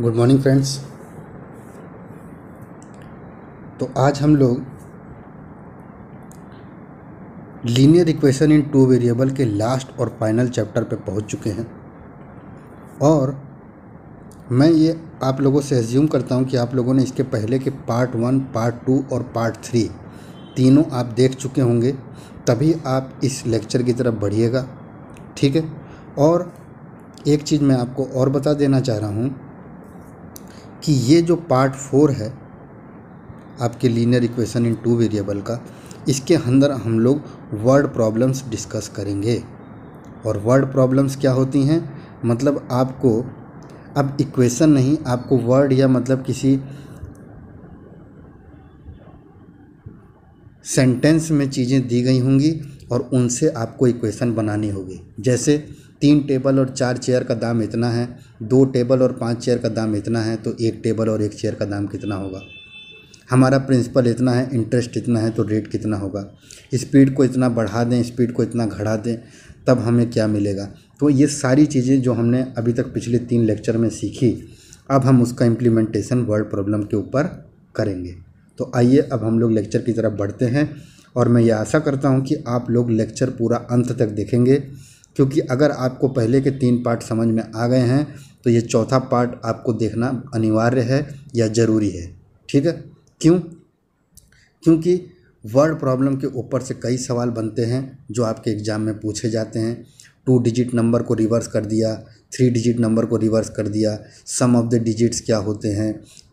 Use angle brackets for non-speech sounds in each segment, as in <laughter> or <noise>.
Good morning friends तो आज हम लोग linear equation in two variable के लास्ट और फाइनल चैप्टर पे पहुंच चुके हैं और मैं ये आप लोगों से एज्यूम करता हूं कि आप लोगों ने इसके पहले के पार्ट वन पार्ट टू और पार्ट थ्री तीनों आप देख चुके होंगे तभी आप इस लेक्चर की तरफ बढ़िएगा ठीक है और एक चीज़ मैं आपको और बता देना चाह रहा हूँ कि ये जो पार्ट फोर है आपके linear equation in two variable का इसके अंदर हम लोग वर्ड प्रॉब्लम्स डिस्कस करेंगे और वर्ड प्रॉब्लम्स क्या होती हैं मतलब आपको अब इक्वेशन नहीं आपको वर्ड या मतलब किसी सेंटेंस में चीज़ें दी गई होंगी और उनसे आपको इक्वेशन बनानी होगी जैसे तीन टेबल और चार चेयर का दाम इतना है दो टेबल और पाँच चेयर का दाम इतना है तो एक टेबल और एक चेयर का दाम कितना होगा हमारा प्रिंसिपल इतना है इंटरेस्ट इतना है तो रेट कितना होगा स्पीड को इतना बढ़ा दें स्पीड को इतना घटा दें तब हमें क्या मिलेगा तो ये सारी चीज़ें जो हमने अभी तक पिछले तीन लेक्चर में सीखी अब हम उसका इम्प्लीमेंटेशन वर्ड प्रॉब्लम के ऊपर करेंगे तो आइए अब हम लोग लेक्चर की तरफ बढ़ते हैं और मैं ये आशा करता हूँ कि आप लोग लेक्चर पूरा अंत तक देखेंगे क्योंकि अगर आपको पहले के तीन पार्ट समझ में आ गए हैं तो ये चौथा पार्ट आपको देखना अनिवार्य है या ज़रूरी है ठीक है क्यों क्योंकि वर्ड प्रॉब्लम के ऊपर से कई सवाल बनते हैं जो आपके एग्ज़ाम में पूछे जाते हैं टू डिजिट नंबर को रिवर्स कर दिया थ्री डिजिट नंबर को रिवर्स कर दिया सम ऑफ द डिजिट्स क्या होते हैं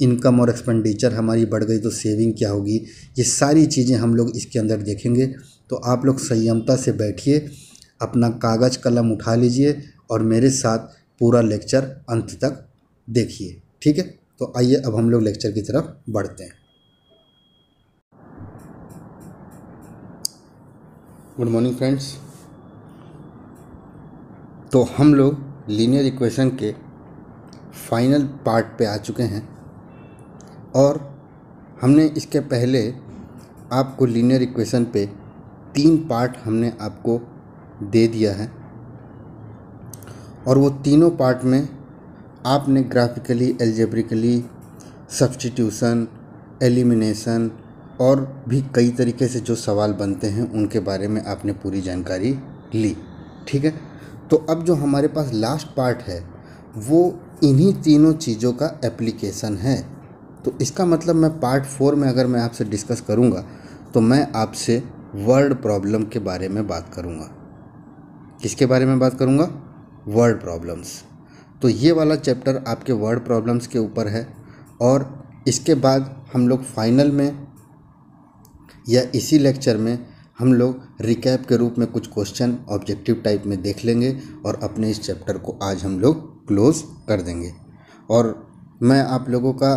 इनकम और एक्सपेंडिचर हमारी बढ़ गई तो सेविंग क्या होगी ये सारी चीज़ें हम लोग इसके अंदर देखेंगे तो आप लोग संयमता से बैठिए अपना कागज़ कलम उठा लीजिए और मेरे साथ पूरा लेक्चर अंत तक देखिए ठीक है तो आइए अब हम लोग लेक्चर की तरफ बढ़ते हैं गुड मॉर्निंग फ्रेंड्स तो हम लोग लीनियर इक्वेशन के फाइनल पार्ट पे आ चुके हैं और हमने इसके पहले आपको लीनियर इक्वेशन पे तीन पार्ट हमने आपको दे दिया है और वो तीनों पार्ट में आपने ग्राफिकली एल्जेब्रिकली सब्सटीट्यूशन एलिमिनेशन और भी कई तरीके से जो सवाल बनते हैं उनके बारे में आपने पूरी जानकारी ली ठीक है तो अब जो हमारे पास लास्ट पार्ट है वो इन्हीं तीनों चीज़ों का एप्लीकेशन है तो इसका मतलब मैं पार्ट फोर में अगर मैं आपसे डिस्कस करूँगा तो मैं आपसे वर्ड प्रॉब्लम के बारे में बात करूँगा किसके बारे में बात करूँगा वर्ड प्रॉब्लम्स तो ये वाला चैप्टर आपके वर्ड प्रॉब्लम्स के ऊपर है और इसके बाद हम लोग फाइनल में या इसी लेक्चर में हम लोग रिकैप के रूप में कुछ क्वेश्चन ऑब्जेक्टिव टाइप में देख लेंगे और अपने इस चैप्टर को आज हम लोग क्लोज़ कर देंगे और मैं आप लोगों का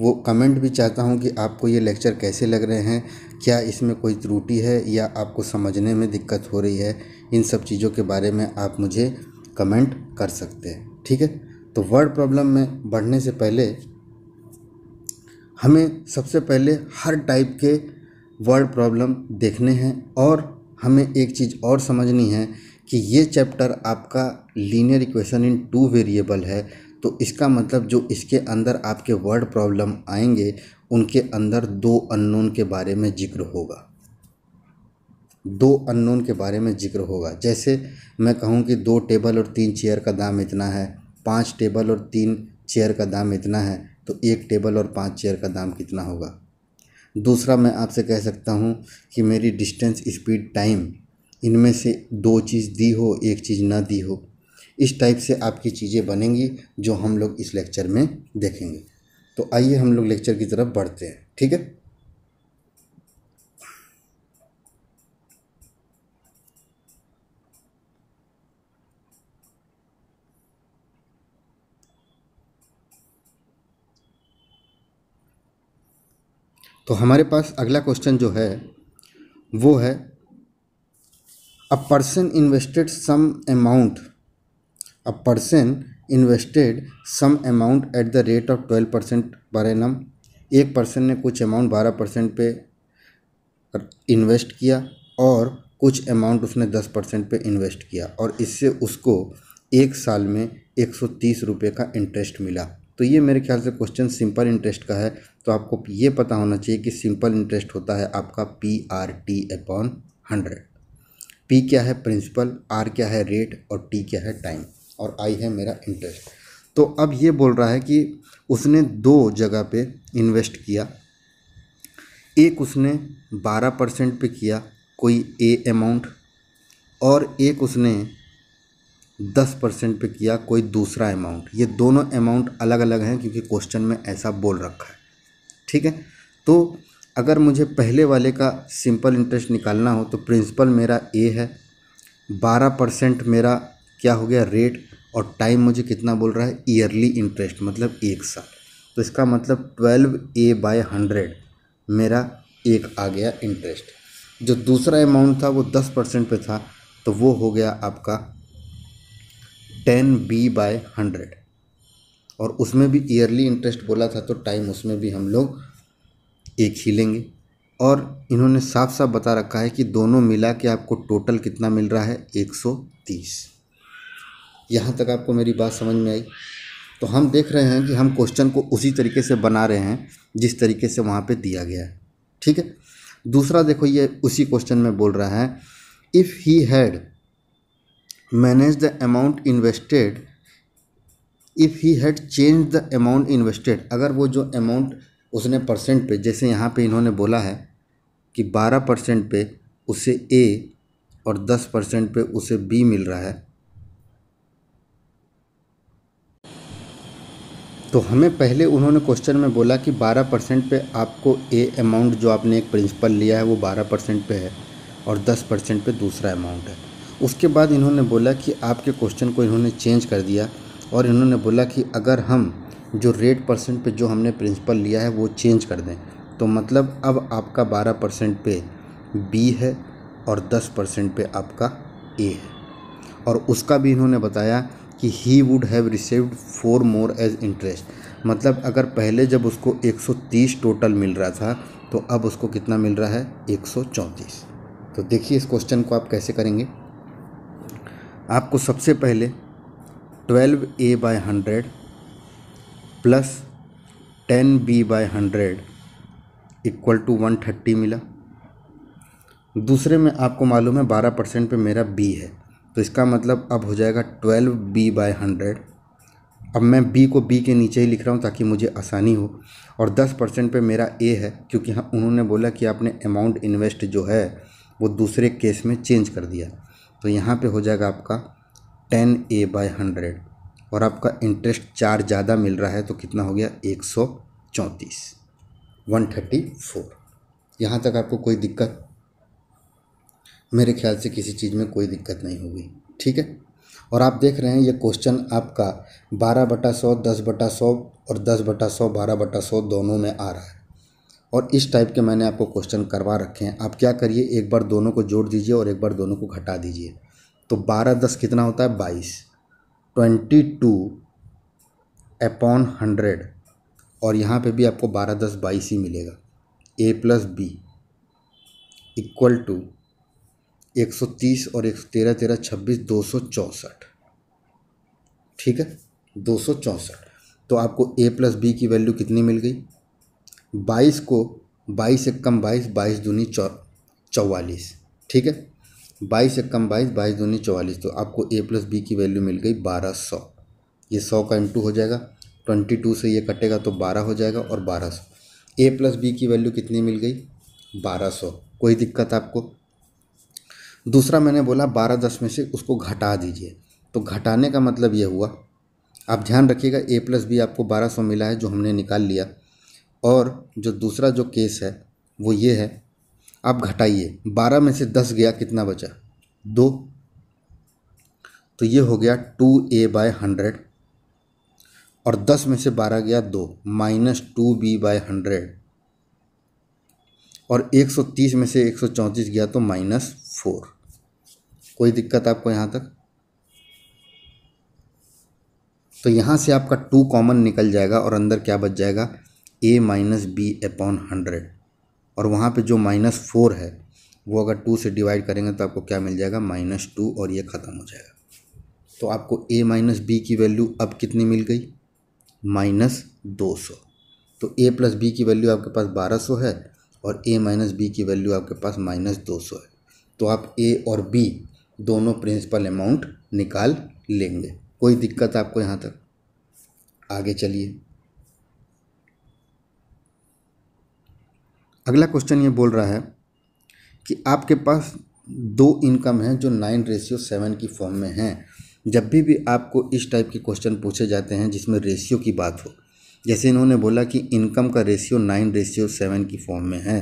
वो कमेंट भी चाहता हूँ कि आपको ये लेक्चर कैसे लग रहे हैं क्या इसमें कोई त्रुटि है या आपको समझने में दिक्कत हो रही है इन सब चीज़ों के बारे में आप मुझे कमेंट कर सकते हैं ठीक है तो वर्ड प्रॉब्लम में बढ़ने से पहले हमें सबसे पहले हर टाइप के वर्ड प्रॉब्लम देखने हैं और हमें एक चीज़ और समझनी है कि ये चैप्टर आपका linear equation in two variable है तो इसका मतलब जो इसके अंदर आपके वर्ड प्रॉब्लम आएंगे उनके अंदर दो अननोन के बारे में जिक्र होगा दो अननोन के बारे में जिक्र होगा जैसे मैं कहूँ कि दो टेबल और तीन चेयर का दाम इतना है पांच टेबल और तीन चेयर का दाम इतना है तो एक टेबल और पांच चेयर का दाम कितना होगा दूसरा मैं आपसे कह सकता हूँ कि मेरी डिस्टेंस स्पीड टाइम इनमें से दो चीज़ दी हो एक चीज़ ना दी हो इस टाइप से आपकी चीज़ें बनेंगी जो हम लोग इस लेक्चर में देखेंगे तो आइए हम लोग लेक्चर की तरफ बढ़ते हैं ठीक है तो हमारे पास अगला क्वेश्चन जो है वो है a person invested some amount a person invested some amount at the rate of 12 percent पर एनम एक पर्सन ने कुछ अमाउंट 12 परसेंट पे इन्वेस्ट किया और कुछ अमाउंट उसने 10 परसेंट पे इन्वेस्ट किया और इससे उसको एक साल में एक सौ का इंटरेस्ट मिला तो ये मेरे ख्याल से क्वेश्चन सिंपल इंटरेस्ट का है तो आपको ये पता होना चाहिए कि सिंपल इंटरेस्ट होता है आपका P R T upon hundred P क्या है प्रिंसिपल आर क्या है रेट और टी क्या है टाइम और आई है मेरा इंटरेस्ट तो अब ये बोल रहा है कि उसने दो जगह पे इन्वेस्ट किया एक उसने बारह परसेंट पर किया कोई ए अमाउंट और एक उसने दस परसेंट पर किया कोई दूसरा अमाउंट ये दोनों अमाउंट अलग अलग हैं क्योंकि क्वेश्चन में ऐसा बोल रखा है ठीक है तो अगर मुझे पहले वाले का सिंपल इंटरेस्ट निकालना हो तो प्रिंसिपल मेरा ए है बारह परसेंट मेरा क्या हो गया रेट और टाइम मुझे कितना बोल रहा है ईयरली इंटरेस्ट मतलब एक साल तो इसका मतलब ट्वेल्व ए बाय हंड्रेड मेरा एक आ गया इंटरेस्ट जो दूसरा अमाउंट था वो दस परसेंट पर था तो वो हो गया आपका टेन बी बाय हंड्रेड और उसमें भी ईयरली इंटरेस्ट बोला था तो टाइम उसमें भी हम लोग एक ही लेंगे और इन्होंने साफ साफ बता रखा है कि दोनों मिला के आपको टोटल कितना मिल रहा है एक सौ तीस यहाँ तक आपको मेरी बात समझ में आई तो हम देख रहे हैं कि हम क्वेश्चन को उसी तरीके से बना रहे हैं जिस तरीके से वहाँ पे दिया गया है ठीक है दूसरा देखो ये उसी क्वेश्चन में बोल रहा है if he had manage the amount invested if he had change the amount invested अगर वो जो अमाउंट उसने परसेंट पे जैसे यहाँ पे इन्होंने बोला है कि बारह परसेंट पे उसे ए और दस परसेंट पे उसे बी मिल रहा है तो हमें पहले उन्होंने क्वेश्चन में बोला कि 12 परसेंट पर आपको ए अमाउंट जो आपने एक प्रिंसिपल लिया है वो 12 परसेंट पर है और 10 परसेंट पर दूसरा अमाउंट है उसके बाद इन्होंने बोला कि आपके क्वेश्चन को इन्होंने चेंज कर दिया और इन्होंने बोला कि अगर हम जो रेट परसेंट पे जो हमने प्रिंसिपल लिया है वो चेंज कर दें तो मतलब अब आपका 12 परसेंट पे बी है और 10 परसेंट पे आपका ए है और उसका भी इन्होंने बताया कि he would have received four more as interest मतलब अगर पहले जब उसको 130 टोटल मिल रहा था तो अब उसको कितना मिल रहा है 134 तो देखिए इस क्वेश्चन को आप कैसे करेंगे आपको सबसे पहले 12 A by hundred plus ten B by hundred equal to one thirty मिला दूसरे में आपको मालूम है बारह परसेंट पर मेरा बी है तो इसका मतलब अब हो जाएगा ट्वेल्व बी बाय हंड्रेड अब मैं बी को बी के नीचे ही लिख रहा हूँ ताकि मुझे आसानी हो और दस परसेंट पर मेरा ए है क्योंकि हाँ उन्होंने बोला कि आपने अमाउंट इन्वेस्ट जो है वो दूसरे केस में चेंज कर दिया तो यहाँ पे हो जाएगा आपका टेन ए बाय हंड्रेड और आपका इंटरेस्ट चार ज़्यादा मिल रहा है तो कितना हो गया एक सौ चौंतीस वन थर्टी फोर यहाँ तक आपको कोई दिक्कत मेरे ख्याल से किसी चीज़ में कोई दिक्कत नहीं होगी ठीक है और आप देख रहे हैं ये क्वेश्चन आपका बारह बटा सौ दस बटा सौ और दस बटा सौ बारह बटा सौ दोनों में आ रहा है और इस टाइप के मैंने आपको क्वेश्चन करवा रखे हैं आप क्या करिए एक बार दोनों को जोड़ दीजिए और एक बार दोनों को घटा दीजिए तो बारह दस कितना होता है बाईस ट्वेंटी टू अपॉन हंड्रेड और यहाँ पे भी आपको बारह दस बाईस ही मिलेगा A plus B equal to एक सौ तीस और एक सौ तेरह तेरह छब्बीस दो सौ चौंसठ ठीक है दो सौ चौंसठ तो आपको ए प्लस बी की वैल्यू कितनी मिल गई बाईस को बाईस एक कम बाईस बाईस दूनी चौ चौवालीस ठीक है बाईस एक कम बाईस बाईस दूनी चौवालीस तो आपको ए प्लस बी की वैल्यू मिल गई बारह सौ ये सौ का इंटू हो जाएगा ट्वेंटी टू से ये कटेगा तो बारह हो जाएगा और बारह सौ ए प्लस बी की वैल्यू कितनी मिल गई बारह सौ कोई दिक्कत आपको दूसरा मैंने बोला बारह दस में से उसको घटा दीजिए तो घटाने का मतलब ये हुआ आप ध्यान रखिएगा ए प्लस बी आपको बारह सौ मिला है जो हमने निकाल लिया और जो दूसरा जो केस है वो ये है आप घटाइए बारह में से दस गया कितना बचा दो तो ये हो गया टू ए बाय हंड्रेड और दस में से बारह गया दो minus two B by hundred और 130 में से 134 गया तो माइनस फोर कोई दिक्कत आपको यहाँ तक तो यहाँ से आपका टू कॉमन निकल जाएगा और अंदर क्या बच जाएगा ए माइनस बी अपॉन हंड्रेड और वहाँ पे जो माइनस फोर है वो अगर टू से डिवाइड करेंगे तो आपको क्या मिल जाएगा माइनस टू और ये ख़त्म हो जाएगा तो आपको ए माइनस बी की वैल्यू अब कितनी मिल गई माइनस दो सौ तो ए प्लस बी की वैल्यू आपके पास बारह सौ है और ए माइनस बी की वैल्यू आपके पास माइनस दो सौ है तो आप ए और बी दोनों प्रिंसिपल अमाउंट निकाल लेंगे कोई दिक्कत आपको यहाँ तक आगे चलिए अगला क्वेश्चन ये बोल रहा है कि आपके पास दो इनकम हैं जो नाइन रेशियो सेवन की फॉर्म में हैं जब भी भी आपको इस टाइप के क्वेश्चन पूछे जाते हैं जिसमें रेशियो की बात हो जैसे इन्होंने बोला कि इनकम का रेशियो नाइन रेशियो सेवन की फॉर्म में है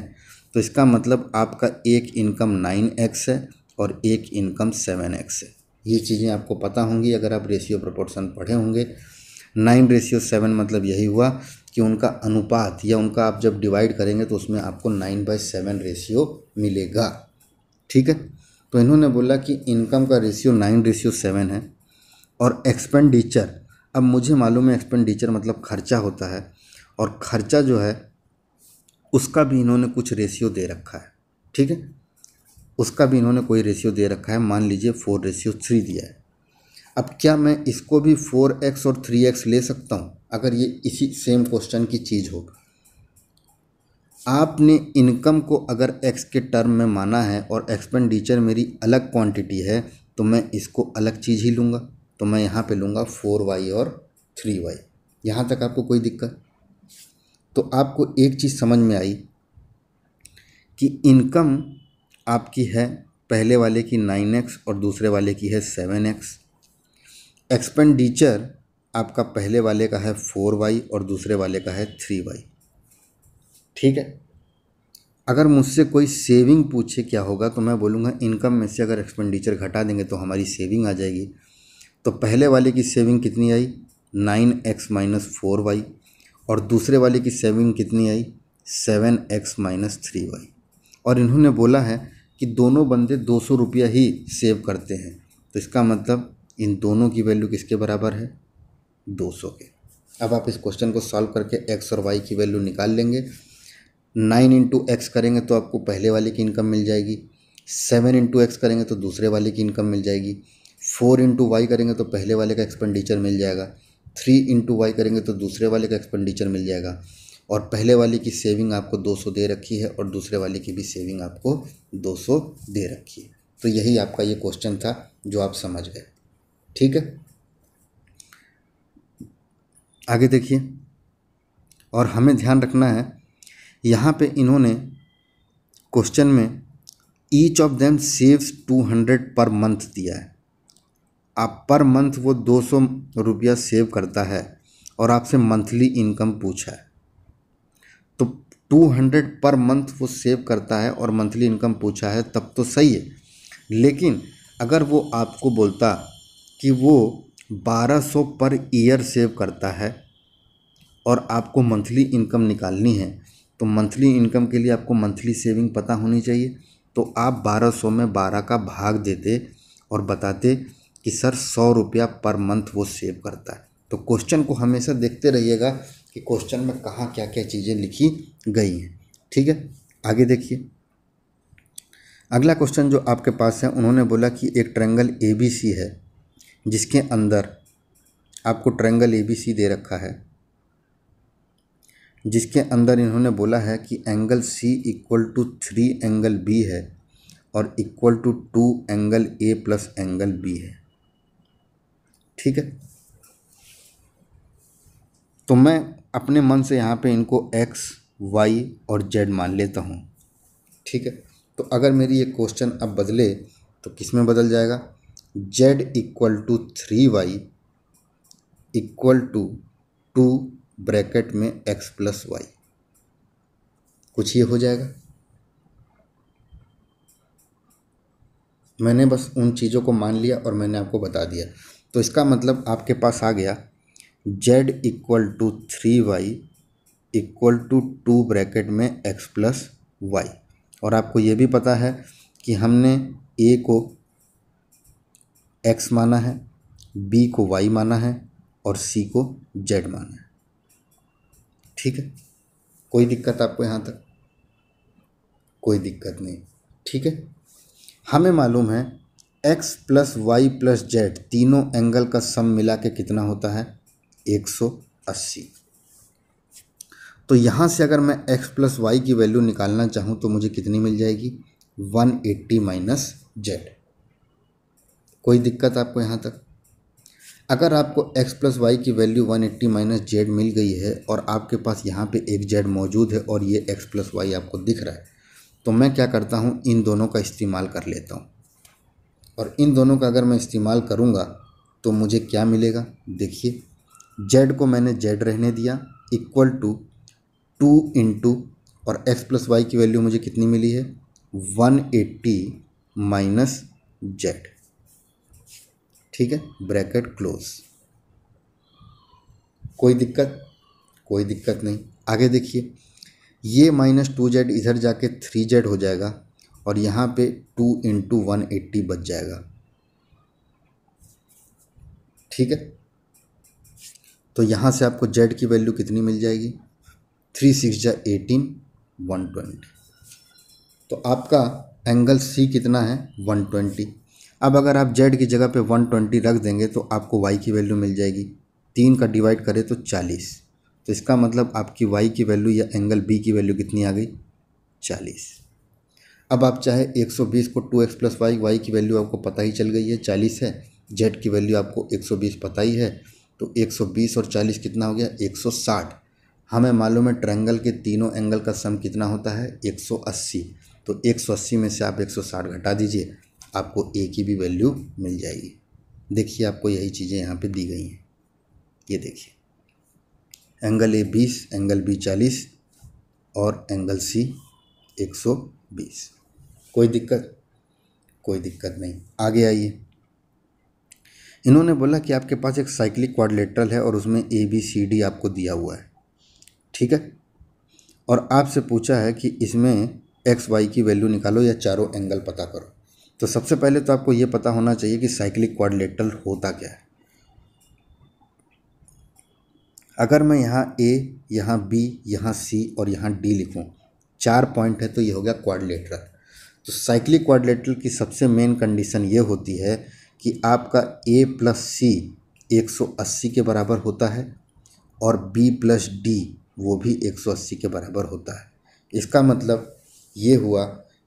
तो इसका मतलब आपका एक इनकम नाइन एक्स है और एक इनकम सेवन एक्स है ये चीज़ें आपको पता होंगी अगर आप रेशियो प्रपोर्सन पढ़े होंगे नाइन रेशियो सेवन मतलब यही हुआ कि उनका अनुपात या उनका आप जब डिवाइड करेंगे तो उसमें आपको नाइन बाई सेवन रेशियो मिलेगा ठीक है तो इन्होंने बोला कि इनकम का रेशियो नाइन रेशियो सेवन है और एक्सपेंडिचर अब मुझे मालूम है एक्सपेंडिचर मतलब खर्चा होता है और खर्चा जो है उसका भी इन्होंने कुछ रेशियो दे रखा है ठीक है उसका भी इन्होंने कोई रेशियो दे रखा है मान लीजिए फोर रेशियो थ्री दिया है अब क्या मैं इसको भी फोर एक्स और थ्री एक्स ले सकता हूँ अगर ये इसी सेम क्वेश्चन की चीज़ हो आपने इनकम को अगर एक्स के टर्म में माना है और एक्सपेंडिचर मेरी अलग क्वांटिटी है तो मैं इसको अलग चीज़ ही लूँगा तो मैं यहाँ पे लूँगा फोर वाई और थ्री वाई यहाँ तक आपको कोई दिक्कत तो आपको एक चीज़ समझ में आई कि इनकम आपकी है पहले वाले की नाइन एक्स और दूसरे वाले की है सेवन एक्स एक्सपेंडिचर आपका पहले वाले का है फोर वाई और दूसरे वाले का है थ्री वाई ठीक है अगर मुझसे कोई सेविंग पूछे क्या होगा तो मैं बोलूँगा इनकम में से अगर एक्सपेंडिचर घटा देंगे तो हमारी सेविंग आ जाएगी तो पहले वाले की सेविंग कितनी आई nine x minus four Y और दूसरे वाले की सेविंग कितनी आई seven X minus three Y और इन्होंने बोला है कि दोनों बंदे दो सौ रुपया ही सेव करते हैं तो इसका मतलब इन दोनों की वैल्यू किसके बराबर है दो सौ के अब आप इस क्वेश्चन को सॉल्व करके एक्स और वाई की वैल्यू निकाल लेंगे नाइन इंटू एक्स करेंगे तो आपको पहले वाले की इनकम मिल जाएगी सेवन इंटू एक्स करेंगे तो दूसरे वाले की इनकम मिल जाएगी फोर इंटू वाई करेंगे तो पहले वाले का एक्सपेंडिचर मिल जाएगा थ्री इंटू वाई करेंगे तो दूसरे वाले का एक्सपेंडिचर मिल जाएगा और पहले वाले की सेविंग आपको 200 दे रखी है और दूसरे वाले की भी सेविंग आपको 200 दे रखी है तो यही आपका ये क्वेश्चन था जो आप समझ गए ठीक है आगे देखिए और हमें ध्यान रखना है यहाँ पे इन्होंने क्वेश्चन में each of them saves two hundred per month दिया है आप पर मंथ वो दो सौ रुपया सेव करता है और आपसे मंथली इनकम पूछा है तो टू हंड्रेड पर मंथ वो सेव करता है और मंथली इनकम पूछा है तब तो सही है लेकिन अगर वो आपको बोलता कि वो बारह सौ पर ईयर सेव करता है और आपको मंथली इनकम निकालनी है तो मंथली इनकम के लिए आपको मंथली सेविंग पता होनी चाहिए तो आप बारह सौ में बारह का भाग देते और बताते कि सर सौ रुपया पर मंथ वो सेव करता है तो क्वेश्चन को हमेशा देखते रहिएगा कि क्वेश्चन में कहाँ क्या क्या चीज़ें लिखी गई हैं ठीक है आगे देखिए अगला क्वेश्चन जो आपके पास है उन्होंने बोला कि एक ट्रैंगल ए बी सी है जिसके अंदर आपको ट्रैंगल ए बी सी दे रखा है जिसके अंदर इन्होंने बोला है कि angle C equal to three angle B है और equal to two angle A plus angle B है ठीक है तो मैं अपने मन से यहाँ पे इनको एक्स वाई और जेड मान लेता हूँ ठीक है तो अगर मेरी ये क्वेश्चन अब बदले तो किस में बदल जाएगा Z equal to three Y equal to two bracket में एक्स प्लस वाई कुछ ये हो जाएगा मैंने बस उन चीज़ों को मान लिया और मैंने आपको बता दिया तो इसका मतलब आपके पास आ गया Z equal to three Y equal to two bracket में एक्स प्लस वाई और आपको ये भी पता है कि हमने ए को एक्स माना है बी को वाई माना है और सी को जेड माना है ठीक है कोई दिक्कत आपको यहाँ तक कोई दिक्कत नहीं ठीक है हमें मालूम है x plus Y plus Z तीनों एंगल का सम मिला के कितना होता है 180 तो यहाँ से अगर मैं एक्स प्लस वाई की वैल्यू निकालना चाहूँ तो मुझे कितनी मिल जाएगी 180 एट्टी माइनस जेड कोई दिक्कत आपको यहाँ तक अगर आपको x प्लस वाई की वैल्यू 180 एट्टी माइनस जेड मिल गई है और आपके पास यहाँ पे एक जेड मौजूद है और ये x प्लस वाई आपको दिख रहा है तो मैं क्या करता हूँ इन दोनों का इस्तेमाल कर लेता हूँ और इन दोनों का अगर मैं इस्तेमाल करूँगा तो मुझे क्या मिलेगा देखिए जेड को मैंने जेड रहने दिया इक्वल टू टू टू और एक्स प्लस वाई की वैल्यू मुझे कितनी मिली है वन एट्टी माइनस जेड ठीक है ब्रैकेट क्लोज कोई दिक्कत कोई दिक्कत नहीं आगे देखिए ये माइनस टू जेड इधर जाके थ्री जेड हो जाएगा और यहाँ पे टू इंटू वन एट्टी बच जाएगा ठीक है तो यहाँ से आपको जेड की वैल्यू कितनी मिल जाएगी थ्री सिक्स जा एटीन वन ट्वेंटी तो आपका एंगल सी कितना है वन ट्वेंटी अब अगर आप जेड की जगह पे वन ट्वेंटी रख देंगे तो आपको वाई की वैल्यू मिल जाएगी तीन का डिवाइड करें तो चालीस तो इसका मतलब आपकी वाई की वैल्यू या एंगल बी की वैल्यू कितनी आ गई चालीस अब आप चाहे 120 को 2x प्लस वाई वाई की वैल्यू आपको पता ही चल गई है 40 है जेड की वैल्यू आपको 120 पता ही है तो 120 और 40 कितना हो गया 160 हमें मालूम है ट्रैंगल के तीनों एंगल का सम कितना होता है 180 तो 180 में से आप 160 घटा दीजिए आपको ए की भी वैल्यू मिल जाएगी देखिए आपको यही चीज़ें यहाँ पर दी गई हैं ये देखिए एंगल ए बीस एंगल बी चालीस और एंगल सी एक सौ बीस कोई दिक्कत कोई दिक्कत नहीं आगे आइए इन्होंने बोला कि आपके पास एक साइक्लिक क्वाड्रिलेटरल है और उसमें ए बी सी डी आपको दिया हुआ है ठीक है और आपसे पूछा है कि इसमें एक्स वाई की वैल्यू निकालो या चारों एंगल पता करो तो सबसे पहले तो आपको ये पता होना चाहिए कि साइक्लिक क्वाड्रिलेटरल होता क्या है अगर मैं यहाँ ए यहाँ बी यहाँ सी और यहाँ डी लिखूँ चार पॉइंट है तो ये हो गया क्वाड्रिलेटरल तो साइक्लिक क्वाड्रिलेटरल की सबसे मेन कंडीशन ये होती है कि आपका ए प्लस सी एक सौ अस्सी के बराबर होता है और बी प्लस डी वो भी एक सौ अस्सी के बराबर होता है इसका मतलब ये हुआ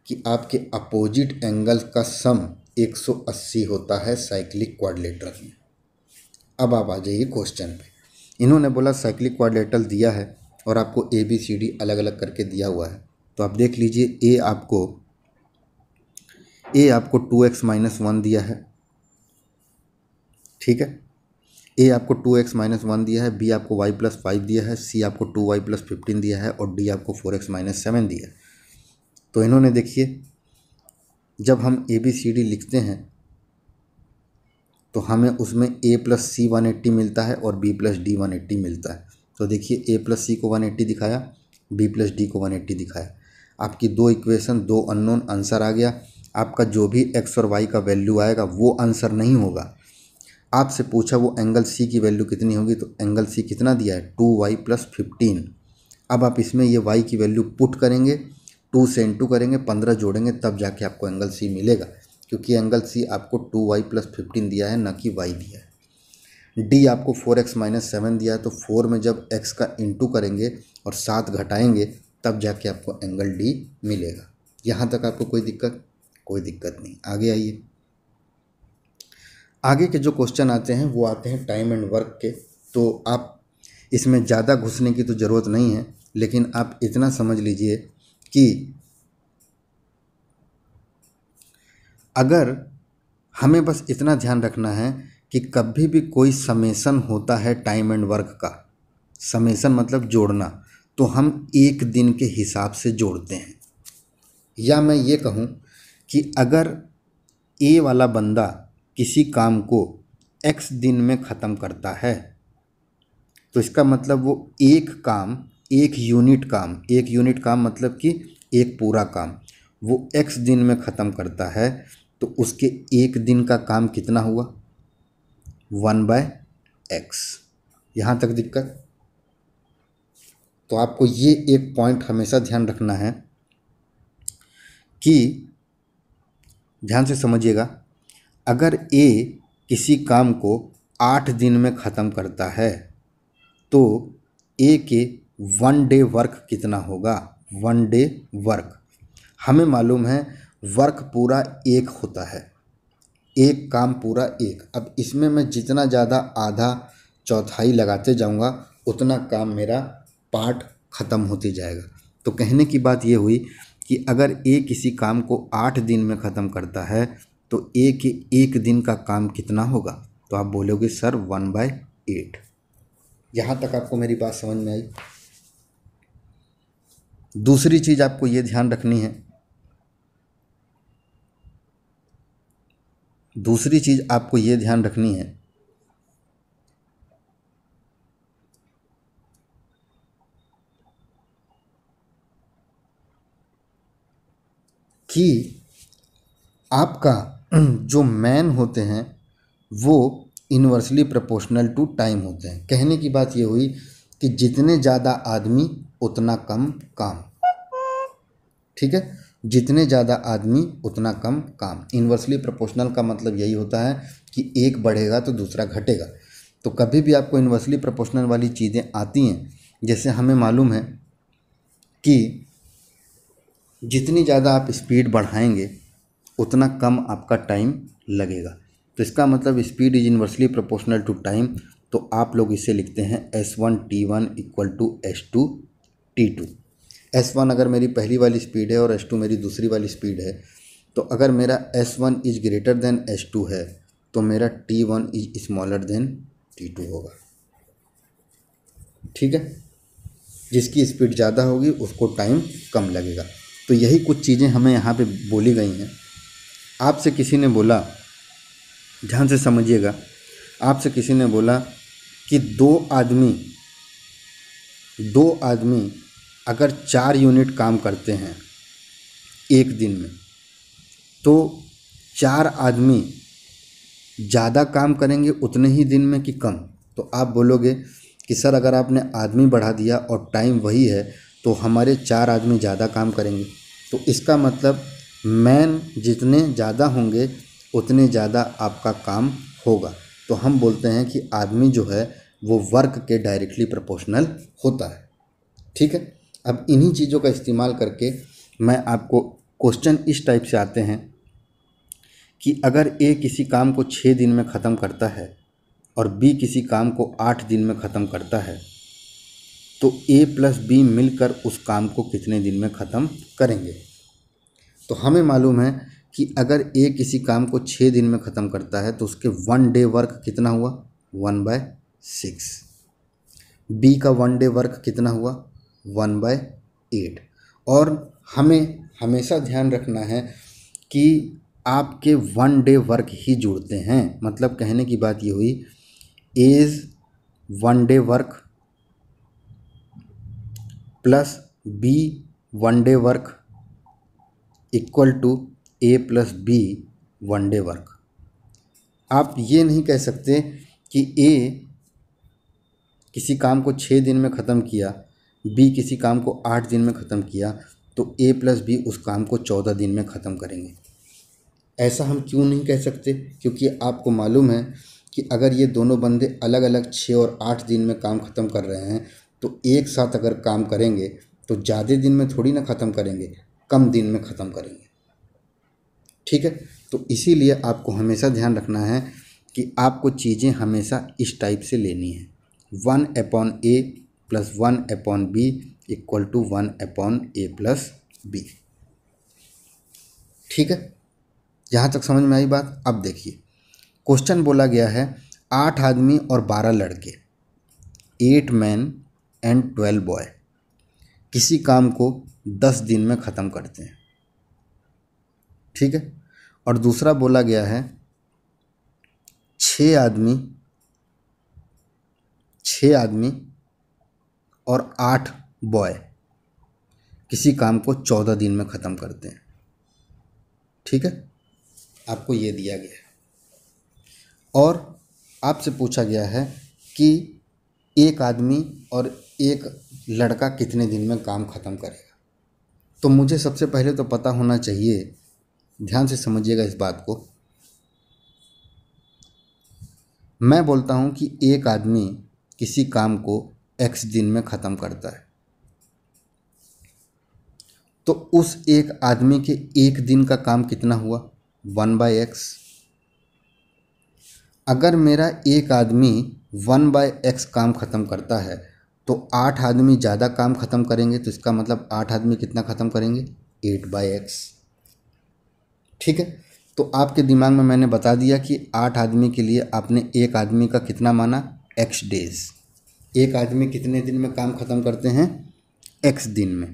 कि आपके अपोजिट एंगल का सम 180 होता है साइक्लिक क्वाड्रिलेटरल में अब आप आ जाइए क्वेश्चन पे इन्होंने बोला साइक्लिक क्वाड्रिलेटरल दिया है और आपको ए बी सी डी अलग अलग करके दिया हुआ है तो आप देख लीजिए ए आपको ए आपको टू एक्स माइनस वन दिया है ठीक है ए आपको टू एक्स माइनस वन दिया है बी आपको वाई प्लस फाइव दिया है सी आपको टू वाई प्लस फिफ्टीन दिया है और डी आपको फोर एक्स माइनस सेवन दिया है तो इन्होंने देखिए जब हम ए बी सी डी लिखते हैं तो हमें उसमें A plus C one eighty मिलता है और B plus D one eighty मिलता है तो देखिए ए प्लस सी को वन एट्टी दिखाया बी प्लस डी को वन एट्टी दिखाया आपकी दो इक्वेशन दो अननोन आंसर आ गया आपका जो भी एक्स और वाई का वैल्यू आएगा वो आंसर नहीं होगा आपसे पूछा वो एंगल सी की वैल्यू कितनी होगी तो एंगल सी कितना दिया है टू वाई प्लस फिफ्टीन अब आप इसमें ये वाई की वैल्यू पुट करेंगे टू से इंटू करेंगे पंद्रह जोड़ेंगे तब जाके आपको एंगल सी मिलेगा क्योंकि एंगल सी आपको टू वाई प्लस फिफ्टीन दिया है ना कि वाई दिया है डी आपको फोर एक्स माइनस सेवन दिया है तो फोर में जब एक्स का इंटू करेंगे और सात घटाएंगे तब जाके आपको एंगल डी मिलेगा यहाँ तक आपको कोई दिक्कत कोई दिक्कत नहीं आगे आइए आगे के जो क्वेश्चन आते हैं वो आते हैं टाइम एंड वर्क के तो आप इसमें ज़्यादा घुसने की तो ज़रूरत नहीं है लेकिन आप इतना समझ लीजिए कि अगर हमें बस इतना ध्यान रखना है कि कभी भी कोई समेसन होता है टाइम एंड वर्क का समेसन मतलब जोड़ना तो हम एक दिन के हिसाब से जोड़ते हैं या मैं ये कहूँ कि अगर ए वाला बंदा किसी काम को एक्स दिन में ख़त्म करता है तो इसका मतलब वो एक काम एक यूनिट काम एक यूनिट काम मतलब कि एक पूरा काम वो एक्स दिन में ख़त्म करता है तो उसके एक दिन का काम कितना हुआ वन बाय एक्स यहाँ तक दिक्कत तो आपको ये एक पॉइंट हमेशा ध्यान रखना है कि ध्यान से समझिएगा अगर ए किसी काम को आठ दिन में ख़त्म करता है तो ए के वन डे वर्क कितना होगा वन डे वर्क हमें मालूम है वर्क पूरा एक होता है एक काम पूरा एक अब इसमें मैं जितना ज़्यादा आधा चौथाई लगाते जाऊंगा उतना काम मेरा पार्ट ख़त्म होते जाएगा तो कहने की बात ये हुई कि अगर ए किसी काम को आठ दिन में ख़त्म करता है तो ए के एक दिन का काम कितना होगा तो आप बोलोगे सर वन बाय एट यहाँ तक आपको मेरी बात समझ में आई दूसरी चीज़ आपको ये ध्यान रखनी है दूसरी चीज़ आपको ये ध्यान रखनी है कि आपका <clears throat> जो मैन होते हैं वो इन्वर्सली प्रोपोर्शनल टू टाइम होते हैं कहने की बात ये हुई कि जितने ज़्यादा आदमी उतना कम काम ठीक है जितने ज़्यादा आदमी उतना कम काम इन्वर्सली प्रोपोर्शनल का मतलब यही होता है कि एक बढ़ेगा तो दूसरा घटेगा तो कभी भी आपको इन्वर्सली प्रोपोर्शनल वाली चीज़ें आती हैं जैसे हमें मालूम है कि जितनी ज़्यादा आप स्पीड बढ़ाएंगे उतना कम आपका टाइम लगेगा तो इसका मतलब speed is inversely proportional to time तो आप लोग इसे लिखते हैं S one T one equal to S two T two S one अगर मेरी पहली वाली स्पीड है और एस टू मेरी दूसरी वाली स्पीड है तो अगर मेरा S one is greater than S two है तो मेरा T one is smaller than T two होगा ठीक है जिसकी स्पीड ज़्यादा होगी उसको टाइम कम लगेगा तो यही कुछ चीज़ें हमें यहाँ पे बोली गई हैं आपसे किसी ने बोला ध्यान से समझिएगा आपसे किसी ने बोला कि दो आदमी दो आदमी अगर चार यूनिट काम करते हैं एक दिन में तो चार आदमी ज़्यादा काम करेंगे उतने ही दिन में कि कम तो आप बोलोगे कि सर अगर आपने आदमी बढ़ा दिया और टाइम वही है तो हमारे चार आदमी ज़्यादा काम करेंगे तो इसका मतलब मैन जितने ज़्यादा होंगे उतने ज़्यादा आपका काम होगा तो हम बोलते हैं कि आदमी जो है वो वर्क के डायरेक्टली प्रोपोर्शनल होता है ठीक है अब इन्हीं चीज़ों का इस्तेमाल करके मैं आपको क्वेश्चन इस टाइप से आते हैं कि अगर ए किसी काम को छः दिन में ख़त्म करता है और बी किसी काम को आठ दिन में ख़त्म करता है तो ए प्लस बी मिलकर उस काम को कितने दिन में ख़त्म करेंगे तो हमें मालूम है कि अगर ए किसी काम को छः दिन में ख़त्म करता है तो उसके वन डे वर्क कितना हुआ वन बाय सिक्स बी का वन डे वर्क कितना हुआ वन बाय एट और हमें हमेशा ध्यान रखना है कि आपके वन डे वर्क ही जुड़ते हैं मतलब कहने की बात ये हुई A's one day work plus B one day work equal to A plus B one day work आप ये नहीं कह सकते कि ए किसी काम को छः दिन में ख़त्म किया बी किसी काम को आठ दिन में ख़त्म किया तो ए प्लस बी उस काम को चौदह दिन में ख़त्म करेंगे ऐसा हम क्यों नहीं कह सकते क्योंकि आपको मालूम है कि अगर ये दोनों बंदे अलग अलग छः और आठ दिन में काम ख़त्म कर रहे हैं तो एक साथ अगर काम करेंगे तो ज़्यादा दिन में थोड़ी ना ख़त्म करेंगे कम दिन में ख़त्म करेंगे ठीक है तो इसीलिए आपको हमेशा ध्यान रखना है कि आपको चीज़ें हमेशा इस टाइप से लेनी है one upon A plus one upon B equal to one upon A plus B ठीक है यहाँ तक समझ में आई बात अब देखिए क्वेश्चन बोला गया है आठ आदमी और बारह लड़के eight man and twelve boy किसी काम को दस दिन में ख़त्म करते हैं ठीक है और दूसरा बोला गया है छः आदमी छः आदमी और आठ बॉय किसी काम को चौदह दिन में ख़त्म करते हैं ठीक है आपको ये दिया गया है और आपसे पूछा गया है कि एक आदमी और एक लड़का कितने दिन में काम ख़त्म करेगा तो मुझे सबसे पहले तो पता होना चाहिए ध्यान से समझिएगा इस बात को मैं बोलता हूँ कि एक आदमी किसी काम को एक्स दिन में ख़त्म करता है तो उस एक आदमी के एक दिन का काम कितना हुआ वन बाय एक्स अगर मेरा एक आदमी वन बाय एक्स काम ख़त्म करता है तो आठ आदमी ज़्यादा काम ख़त्म करेंगे तो इसका मतलब आठ आदमी कितना ख़त्म करेंगे एट बाई एक्स ठीक है तो आपके दिमाग में मैंने बता दिया कि आठ आदमी के लिए आपने एक आदमी का कितना माना एक्स डेज एक आदमी कितने दिन में काम ख़त्म करते हैं एक्स दिन में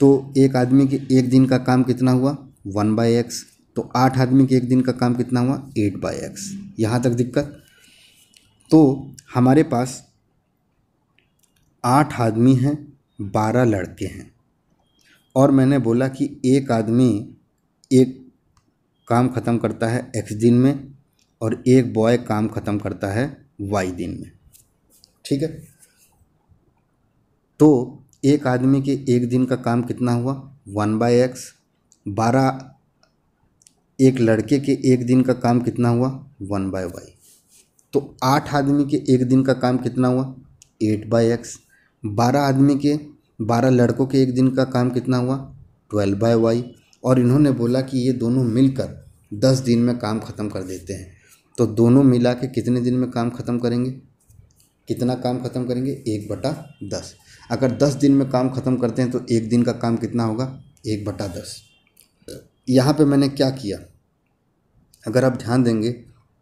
तो एक आदमी के एक दिन का काम कितना हुआ वन बाई एक्स तो आठ आदमी के एक दिन का काम कितना हुआ एट बाई एक्स यहाँ तक दिक्कत तो हमारे पास आठ आदमी हैं बारह लड़के हैं और मैंने बोला कि एक आदमी एक काम ख़त्म करता है एक्स दिन में और एक बॉय काम ख़त्म करता है वाई दिन में ठीक है तो एक आदमी के एक दिन का काम कितना हुआ वन बाय एक्स बारह एक लड़के के एक दिन का काम कितना हुआ वन बाय वाई तो आठ आदमी के एक दिन का काम कितना हुआ एट बाय एक्स बारह आदमी के बारह लड़कों के एक दिन का काम कितना हुआ ट्वेल्व बाय वाई और इन्होंने बोला कि ये दोनों मिलकर दस दिन में काम ख़त्म कर देते हैं तो दोनों मिला के कितने दिन में काम ख़त्म करेंगे कितना काम ख़त्म करेंगे एक बटा दस अगर दस दिन में काम ख़त्म करते हैं तो एक दिन का काम कितना होगा एक बटा दस यहाँ पर मैंने क्या किया अगर आप ध्यान देंगे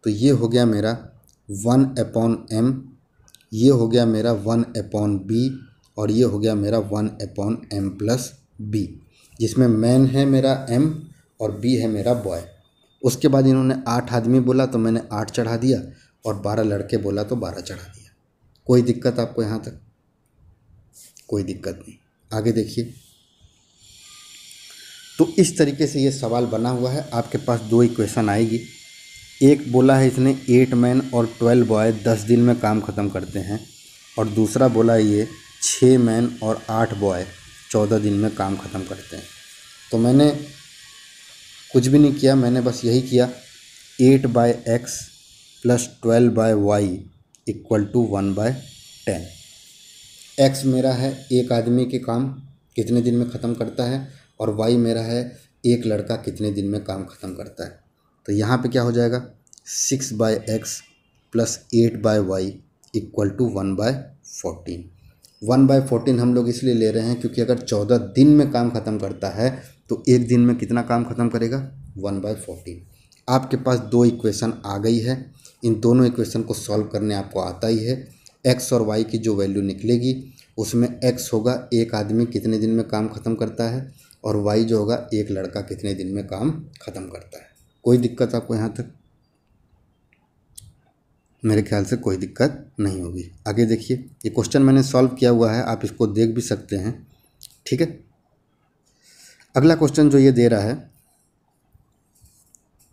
तो ये हो गया मेरा वन अपॉन एम ये हो गया मेरा वन अपॉन बी और ये हो गया मेरा one upon M plus B जिसमें मैन है मेरा एम और बी है मेरा बॉय उसके बाद इन्होंने आठ आदमी बोला तो मैंने आठ चढ़ा दिया और बारह लड़के बोला तो बारह चढ़ा दिया कोई दिक्कत आपको यहाँ तक कोई दिक्कत नहीं आगे देखिए तो इस तरीके से ये सवाल बना हुआ है आपके पास दो इक्वेशन आएगी एक बोला है इसने एट मैन और ट्वेल्व बॉय दस दिन में काम ख़त्म करते हैं और दूसरा बोला ये छः मैन और आठ बॉय चौदह दिन में काम ख़त्म करते हैं तो मैंने कुछ भी नहीं किया मैंने बस यही किया eight by x plus twelve by y equal to one by ten x मेरा है एक आदमी के काम कितने दिन में ख़त्म करता है और वाई मेरा है एक लड़का कितने दिन में काम ख़त्म करता है तो यहाँ पे क्या हो जाएगा six by x plus eight by y equal to one by fourteen one by fourteen हम लोग इसलिए ले रहे हैं क्योंकि अगर चौदह दिन में काम ख़त्म करता है तो एक दिन में कितना काम ख़त्म करेगा वन बाय फोर्टीन आपके पास दो इक्वेशन आ गई है इन दोनों इक्वेशन को सॉल्व करने आपको आता ही है एक्स और वाई की जो वैल्यू निकलेगी उसमें एक्स होगा एक आदमी कितने दिन में काम ख़त्म करता है और वाई जो होगा एक लड़का कितने दिन में काम ख़त्म करता है कोई दिक्कत आपको यहाँ तक मेरे ख्याल से कोई दिक्कत नहीं होगी आगे देखिए ये क्वेश्चन मैंने सॉल्व किया हुआ है आप इसको देख भी सकते हैं ठीक है अगला क्वेश्चन जो ये दे रहा है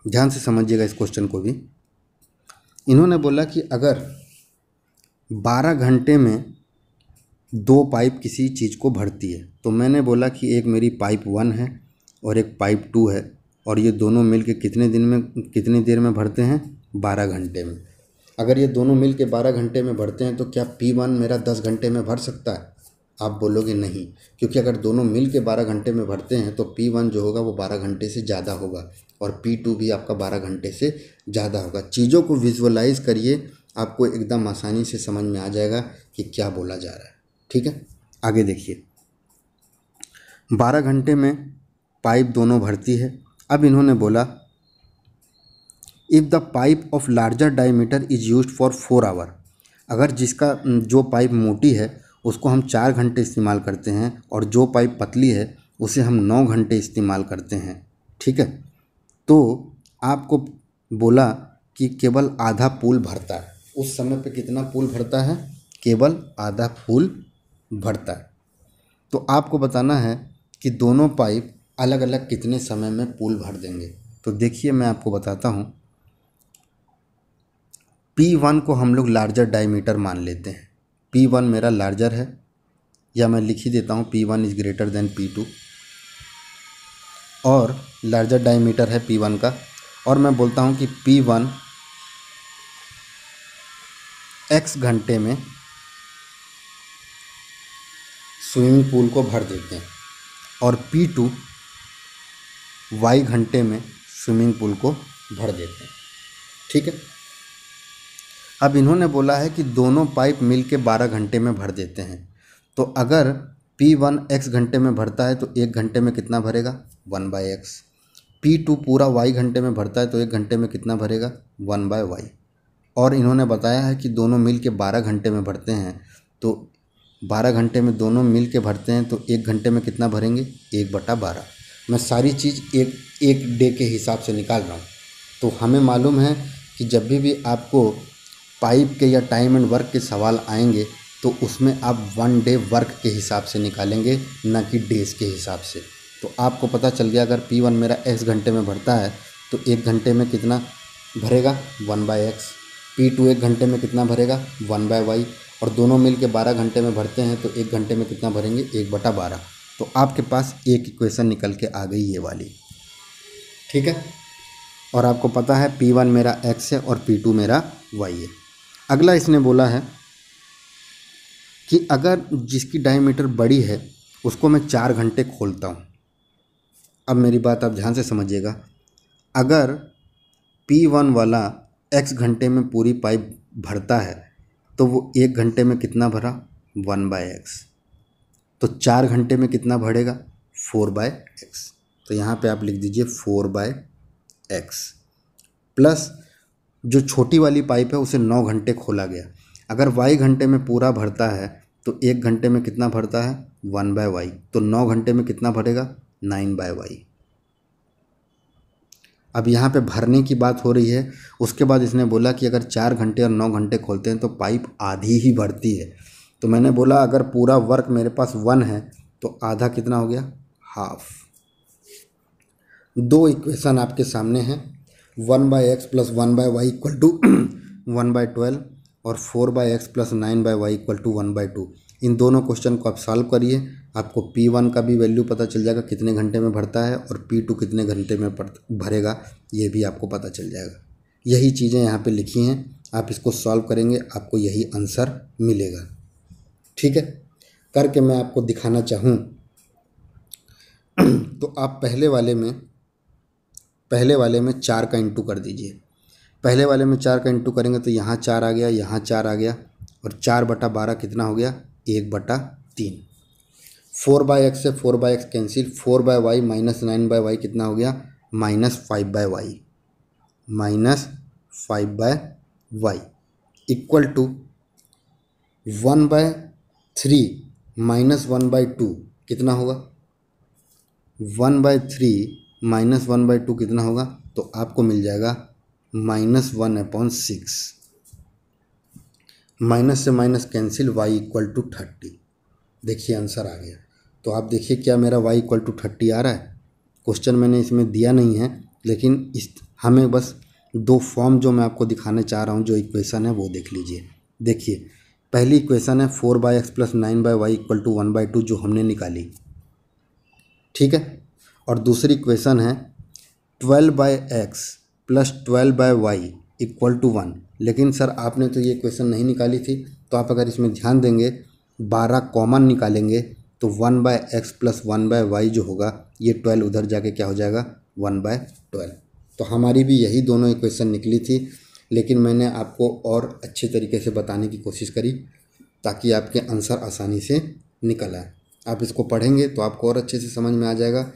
ध्यान से समझिएगा इस क्वेश्चन को भी इन्होंने बोला कि अगर 12 घंटे में दो पाइप किसी चीज़ को भरती है तो मैंने बोला कि एक मेरी पाइप वन है और एक पाइप टू है और ये दोनों मिल के कितने दिन में कितनी देर में भरते हैं बारह घंटे में अगर ये दोनों मिल के बारह घंटे में भरते हैं तो क्या पी वन मेरा दस घंटे में भर सकता है आप बोलोगे नहीं क्योंकि अगर दोनों मिल के बारह घंटे में भरते हैं तो पी वन जो होगा वो बारह घंटे से ज़्यादा होगा और पी टू भी आपका बारह घंटे से ज़्यादा होगा चीज़ों को विजुअलाइज करिए आपको एकदम आसानी से समझ में आ जाएगा कि क्या बोला जा रहा है ठीक है आगे देखिए बारह घंटे में पाइप दोनों भरती है अब इन्होंने बोला if the pipe of larger diameter is use for four hour अगर जिसका जो पाइप मोटी है उसको हम चार घंटे इस्तेमाल करते हैं और जो पाइप पतली है उसे हम नौ घंटे इस्तेमाल करते हैं ठीक है तो आपको बोला कि केवल आधा पुल भरता है उस समय पे कितना पुल भरता है केवल आधा पुल भरता है तो आपको बताना है कि दोनों पाइप अलग अलग कितने समय में पुल भर देंगे तो देखिए मैं आपको बताता हूँ पी वन को हम लोग लार्जर डायमीटर मान लेते हैं पी वन मेरा लार्जर है या मैं लिख ही देता हूँ P one is greater than P two और लार्जर डायमीटर है पी वन का और मैं बोलता हूँ कि पी वन एक्स घंटे में स्विमिंग पूल को भर देते हैं और P2 वाई घंटे में स्विमिंग पूल को भर देते हैं ठीक है अब इन्होंने बोला है कि दोनों पाइप मिल के बारह घंटे में भर देते हैं तो अगर पी वन एक्स घंटे में भरता है तो एक घंटे में कितना भरेगा one by x P two पूरा वाई घंटे में भरता है तो एक घंटे में कितना भरेगा वन बाय वाई और इन्होंने बताया है कि दोनों मिल के बारह घंटे में भरते हैं तो बारह घंटे में दोनों मिल के भरते हैं तो एक घंटे में कितना भरेंगे एक बटा बारह मैं सारी चीज़ एक एक डे के हिसाब से निकाल रहा हूँ तो हमें मालूम है कि जब भी भी आपको पाइप के या टाइम एंड वर्क के सवाल आएंगे तो उसमें आप वन डे वर्क के हिसाब से निकालेंगे ना कि डेज़ के हिसाब से तो आपको पता चल गया अगर पी वन मेरा एक्स घंटे में भरता है तो एक घंटे में कितना भरेगा one by x P two एक घंटे में कितना भरेगा वन बाय वाई और दोनों मिल के बारह घंटे में भरते हैं तो एक घंटे में कितना भरेंगे एक बटा बारह तो आपके पास एक इक्वेशन निकल के आ गई ये वाली ठीक है और आपको पता है पी वन मेरा एक्स है और पी टू मेरा वाई है अगला इसने बोला है कि अगर जिसकी डायमीटर बड़ी है उसको मैं चार घंटे खोलता हूँ अब मेरी बात आप ध्यान से समझिएगा अगर पी वन वाला एक्स घंटे में पूरी पाइप भरता है तो वो एक घंटे में कितना भरा वन बाय एक्स तो चार घंटे में कितना बढ़ेगा फोर बाय एक्स तो यहाँ पे आप लिख दीजिए फोर बाय एक्स प्लस जो छोटी वाली पाइप है उसे नौ घंटे खोला गया अगर वाई घंटे में पूरा भरता है तो एक घंटे में कितना भरता है वन बाय वाई तो नौ घंटे में कितना भरेगा नाइन बाय वाई अब यहाँ पे भरने की बात हो रही है उसके बाद इसने बोला कि अगर चार घंटे और नौ घंटे खोलते हैं तो पाइप आधी ही भरती है तो मैंने बोला अगर पूरा वर्क मेरे पास वन है तो आधा कितना हो गया हाफ दो इक्वेशन आपके सामने हैं one by x plus one by y equal to <clears throat> one by twelve और four by x plus nine by y equal to one by two इन दोनों क्वेश्चन को आप सॉल्व करिए आपको पी वन का भी वैल्यू पता चल जाएगा कितने घंटे में भरता है और पी टू कितने घंटे में भरेगा ये भी आपको पता चल जाएगा यही चीज़ें यहाँ पर लिखी हैं आप इसको सॉल्व करेंगे आपको यही आंसर मिलेगा ठीक है करके मैं आपको दिखाना चाहूँ तो आप पहले वाले में पहले वाले में चार का इंटू कर दीजिए पहले वाले में चार का इंटू करेंगे तो यहाँ चार आ गया यहाँ चार आ गया और चार बटा बारह कितना हो गया एक बटा तीन फोर बाय एक्स से four by x cancel four by y minus nine by y कितना हो गया minus five by y minus five by y equal to one by three minus one by two कितना होगा one by three minus one by two कितना होगा तो आपको मिल जाएगा minus one upon six minus से minus cancel y equal to thirty देखिए आंसर आ गया तो आप देखिए क्या मेरा वाई इक्वल टू थर्टी आ रहा है क्वेश्चन मैंने इसमें दिया नहीं है लेकिन इस हमें बस दो फॉर्म जो मैं आपको दिखाने चाह रहा हूँ जो इक्वेशन है वो देख लीजिए देखिए पहली इक्वेशन है four by x plus nine by y equal to one by two जो हमने निकाली ठीक है और दूसरी इक्वेशन है twelve by x plus twelve by y equal to one लेकिन सर आपने तो ये इक्वेशन नहीं निकाली थी तो आप अगर इसमें ध्यान देंगे बारह कॉमन निकालेंगे तो one by x plus one by y जो होगा ये ट्वेल्व उधर जाके क्या हो जाएगा वन बाय ट्वेल्व तो हमारी भी यही दोनों इक्वेशन निकली थी लेकिन मैंने आपको और अच्छे तरीके से बताने की कोशिश करी ताकि आपके आंसर आसानी से निकल आए आप इसको पढ़ेंगे तो आपको और अच्छे से समझ में आ जाएगा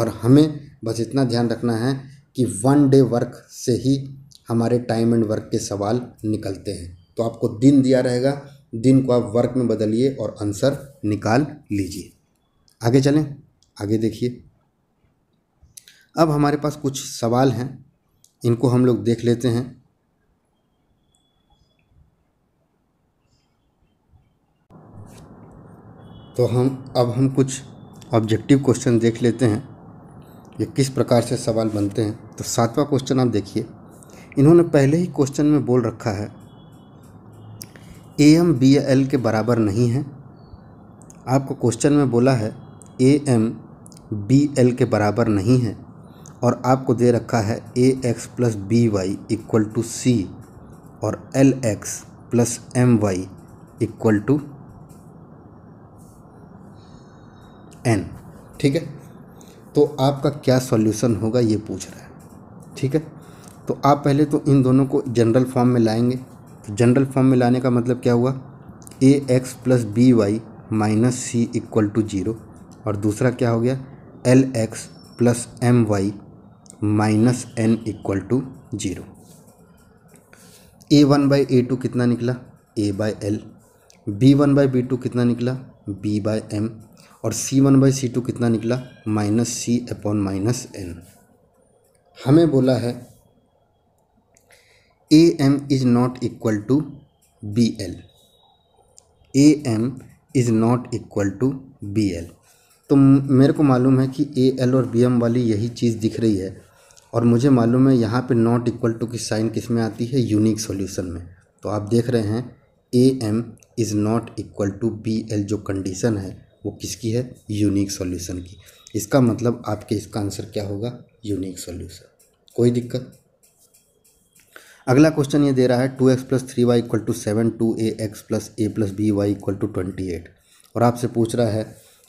और हमें बस इतना ध्यान रखना है कि वन डे वर्क से ही हमारे टाइम एंड वर्क के सवाल निकलते हैं तो आपको दिन दिया रहेगा दिन को आप वर्क में बदलिए और आंसर निकाल लीजिए आगे चलें आगे देखिए अब हमारे पास कुछ सवाल हैं इनको हम लोग देख लेते हैं तो हम अब हम कुछ ऑब्जेक्टिव क्वेश्चन देख लेते हैं ये किस प्रकार से सवाल बनते हैं तो सातवां क्वेश्चन आप देखिए इन्होंने पहले ही क्वेश्चन में बोल रखा है ए एम बी एल के बराबर नहीं है आपको क्वेश्चन में बोला है ए एम बी एल के बराबर नहीं है और आपको दे रखा है A x plus B y equal to C और L x plus M y equal to N ठीक है तो आपका क्या सॉल्यूशन होगा ये पूछ रहा है ठीक है तो आप पहले तो इन दोनों को जनरल फॉर्म में लाएंगे तो जनरल फॉर्म में लाने का मतलब क्या हुआ A x plus B y minus C equal to zero और दूसरा क्या हो गया L x plus M y minus N equal to zero A one by A two कितना निकला A by L B one by B two कितना निकला B by M और सी वन बाई सी टू कितना निकला minus C upon minus N हमें बोला है A M is not equal to B L A M is not equal to B L तो मेरे को मालूम है कि ए एल और बी एम वाली यही चीज़ दिख रही है और मुझे मालूम है यहाँ पे नॉट इक्वल टू की साइन किस में आती है यूनिक सॉल्यूशन में तो आप देख रहे हैं A M is not equal to B L जो कंडीशन है वो किसकी है यूनिक सॉल्यूशन की इसका मतलब आपके इसका आंसर क्या होगा यूनिक सॉल्यूशन कोई दिक्कत अगला क्वेश्चन ये दे रहा है two x plus three Y equal to seven two A x plus A plus B y equal to twenty eight और आपसे पूछ रहा है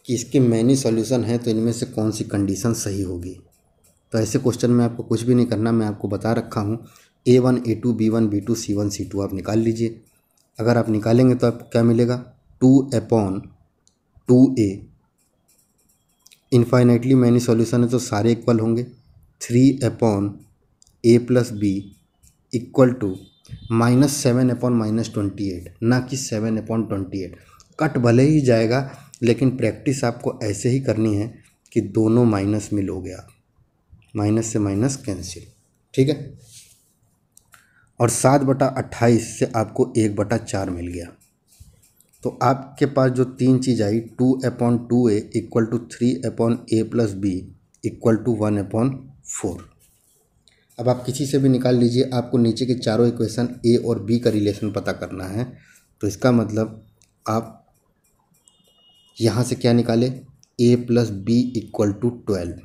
कि इसके मैनी सॉल्यूशन हैं तो इनमें से कौन सी कंडीशन सही होगी तो ऐसे क्वेश्चन में आपको कुछ भी नहीं करना मैं आपको बता रखा हूँ A one A two B one B two C one C two आप निकाल लीजिए अगर आप निकालेंगे तो आपको क्या मिलेगा two upon two A infinitely many solution है तो सारे इक्वल होंगे three upon A plus B equal to minus seven upon minus twenty eight ना कि seven upon twenty eight cut भले ही जाएगा लेकिन प्रैक्टिस आपको ऐसे ही करनी है कि दोनों माइनस में लोगे आप माइनस से माइनस कैंसिल ठीक है और सात बटा अट्ठाईस से आपको एक बटा चार मिल गया तो आपके पास जो तीन चीज़ आई two upon two A equal to three upon A plus B equal to one upon four अब आप किसी से भी निकाल लीजिए आपको नीचे के चारों इक्वेशन ए और बी का रिलेशन पता करना है तो इसका मतलब आप यहाँ से क्या निकाले A plus B equal to twelve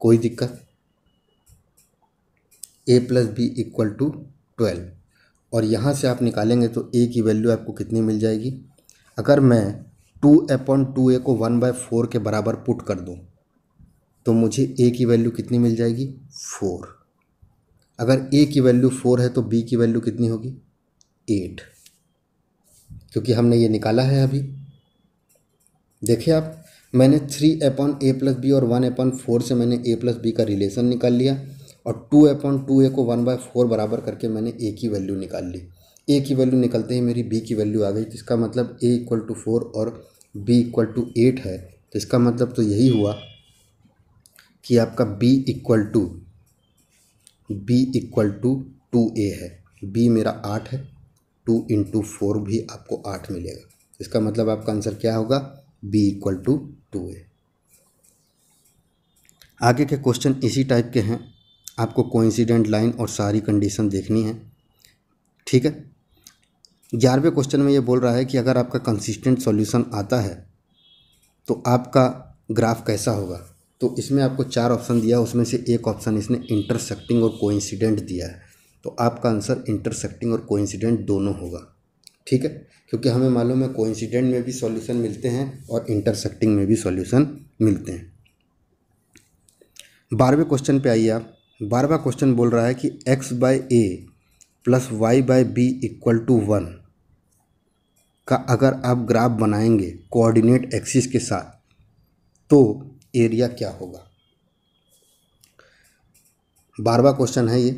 कोई दिक्कत A plus B equal to twelve और यहाँ से आप निकालेंगे तो ए की वैल्यू आपको कितनी मिल जाएगी अगर मैं टू अपॉन टू ए को वन बाय फोर के बराबर पुट कर दूँ तो मुझे ए की वैल्यू कितनी मिल जाएगी फोर अगर ए की वैल्यू फोर है तो बी की वैल्यू कितनी होगी एट क्योंकि हमने ये निकाला है अभी देखिए आप मैंने three upon A plus B और वन अपॉन फोर से मैंने ए प्लस बी का रिलेशन निकाल लिया और टू अपॉन टू ए को वन बाय फोर बराबर करके मैंने ए की वैल्यू निकाल ली ए की वैल्यू निकलते ही मेरी बी की वैल्यू आ गई जिसका मतलब ए इक्वल टू फोर और बी इक्वल टू एट है तो इसका मतलब तो यही हुआ कि आपका B equal to B equal to two A है बी मेरा आठ है टू इंटू फोर भी आपको आठ मिलेगा इसका मतलब आपका आंसर क्या होगा B equal to two A आगे के क्वेश्चन इसी टाइप के हैं आपको कोइंसिडेंट लाइन और सारी कंडीशन देखनी है ठीक है ग्यारहवें क्वेश्चन में ये बोल रहा है कि अगर आपका कंसिस्टेंट सॉल्यूशन आता है तो आपका ग्राफ कैसा होगा तो इसमें आपको चार ऑप्शन दिया उसमें से एक ऑप्शन इसने इंटरसेक्टिंग और कोइंसिडेंट दिया है तो आपका आंसर इंटरसेक्टिंग और कोइंसिडेंट दोनों होगा ठीक है क्योंकि हमें मालूम है कोइंसिडेंट में भी सॉल्यूशन मिलते हैं और इंटरसेक्टिंग में भी सॉल्यूशन मिलते हैं बारहवें क्वेश्चन पे आइए आप बारहवा क्वेश्चन बोल रहा है कि x by A plus y by B equal to one का अगर आप ग्राफ बनाएंगे कोऑर्डिनेट एक्सिस के साथ तो एरिया क्या होगा बारहवा क्वेश्चन है ये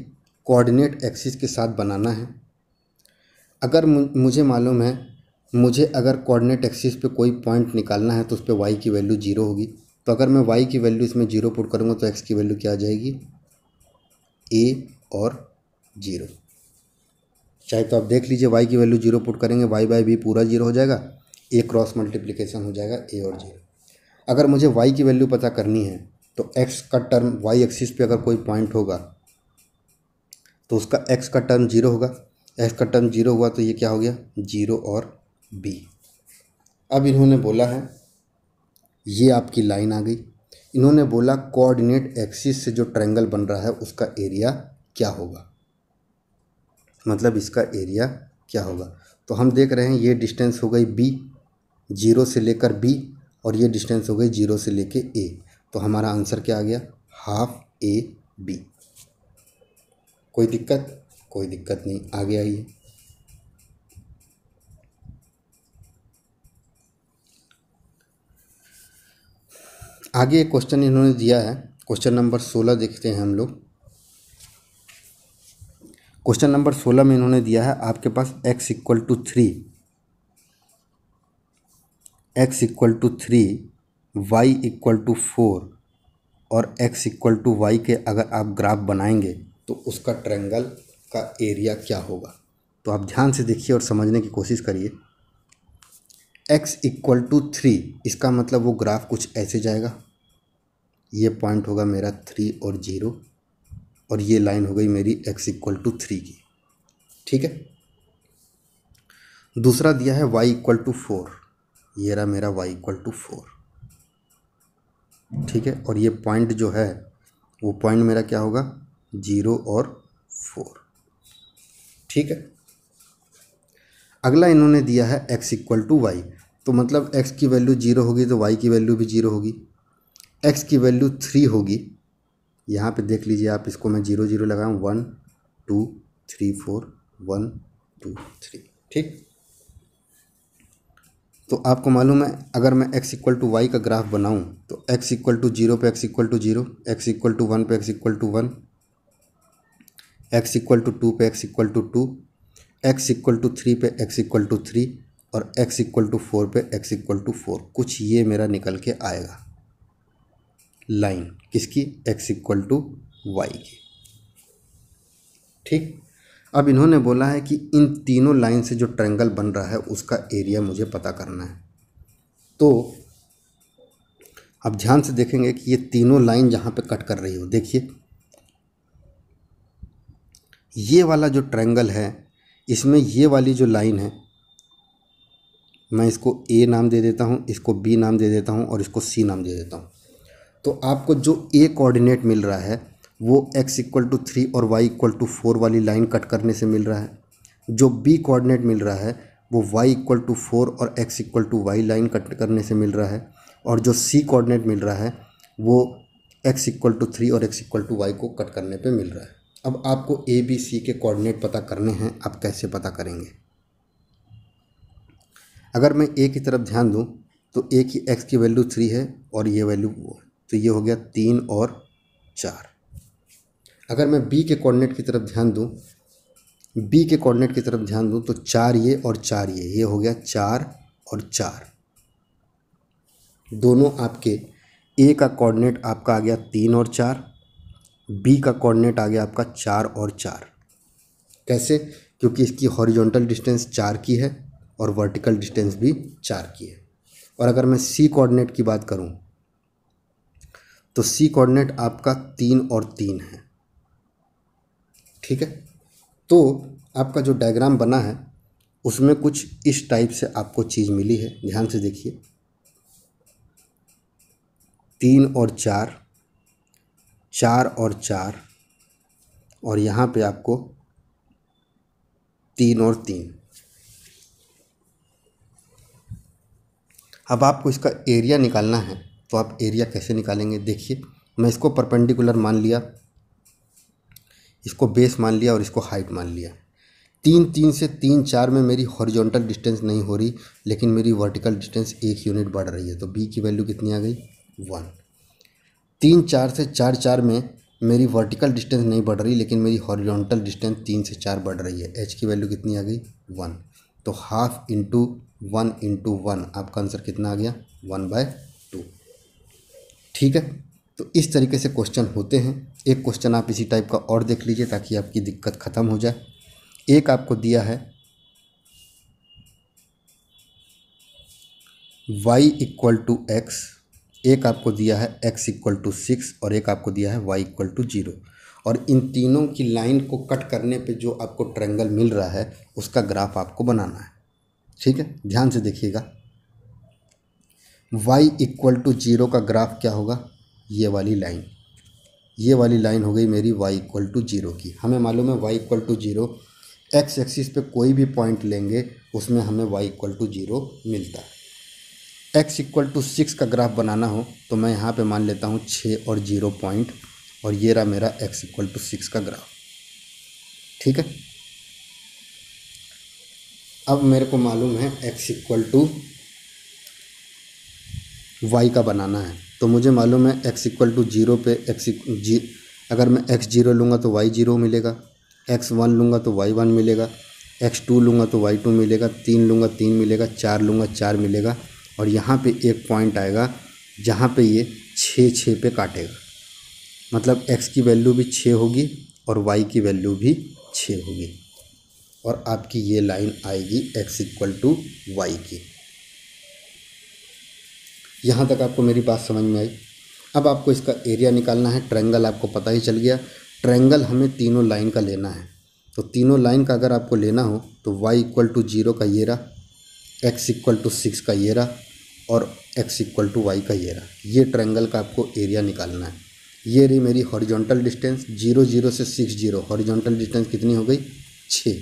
कोऑर्डिनेट एक्सिस के साथ बनाना है अगर मुझे मालूम है मुझे अगर कोऑर्डिनेट एक्सिस पे कोई पॉइंट निकालना है तो उस पर वाई की वैल्यू जीरो होगी तो अगर मैं वाई की वैल्यू इसमें जीरो पुट करूँगा तो एक्स की वैल्यू क्या आ जाएगी ए और जीरो चाहे तो आप देख लीजिए वाई की वैल्यू जीरो पुट करेंगे वाई बाई बी पूरा जीरो हो जाएगा ए क्रॉस मल्टीप्लिकेशन हो जाएगा ए और जीरो अगर मुझे वाई की वैल्यू पता करनी है तो एक्स का टर्म वाई एक्सिस पे अगर कोई पॉइंट होगा तो उसका एक्स का टर्म जीरो होगा एक्स का टर्म जीरो हुआ तो ये क्या हो गया जीरो और बी अब इन्होंने बोला है ये आपकी लाइन आ गई इन्होंने बोला कोऑर्डिनेट एक्सिस से जो ट्रायंगल बन रहा है उसका एरिया क्या होगा मतलब इसका एरिया क्या होगा तो हम देख रहे हैं ये डिस्टेंस हो गई बी जीरो से लेकर बी और ये डिस्टेंस हो गई जीरो से लेकर ए तो हमारा आंसर क्या आ गया हाफ ए बी कोई दिक्कत कोई दिक्कत नहीं आगे आइए आगे एक क्वेश्चन इन्होंने दिया है क्वेश्चन नंबर सोलह देखते हैं हम लोग क्वेश्चन नंबर सोलह में इन्होंने दिया है आपके पास x equal to three x equal to three Y equal to four और एक्स इक्वल टू वाई के अगर आप ग्राफ बनाएंगे तो उसका ट्रेंगल का एरिया क्या होगा तो आप ध्यान से देखिए और समझने की कोशिश करिए एक्स इक्वल टू थ्री इसका मतलब वो ग्राफ कुछ ऐसे जाएगा ये पॉइंट होगा मेरा थ्री और जीरो और ये लाइन हो गई मेरी एक्स इक्वल टू थ्री की ठीक है दूसरा दिया है वाई इक्वल टू फोर ये रहा मेरा वाई इक्वल टू फोर ठीक है और ये पॉइंट जो है वो पॉइंट मेरा क्या होगा जीरो और फोर ठीक है अगला इन्होंने दिया है एक्स इक्वल टू वाई तो मतलब एक्स की वैल्यू जीरो होगी तो वाई की वैल्यू भी जीरो होगी एक्स की वैल्यू थ्री होगी यहाँ पे देख लीजिए आप इसको मैं जीरो जीरो लगाऊँ one two three four one two three ठीक तो आपको मालूम है अगर मैं x इक्वल टू वाई का ग्राफ बनाऊं तो x इक्वल टू जीरो पे x equal to zero x equal to one पे x equal to one x equal to two पे x equal to two x equal to three पे x equal to three और x equal to four पे x equal to four कुछ ये मेरा निकल के आएगा लाइन किसकी एक्स इक्वल टू वाई की ठीक अब इन्होंने बोला है कि इन तीनों लाइन से जो ट्रेंगल बन रहा है उसका एरिया मुझे पता करना है तो अब ध्यान से देखेंगे कि ये तीनों लाइन जहाँ पे कट कर रही हो देखिए ये वाला जो ट्रेंगल है इसमें ये वाली जो लाइन है मैं इसको ए नाम दे देता हूँ इसको बी नाम दे देता हूँ और इसको सी नाम दे देता हूँ तो आपको जो ए कोऑर्डिनेट मिल रहा है वो एक्स इक्वल टू थ्री और वाई इक्वल टू फोर वाली लाइन कट करने से मिल रहा है जो बी कोऑर्डिनेट मिल रहा है वो वाई इक्वल टू फोर और x equal to y line cut करने से मिल रहा है और जो सी कोऑर्डिनेट मिल रहा है वो एक्स इक्वल टू थ्री और एक्स इक्वल टू वाई को कट करने पे मिल रहा है अब आपको ए बी सी के कोऑर्डिनेट पता करने हैं आप कैसे पता करेंगे अगर मैं ए की तरफ ध्यान दूँ तो ए की एक्स की वैल्यू थ्री है और ये वैल्यू वो है तो ये हो गया तीन और चार अगर मैं बी के कोऑर्डिनेट की तरफ ध्यान दूँ बी के कोऑर्डिनेट की तरफ ध्यान दूँ तो चार ये और चार ये ये हो गया चार और चार दोनों आपके ए का कोऑर्डिनेट आपका आ गया तीन और चार बी का कोऑर्डिनेट आ गया आपका चार और चार कैसे क्योंकि इसकी हॉरिजॉन्टल डिस्टेंस चार की है और वर्टिकल डिस्टेंस भी चार की है और अगर मैं सी कोऑर्डिनेट की बात करूँ तो सी कोऑर्डिनेट आपका तीन और तीन है ठीक है तो आपका जो डायग्राम बना है उसमें कुछ इस टाइप से आपको चीज़ मिली है ध्यान से देखिए तीन और चार चार और चार और यहाँ पे आपको तीन और तीन अब आपको इसका एरिया निकालना है तो आप एरिया कैसे निकालेंगे देखिए मैं इसको परपेंडिकुलर मान लिया इसको बेस मान लिया और इसको हाइट मान लिया तीन तीन से तीन चार में मेरी हॉरिजॉन्टल डिस्टेंस नहीं हो रही लेकिन मेरी वर्टिकल डिस्टेंस एक यूनिट बढ़ रही है तो बी की वैल्यू कितनी आ गई वन तीन चार से चार चार में मेरी वर्टिकल डिस्टेंस नहीं बढ़ रही लेकिन मेरी हॉरिजॉन्टल डिस्टेंस तीन से चार बढ़ रही है एच की वैल्यू कितनी आ गई वन तो half into one into one आपका आंसर कितना आ गया वन बाय ठीक है तो इस तरीके से क्वेश्चन होते हैं एक क्वेश्चन आप इसी टाइप का और देख लीजिए ताकि आपकी दिक्कत ख़त्म हो जाए एक आपको दिया है y इक्वल टू एक्स एक आपको दिया है x इक्वल टू सिक्स और एक आपको दिया है y इक्वल टू जीरो और इन तीनों की लाइन को कट करने पे जो आपको ट्रेंगल मिल रहा है उसका ग्राफ आपको बनाना है ठीक है ध्यान से देखिएगा y इक्वल टू जीरो का ग्राफ क्या होगा ये वाली लाइन ये वाली लाइन हो गई मेरी y इक्वल टू जीरो की हमें मालूम है y equal to zero x axis पे कोई भी पॉइंट लेंगे उसमें हमें y इक्वल टू जीरो मिलता है एक्स इक्वल टू सिक्स का ग्राफ बनाना हो तो मैं यहाँ पे मान लेता हूँ छः और जीरो पॉइंट और ये रहा मेरा x इक्वल टू सिक्स का ग्राफ ठीक है अब मेरे को मालूम है x इक्वल टू वाई का बनाना है तो मुझे मालूम है एक्स इक्वल टू जीरो पे एक्स जी अगर मैं एक्स जीरो लूँगा तो वाई जीरो मिलेगा एक्स वन लूँगा तो वाई वन मिलेगा एक्स टू लूँगा तो वाई टू मिलेगा तीन लूँगा तीन मिलेगा चार लूँगा चार मिलेगा और यहाँ पे एक पॉइंट आएगा जहाँ पे ये छः छः पे काटेगा मतलब एक्स की वैल्यू भी छः होगी और वाई की वैल्यू भी छः होगी और आपकी ये लाइन आएगी एक्स इक्वल टू वाई की यहाँ तक आपको मेरी बात समझ में आई अब आपको इसका एरिया निकालना है ट्रैंगल आपको पता ही चल गया ट्रैंगल हमें तीनों लाइन का लेना है तो तीनों लाइन का अगर आपको लेना हो तो वाई इक्वल टू जीरो का ये रहा एक्स इक्वल टू सिक्स का ये रहा और एक्स इक्वल टू वाई का ये रहा ये ट्रैंगल का आपको एरिया निकालना है ये रही मेरी हॉरिजॉन्टल डिस्टेंस जीरो जीरो से सिक्स जीरो हॉरिजॉन्टल डिस्टेंस कितनी हो गई छः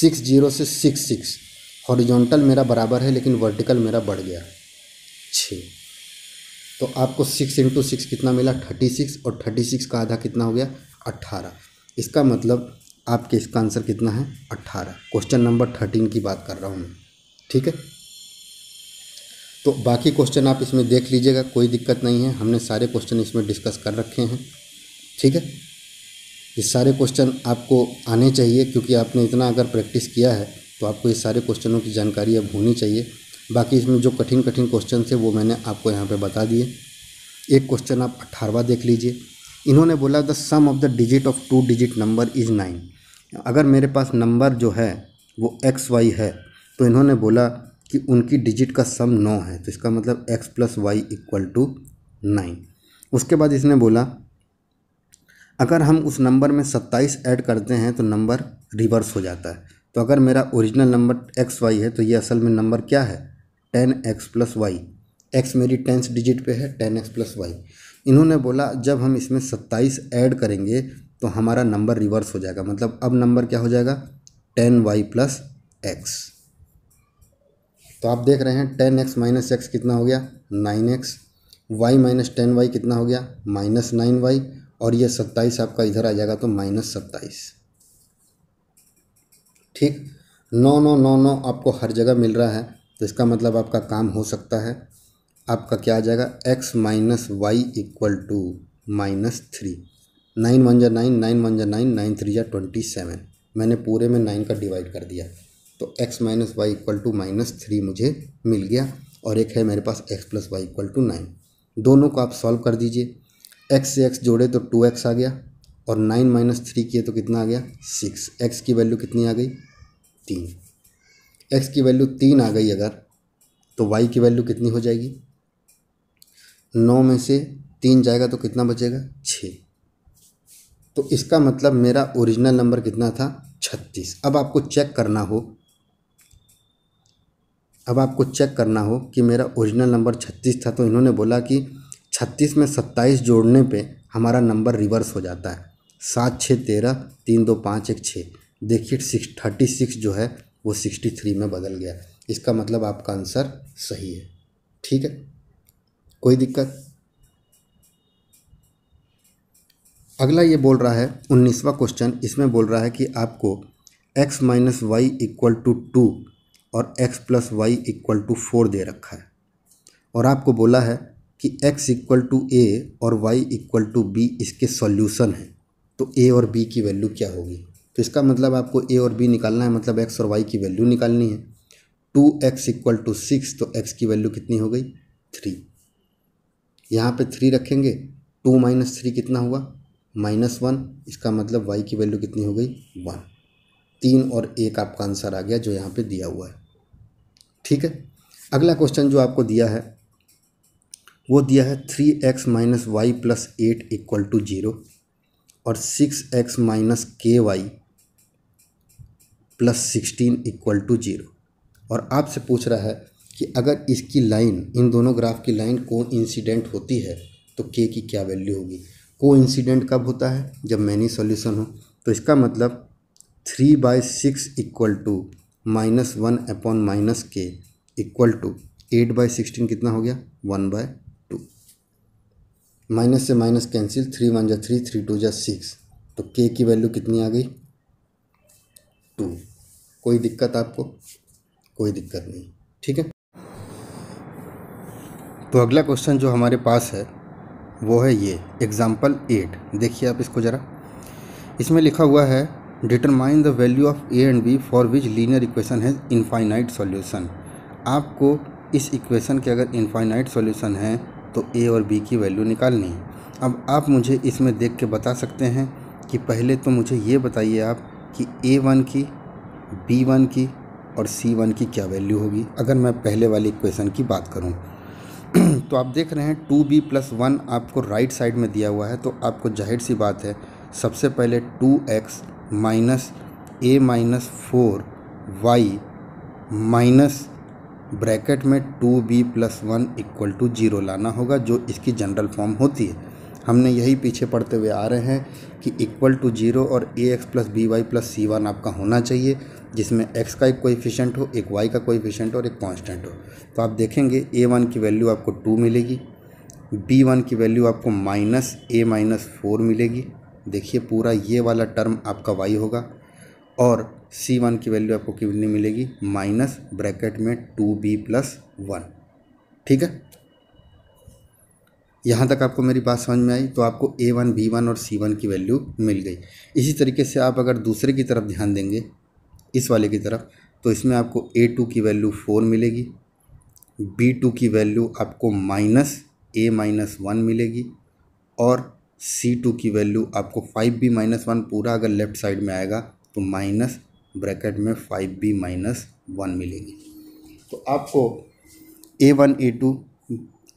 सिक्स जीरो से सिक्स सिक्स हॉरिजॉन्टल मेरा बराबर है लेकिन वर्टिकल मेरा बढ़ गया छः तो आपको सिक्स इंटू सिक्स कितना मिला थर्टी सिक्स और थर्टी सिक्स का आधा कितना हो गया अट्ठारह इसका मतलब आपके इसका आंसर कितना है अट्ठारह क्वेश्चन नंबर थर्टीन की बात कर रहा हूँ मैं ठीक है तो बाकी क्वेश्चन आप इसमें देख लीजिएगा कोई दिक्कत नहीं है हमने सारे क्वेश्चन इसमें डिस्कस कर रखे हैं ठीक है ये सारे क्वेश्चन आपको आने चाहिए क्योंकि आपने इतना अगर प्रैक्टिस किया है तो आपको ये सारे क्वेश्चनों की जानकारी अब होनी चाहिए बाकी इसमें जो कठिन कठिन क्वेश्चन थे वो मैंने आपको यहाँ पे बता दिए एक क्वेश्चन आप अठारवा देख लीजिए इन्होंने बोला the sum of the digit of two digit number is nine अगर मेरे पास नंबर जो है वो एक्स वाई है तो इन्होंने बोला कि उनकी डिजिट का सम नौ है तो इसका मतलब x plus y equal to nine उसके बाद इसने बोला अगर हम उस नंबर में सत्ताईस ऐड करते हैं तो नंबर रिवर्स हो जाता है तो अगर मेरा ओरिजिनल नंबर एक्स वाई है तो ये असल में नंबर क्या है ten x plus y x मेरी टेंथ डिजिट पे है टेन एक्स प्लस वाई इन्होंने बोला जब हम इसमें सत्ताईस ऐड करेंगे तो हमारा नंबर रिवर्स हो जाएगा मतलब अब नंबर क्या हो जाएगा टेन वाई प्लस एक्स तो आप देख रहे हैं टेन एक्स माइनस एक्स कितना हो गया nine x y minus ten y कितना हो गया माइनस नाइन वाई और ये सत्ताईस आपका इधर आ जाएगा तो माइनस सत्ताईस ठीक नौ नौ नौ नौ आपको हर जगह मिल रहा है तो इसका मतलब आपका काम हो सकता है आपका क्या आ जाएगा x minus y equal to minus three nine one जा नाइन नाइन वन जा नाइन नाइन थ्री जा ट्वेंटी सेवन मैंने पूरे में नाइन का डिवाइड कर दिया तो x minus y equal to minus three मुझे मिल गया और एक है मेरे पास x plus y equal to nine दोनों को आप सॉल्व कर दीजिए एक्स से एक्स जोड़े तो टू एक्स आ गया और नाइन माइनस थ्री किए तो कितना आ गया सिक्स एक्स की वैल्यू कितनी आ गई तीन एक्स की वैल्यू तीन आ गई अगर तो वाई की वैल्यू कितनी हो जाएगी नौ में से तीन जाएगा तो कितना बचेगा छः तो इसका मतलब मेरा ओरिजिनल नंबर कितना था छत्तीस अब आपको चेक करना हो अब आपको चेक करना हो कि मेरा ओरिजिनल नंबर छत्तीस था तो इन्होंने बोला कि छत्तीस में सत्ताईस जोड़ने पे हमारा नंबर रिवर्स हो जाता है सात छः तेरह तीन दो पाँच एक छः देखिए सिक्स थर्टी सिक्स जो है वो सिक्सटी थ्री में बदल गया इसका मतलब आपका आंसर सही है ठीक है कोई दिक्कत अगला ये बोल रहा है उन्नीसवा क्वेश्चन इसमें बोल रहा है कि आपको x minus y equal to two और x plus y equal to four दे रखा है और आपको बोला है कि x इक्वल टू ए और y इक्वल टू बी इसके सॉल्यूशन हैं तो ए और बी की वैल्यू क्या होगी तो इसका मतलब आपको ए और बी निकालना है मतलब एक्स और वाई की वैल्यू निकालनी है two x equal to six तो एक्स की वैल्यू कितनी हो गई थ्री यहाँ पे थ्री रखेंगे टू माइनस थ्री कितना हुआ माइनस वन इसका मतलब वाई की वैल्यू कितनी हो गई वन तीन और एक आपका आंसर आ गया जो यहाँ पे दिया हुआ है ठीक है अगला क्वेश्चन जो आपको दिया है वो दिया है three x minus y plus eight equal to zero और six x minus k y plus sixteen equal to zero और आपसे पूछ रहा है कि अगर इसकी लाइन इन दोनों ग्राफ की लाइन को इंसीडेंट होती है तो के की क्या वैल्यू होगी को इंसीडेंट कब होता है जब मैनी सॉल्यूशन हो तो इसका मतलब three by six equal to minus one upon minus k equal to eight by sixteen कितना हो गया वन बाय टू माइनस से माइनस कैंसिल थ्री वन जा थ्री थ्री टू जा सिक्स तो के की वैल्यू कितनी आ गई टू हम्म। कोई दिक्कत आपको कोई दिक्कत नहीं ठीक है तो अगला क्वेश्चन जो हमारे पास है वो है ये एग्ज़ाम्पल एट देखिए आप इसको ज़रा इसमें लिखा हुआ है determine the value of a and b for which linear equation has infinite solution आपको इस इक्वेशन के अगर इनफाइनाइट सॉल्यूशन है तो ए और बी की वैल्यू निकालनी है अब आप मुझे इसमें देख के बता सकते हैं कि पहले तो मुझे ये बताइए आप कि ए वन की बी वन की और सी वन की क्या वैल्यू होगी अगर मैं पहले वाले इक्वेशन की बात करूं <clears throat> तो आप देख रहे हैं टू बी प्लस वन आपको राइट साइड में दिया हुआ है तो आपको जाहिर सी बात है सबसे पहले two x minus a minus four y minus bracket में two b plus one equal to zero लाना होगा जो इसकी जनरल फॉर्म होती है हमने यही पीछे पढ़ते हुए आ रहे हैं कि इक्वल टू जीरो और a x plus B y plus C one आपका होना चाहिए जिसमें एक्स का एक कोएफिशिएंट हो एक वाई का कोएफिशिएंट और एक कांस्टेंट हो तो आप देखेंगे ए वन की वैल्यू आपको टू मिलेगी बी वन की वैल्यू आपको माइनस ए माइनस फोर मिलेगी देखिए पूरा ये वाला टर्म आपका वाई होगा और सी वन की वैल्यू आपको कितनी मिलेगी माइनस ब्रैकेट में टू बी प्लस वन ठीक है यहाँ तक आपको मेरी बात समझ में आई तो आपको ए वन बी वन और सी वन की वैल्यू मिल गई इसी तरीके से आप अगर दूसरे की तरफ ध्यान देंगे इस वाले की तरफ तो इसमें आपको ए टू की वैल्यू फ़ोर मिलेगी बी टू की वैल्यू आपको माइनस ए माइनस वन मिलेगी और सी टू की वैल्यू आपको फाइव बी माइनस वन पूरा अगर लेफ़्ट साइड में आएगा तो माइनस ब्रैकेट में फाइव बी माइनस वन मिलेगी तो आपको a one A two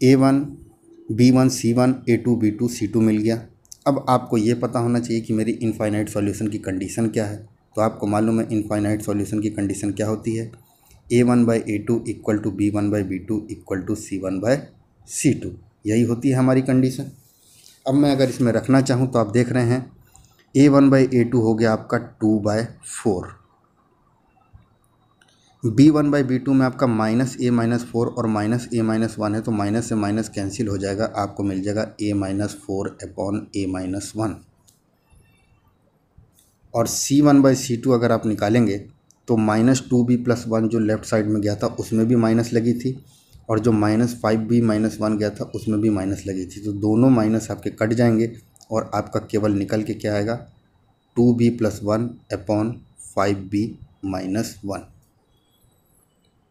a one b one c one A two b two c two मिल गया अब आपको ये पता होना चाहिए कि मेरी इनफाइनाइट सॉल्यूशन की कंडीशन क्या है तो आपको मालूम है इनफाइनाइट सॉल्यूशन की कंडीशन क्या होती है a one by A two equal to B one by B two equal to C one by C two यही होती है हमारी कंडीशन अब मैं अगर इसमें रखना चाहूँ तो आप देख रहे हैं a one by A two हो गया आपका two by four b one by B two में आपका माइनस ए माइनस फोर और माइनस ए माइनस वन है तो माइनस से माइनस कैंसिल हो जाएगा आपको मिल जाएगा ए minus four upon a minus one और सी वन बाई सी टू अगर आप निकालेंगे तो minus two b plus one जो लेफ्ट साइड में गया था उसमें भी माइनस लगी थी और जो minus five b minus one गया था उसमें भी माइनस लगी थी तो दोनों माइनस आपके कट जाएंगे और आपका केवल निकल के क्या आएगा two b plus one upon five b minus one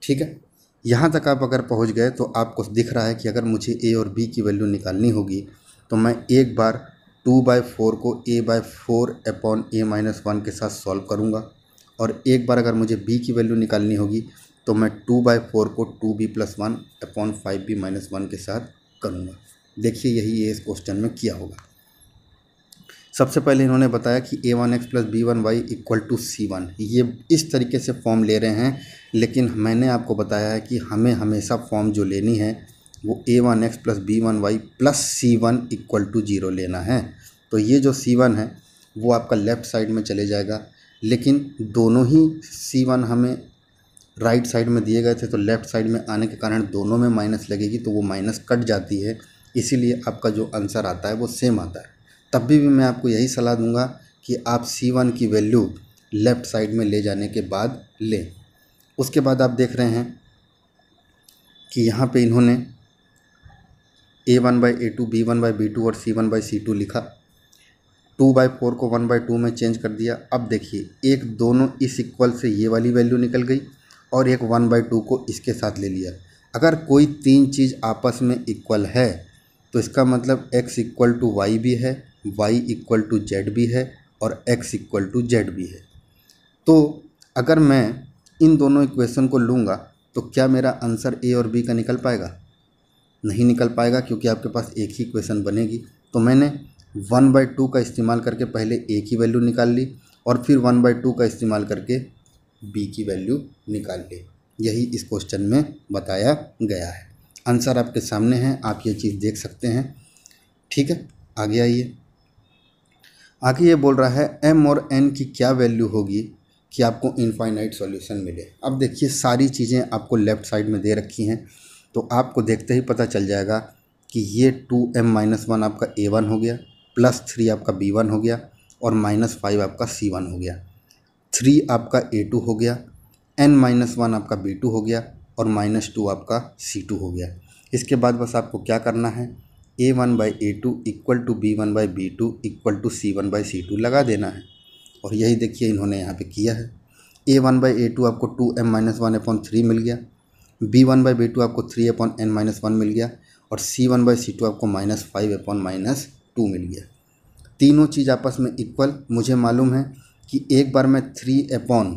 ठीक है यहाँ तक आप अगर पहुँच गए तो आपको दिख रहा है कि अगर मुझे ए और बी की वैल्यू निकालनी होगी तो मैं एक बार टू बाई फोर को a by four upon a minus one के साथ सॉल्व करूँगा और एक बार अगर मुझे बी की वैल्यू निकालनी होगी तो मैं टू बाई फोर को two b plus one upon five b minus one के साथ करूँगा देखिए यही ये इस क्वेश्चन में किया होगा सबसे पहले इन्होंने बताया कि a one x plus B one y equal to C one ये इस तरीके से फॉर्म ले रहे हैं लेकिन मैंने आपको बताया है कि हमें हमेशा फॉर्म जो लेनी है वो a one x plus B one y plus C one equal to zero लेना है तो ये जो सी वन है वो आपका लेफ़्ट साइड में चले जाएगा लेकिन दोनों ही सी वन हमें राइट साइड में दिए गए थे तो लेफ़्ट साइड में आने के कारण दोनों में माइनस लगेगी तो वो माइनस कट जाती है इसीलिए आपका जो आंसर आता है वो सेम आता है तब भी, भी मैं आपको यही सलाह दूंगा कि आप सी वन की वैल्यू लेफ़्ट साइड में ले जाने के बाद लें उसके बाद आप देख रहे हैं कि यहाँ पे इन्होंने a one by A two B one by B two और सी वन बाई सी टू लिखा टू बाई फोर को वन बाई टू में चेंज कर दिया अब देखिए एक दोनों इस इक्वल से ये वाली वैल्यू निकल गई और एक वन बाई टू को इसके साथ ले लिया अगर कोई तीन चीज़ आपस में इक्वल है तो इसका मतलब एक्स इक्वल टू वाई भी है वाई इक्वल टू जेड भी है और एक्स इक्वल टू जेड भी है तो अगर मैं इन दोनों इक्वेशन को लूँगा तो क्या मेरा आंसर ए और बी का निकल पाएगा नहीं निकल पाएगा क्योंकि आपके पास एक ही इक्वेशन बनेगी तो मैंने वन बाई टू का इस्तेमाल करके पहले ए की वैल्यू निकाल ली और फिर वन बाई टू का इस्तेमाल करके बी की वैल्यू निकाल ली यही इस क्वेश्चन में बताया गया है आंसर आपके सामने है आप ये चीज़ देख सकते हैं ठीक है आगे आइए आगे ये बोल रहा है एम और एन की क्या वैल्यू होगी कि आपको इनफाइनाइट सॉल्यूशन मिले अब देखिए सारी चीज़ें आपको लेफ़्ट साइड में दे रखी हैं तो आपको देखते ही पता चल जाएगा कि ये टू एम माइनस वन आपका ए वन हो गया प्लस थ्री आपका बी वन हो गया और माइनस फाइव आपका सी वन हो गया थ्री आपका ए टू हो गया एन माइनस वन आपका बी टू हो गया और माइनस टू आपका सी टू हो गया इसके बाद बस आपको क्या करना है a one by A two equal to B one by B two equal to C one by C two लगा देना है और यही देखिए इन्होंने यहाँ पे किया है a one by A two आपको two m minus one upon three मिल गया b one by B two आपको three upon n minus one मिल गया और सी वन बाई सी टू आपको minus five upon minus two मिल गया तीनों चीज़ आपस में इक्वल मुझे मालूम है कि एक बार मैं थ्री अपॉन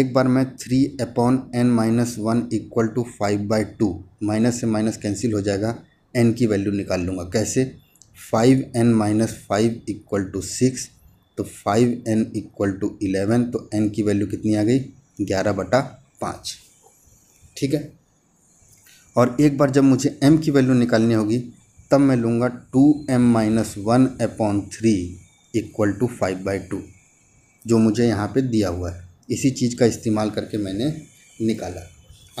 एक बार मैं three upon n minus one equal to five by two minus से माइनस कैंसिल हो जाएगा एन की वैल्यू निकाल लूँगा कैसे five n minus five equal to six तो five n equal to eleven तो एन की वैल्यू कितनी आ गई ग्यारह बटा पाँच ठीक है और एक बार जब मुझे एम की वैल्यू निकालनी होगी तब मैं लूँगा two m minus one upon three equal to five by two जो मुझे यहाँ पे दिया हुआ है इसी चीज़ का इस्तेमाल करके मैंने निकाला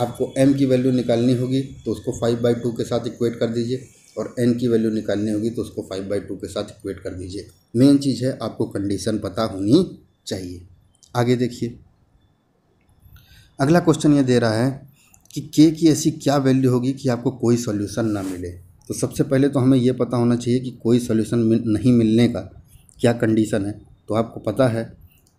आपको m की वैल्यू निकालनी होगी तो उसको फाइव बाई टू के साथ इक्वेट कर दीजिए और n की वैल्यू निकालनी होगी तो उसको फाइव बाई टू के साथ इक्वेट कर दीजिए मेन चीज़ है आपको कंडीशन पता होनी चाहिए आगे देखिए अगला क्वेश्चन ये दे रहा है कि के की ऐसी क्या वैल्यू होगी कि आपको कोई सोल्यूशन ना मिले तो सबसे पहले तो हमें यह पता होना चाहिए कि कोई सोल्यूशन मिल, नहीं मिलने का क्या कंडीशन है तो आपको पता है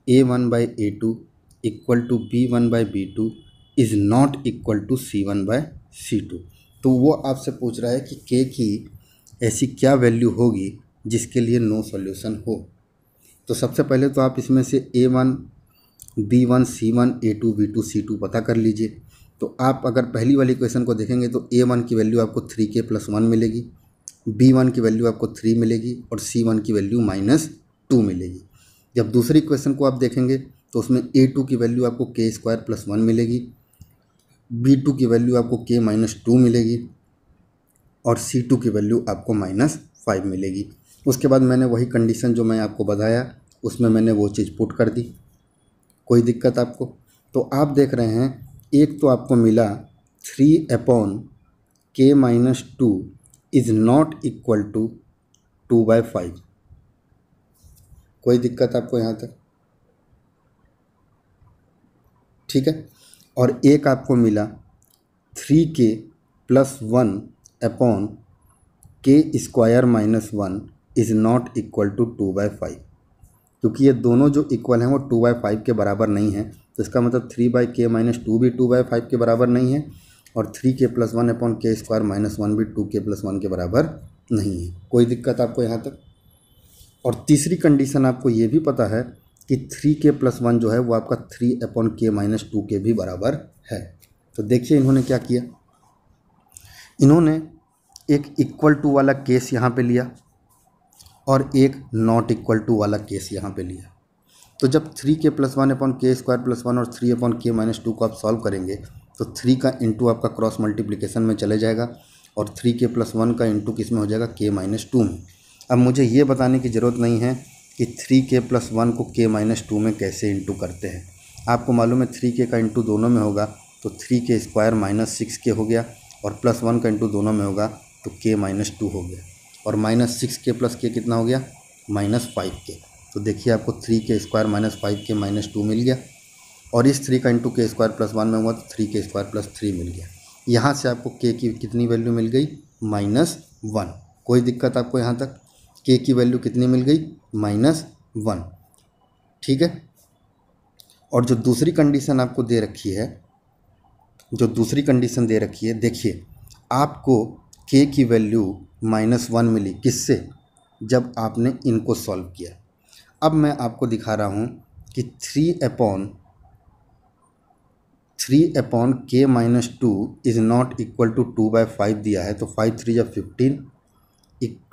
a one by A two equal to B one by B two is not equal to C one by c two तो वो आपसे पूछ रहा है कि के की ऐसी क्या वैल्यू होगी जिसके लिए नो सॉल्यूशन हो तो सबसे पहले तो आप इसमें से a one b one c one A two b two c two पता कर लीजिए तो आप अगर पहली वाली क्वेश्चन को देखेंगे तो ए वन की वैल्यू आपको थ्री के प्लस वन मिलेगी बी वन की वैल्यू आपको थ्री मिलेगी और सी वन की वैल्यू माइनस टू मिलेगी जब दूसरी क्वेश्चन को आप देखेंगे तो उसमें ए टू की वैल्यू आपको के स्क्वायर प्लस वन मिलेगी बी टू की वैल्यू आपको के माइनस टू मिलेगी और सी टू की वैल्यू आपको माइनस फाइव मिलेगी उसके बाद मैंने वही कंडीशन जो मैं आपको बताया उसमें मैंने वो चीज़ पुट कर दी कोई दिक्कत आपको तो आप देख रहे हैं एक तो आपको मिला three upon k minus two is not equal to two by five कोई दिक्कत आपको यहाँ तक ठीक है और एक आपको मिला three k plus one upon k square minus one is not equal to two by five क्योंकि ये दोनों जो इक्वल हैं वो टू बाई फाइव के बराबर नहीं है तो इसका मतलब three by k minus two भी टू बाई फाइव के बराबर नहीं है और three k plus one upon k square minus one भी टू के प्लस वन के बराबर नहीं है कोई दिक्कत आपको यहाँ तक और तीसरी कंडीशन आपको ये भी पता है कि थ्री के प्लस वन जो है वो आपका three upon k minus two के भी बराबर है तो देखिए इन्होंने क्या किया इन्होंने एक इक्वल टू वाला केस यहाँ पे लिया और एक नॉट इक्वल टू वाला केस यहाँ पे लिया तो जब three k plus one upon k square plus one और three upon k minus two को आप सॉल्व करेंगे तो थ्री का इंटू आपका क्रॉस मल्टीप्लिकेशन में चले जाएगा और थ्री के प्लस वन का इंटू किस में हो जाएगा के माइनस टू में अब मुझे ये बताने की ज़रूरत नहीं है कि थ्री के प्लस वन को के माइनस टू में कैसे इंटू करते हैं आपको मालूम है थ्री के का इंटू दोनों में होगा तो three k square minus six के हो गया और प्लस वन का इंटू दोनों में होगा तो के माइनस टू हो गया और माइनस सिक्स के प्लस के कितना हो गया माइनस फाइव के तो देखिए आपको three k square minus five k minus two मिल गया और इस थ्री का इंटू के स्क्वायर प्लस वन में हुआ तो three k square plus three मिल गया यहाँ से आपको के की कितनी वैल्यू मिल गई माइनस वन कोई दिक्कत आपको यहाँ तक के की वैल्यू कितनी मिल गई माइनस वन ठीक है और जो दूसरी कंडीशन आपको दे रखी है जो दूसरी कंडीशन दे रखी है देखिए आपको के की वैल्यू माइनस वन मिली किससे जब आपने इनको सॉल्व किया अब मैं आपको दिखा रहा हूँ कि three upon three upon k minus two is not equal to two by five दिया है तो फाइव थ्री या fifteen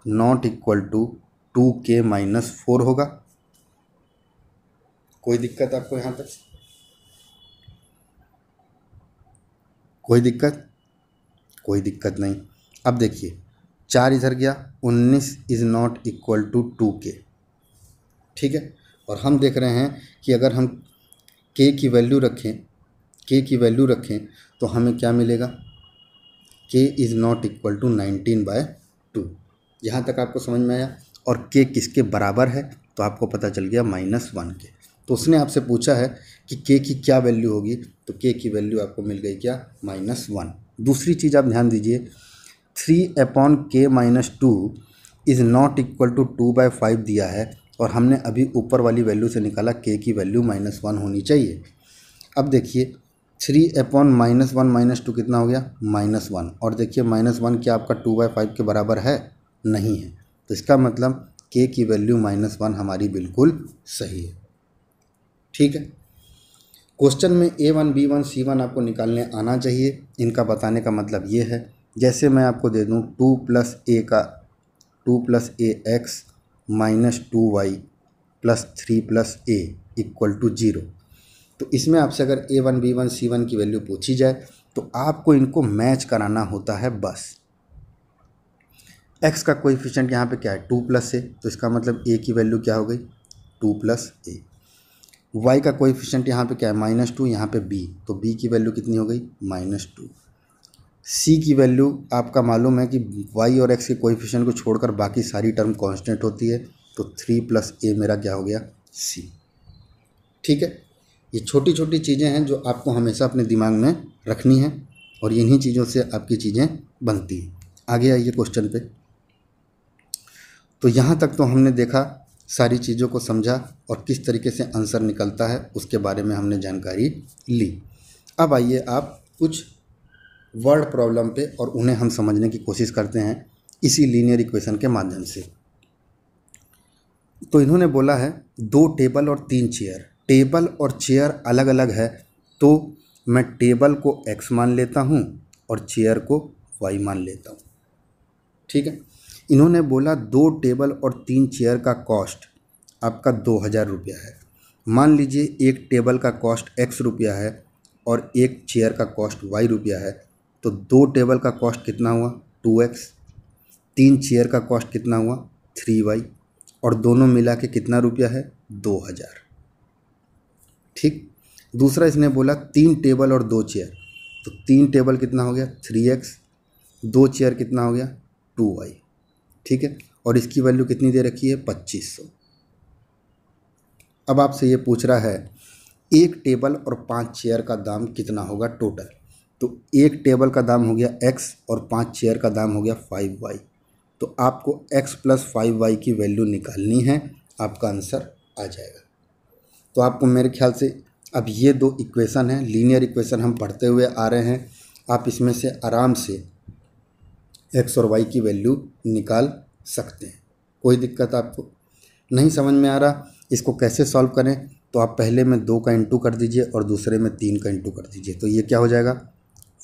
not equal to two k minus four होगा कोई दिक्कत आपको यहाँ तक कोई दिक्कत कोई दिक्कत नहीं अब देखिए चार इधर गया उन्नीस is not equal to two k ठीक है और हम देख रहे हैं कि अगर हम के की वैल्यू रखें के की वैल्यू रखें तो हमें क्या मिलेगा k is not equal to nineteen by two यहाँ तक आपको समझ में आया और के किसके बराबर है तो आपको पता चल गया माइनस वन के तो उसने आपसे पूछा है कि के की क्या वैल्यू होगी तो के की वैल्यू आपको मिल गई क्या माइनस वन दूसरी चीज़ आप ध्यान दीजिए three upon k minus two is not equal to two by five दिया है और हमने अभी ऊपर वाली वैल्यू से निकाला के की वैल्यू माइनस वन होनी चाहिए अब देखिए three upon minus one minus two कितना हो गया माइनस वन और देखिए माइनस वन क्या आपका टू बाई फाइव के बराबर है नहीं है तो इसका मतलब के की वैल्यू माइनस वन हमारी बिल्कुल सही है ठीक है क्वेश्चन में a one b one c one आपको निकालने आना चाहिए इनका बताने का मतलब ये है जैसे मैं आपको दे दूँ टू प्लस ए का two plus a x minus two y plus three plus a equal to zero तो इसमें आपसे अगर a one b one c one की वैल्यू पूछी जाए तो आपको इनको मैच कराना होता है बस एक्स का कोएफिशिएंट यहाँ पे क्या है टू प्लस ए तो इसका मतलब ए की वैल्यू क्या हो गई टू प्लस ए वाई का कोएफिशिएंट यहाँ पे क्या है माइनस टू यहाँ पे बी तो बी की वैल्यू कितनी हो गई माइनस टू सी की वैल्यू आपका मालूम है कि वाई और एक्स के कोएफिशिएंट को छोड़कर बाकी सारी टर्म कांस्टेंट होती है तो थ्री प्लस ए मेरा क्या हो गया सी ठीक है ये छोटी छोटी चीज़ें हैं जो आपको हमेशा अपने दिमाग में रखनी है और इन्हीं चीज़ों से आपकी चीज़ें बनती हैं आगे आइए क्वेश्चन पे तो यहाँ तक तो हमने देखा सारी चीज़ों को समझा और किस तरीके से आंसर निकलता है उसके बारे में हमने जानकारी ली अब आइए आप कुछ वर्ड प्रॉब्लम पे और उन्हें हम समझने की कोशिश करते हैं इसी लीनियर इक्वेशन के माध्यम से तो इन्होंने बोला है दो टेबल और तीन चेयर टेबल और चेयर अलग अलग है तो मैं टेबल को एक्स मान लेता हूँ और चेयर को वाई मान लेता हूँ ठीक है इन्होंने बोला दो टेबल और तीन चेयर का कॉस्ट आपका दो हज़ार रुपया है मान लीजिए एक टेबल का कॉस्ट एक्स रुपया है और एक चेयर का कॉस्ट वाई रुपया है तो दो टेबल का कॉस्ट कितना हुआ टू एक्स तीन चेयर का कॉस्ट कितना हुआ थ्री वाई और दोनों मिला के कितना रुपया है दो हज़ार ठीक दूसरा इसने बोला तीन टेबल और दो चेयर तो तीन टेबल कितना हो गया थ्री एक्स दो चेयर कितना हो गया टू वाई ठीक है और इसकी वैल्यू कितनी दे रखी है पच्चीस सौ अब आपसे ये पूछ रहा है एक टेबल और पांच चेयर का दाम कितना होगा टोटल तो एक टेबल का दाम हो गया एक्स और पांच चेयर का दाम हो गया फाइव वाई तो आपको एक्स प्लस फाइव वाई की वैल्यू निकालनी है आपका आंसर आ जाएगा तो आपको मेरे ख्याल से अब ये दो इक्वेशन हैं लीनियर इक्वेशन हम पढ़ते हुए आ रहे हैं आप इसमें से आराम से एक्स और वाई की वैल्यू निकाल सकते हैं कोई दिक्कत आपको नहीं समझ में आ रहा इसको कैसे सॉल्व करें तो आप पहले में दो का इंटू कर दीजिए और दूसरे में तीन का इंटू कर दीजिए तो ये क्या हो जाएगा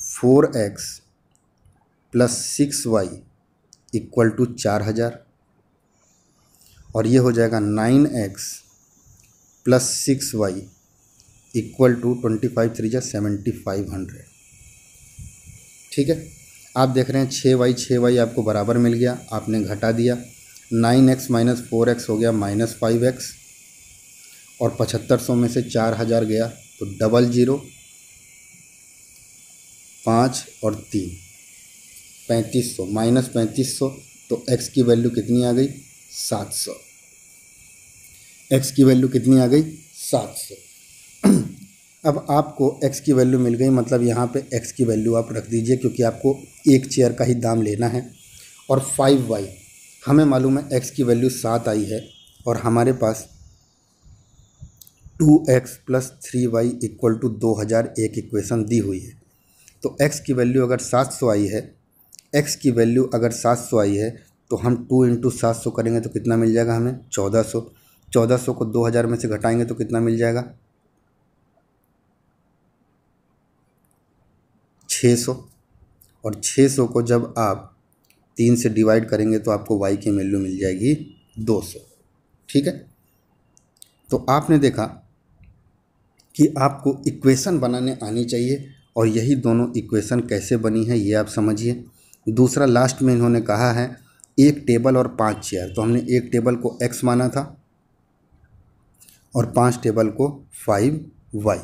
four x plus six y equal to चार हज़ार और ये हो जाएगा nine x plus six y equal to twenty five three जै सेवेंटी फाइव हंड्रेड ठीक है आप देख रहे हैं छः वाई छः वाई आपको बराबर मिल गया आपने घटा दिया nine x minus four x हो गया माइनस फाइव एक्स और पचहत्तर सौ में से चार हज़ार गया तो डबल ज़ीरो पाँच और तीन पैंतीस सौ माइनस पैंतीस सौ तो एक्स की वैल्यू कितनी आ गई सात सौ एक्स की वैल्यू कितनी आ गई सात सौ अब आपको x की वैल्यू मिल गई मतलब यहाँ पे x की वैल्यू आप रख दीजिए क्योंकि आपको एक चेयर का ही दाम लेना है और फाइव वाई हमें मालूम है x की वैल्यू सात आई है और हमारे पास two x plus three Y equal to दो हज़ार एक इक्वेशन दी हुई है तो x की वैल्यू अगर सात सौ आई है x की वैल्यू अगर सात सौ आई है तो हम टू इंटू सात सौ करेंगे तो कितना मिल जाएगा हमें चौदह सौ चौदह सौ को दो हज़ार में से घटाएंगे तो कितना मिल जाएगा छः सौ और छः सौ को जब आप तीन से डिवाइड करेंगे तो आपको वाई की वैल्यू मिल जाएगी दो सौ ठीक है तो आपने देखा कि आपको इक्वेशन बनाने आनी चाहिए और यही दोनों इक्वेशन कैसे बनी है ये आप समझिए दूसरा लास्ट में इन्होंने कहा है एक टेबल और पांच चेयर तो हमने एक टेबल को एक्स माना था और पांच टेबल को फाइव वाई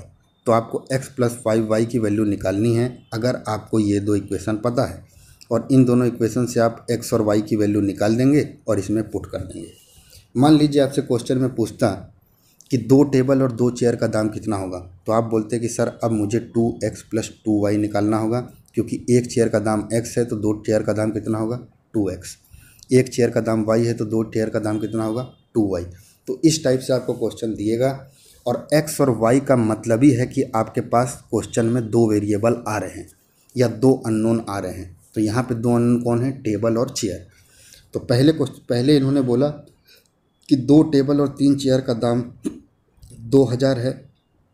तो आपको x प्लस फाइव वाई की वैल्यू निकालनी है अगर आपको ये दो इक्वेशन पता है और इन दोनों इक्वेशन से आप x और y की वैल्यू निकाल देंगे और इसमें पुट कर देंगे मान लीजिए आपसे क्वेश्चन में पूछता कि दो टेबल और दो चेयर का दाम कितना होगा तो आप बोलते कि सर अब मुझे two x plus two y निकालना होगा क्योंकि एक चेयर का दाम x है तो दो चेयर का दाम कितना होगा टू एक्स एक चेयर का दाम y है तो दो चेयर का दाम कितना होगा टू वाई तो इस टाइप से आपको क्वेश्चन दिएगा और एक्स और वाई का मतलब ही है कि आपके पास क्वेश्चन में दो वेरिएबल आ रहे हैं या दो अननोन आ रहे हैं तो यहाँ पे दो अननोन कौन है टेबल और चेयर तो पहले पहले इन्होंने बोला कि दो टेबल और तीन चेयर का दाम दो हज़ार है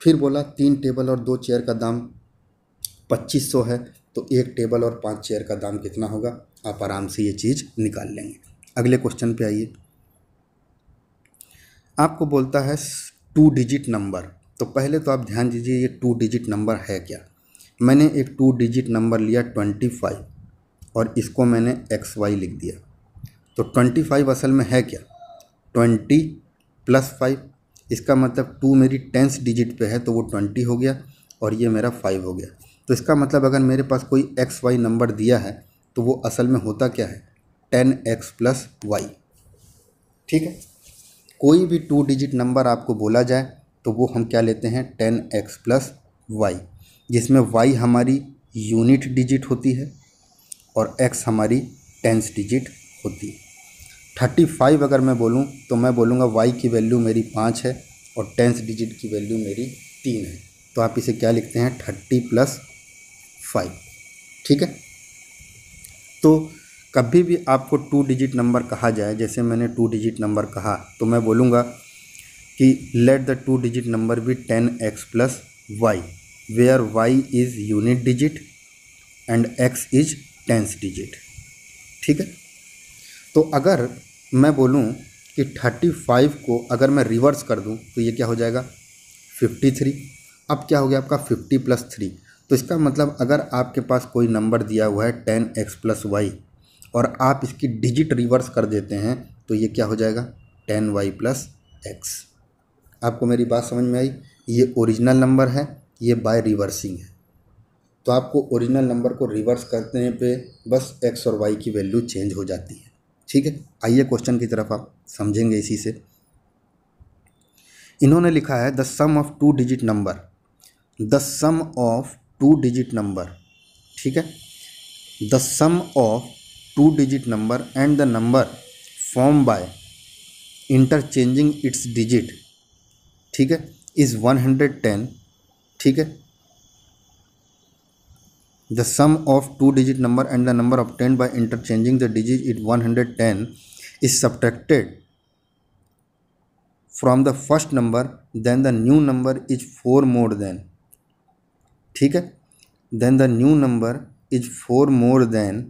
फिर बोला तीन टेबल और दो चेयर का दाम पच्चीस सौ है तो एक टेबल और पाँच चेयर का दाम कितना होगा आप आराम से ये चीज़ निकाल लेंगे अगले क्वेश्चन पे आइए आपको बोलता है टू डिजिट नंबर तो पहले तो आप ध्यान दीजिए ये टू डिजिट नंबर है क्या मैंने एक टू डिजिट नंबर लिया ट्वेंटी फाइव और इसको मैंने एक्स वाई लिख दिया तो ट्वेंटी फाइव असल में है क्या ट्वेंटी प्लस फाइव इसका मतलब टू मेरी टेंस डिजिट पे है तो वो ट्वेंटी हो गया और ये मेरा फाइव हो गया तो इसका मतलब अगर मेरे पास कोई एक्स वाई नंबर दिया है तो वो असल में होता क्या है टेन एक्स प्लस वाई ठीक है कोई भी टू डिजिट नंबर आपको बोला जाए तो वो हम क्या लेते हैं टेन एक्स प्लस वाई जिसमें वाई हमारी यूनिट डिजिट होती है और एक्स हमारी टेंस डिजिट होती है थर्टी फाइव अगर मैं बोलूँ तो मैं बोलूँगा वाई की वैल्यू मेरी पाँच है और टेंस डिजिट की वैल्यू मेरी तीन है तो आप इसे क्या लिखते हैं थर्टी प्लस फाइव ठीक है तो कभी भी आपको टू डिजिट नंबर कहा जाए जैसे मैंने टू डिजिट नंबर कहा तो मैं बोलूँगा कि let the two digit number be ten x plus y where y is unit digit and x is tens digit ठीक है तो अगर मैं बोलूँ कि थर्टी फाइव को अगर मैं रिवर्स कर दूँ तो ये क्या हो जाएगा फिफ्टी थ्री अब क्या हो गया आपका फिफ्टी प्लस थ्री तो इसका मतलब अगर आपके पास कोई नंबर दिया हुआ है टेन एक्स प्लस वाई और आप इसकी डिजिट रिवर्स कर देते हैं तो ये क्या हो जाएगा टेन वाई प्लस एक्स आपको मेरी बात समझ में आई ये ओरिजिनल नंबर है ये बाय रिवर्सिंग है तो आपको ओरिजिनल नंबर को रिवर्स करने पे बस एक्स और वाई की वैल्यू चेंज हो जाती है ठीक है आइए क्वेश्चन की तरफ आप समझेंगे इसी से इन्होंने लिखा है the sum of two digit number the sum of two digit number ठीक है the sum of two digit number and the number formed by interchanging its digit ठीक है 110 ठीक है the sum of two digit number and the number obtained by interchanging the digit is 110 is subtracted from the first number then the new number is 4 more than ठीक है then the new number is 4 more than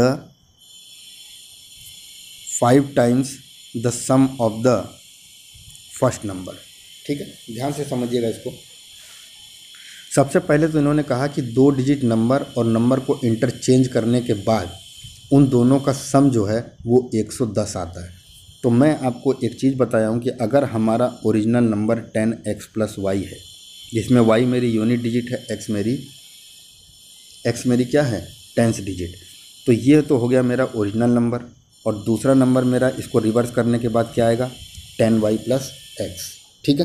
the five times the sum of the first number ठीक है ध्यान से समझिएगा इसको सबसे पहले तो इन्होंने कहा कि दो डिजिट नंबर और नंबर को इंटरचेंज करने के बाद उन दोनों का सम जो है वो 110 आता है तो मैं आपको एक चीज़ बताया हूँ कि अगर हमारा original number 10x plus y है जिसमें y मेरी यूनिट डिजिट है x मेरी x मेरी क्या है टेंस डिजिट तो ये तो हो गया मेरा ओरिजिनल नंबर और दूसरा नंबर मेरा इसको रिवर्स करने के बाद क्या आएगा टेन वाई प्लस एक्स ठीक है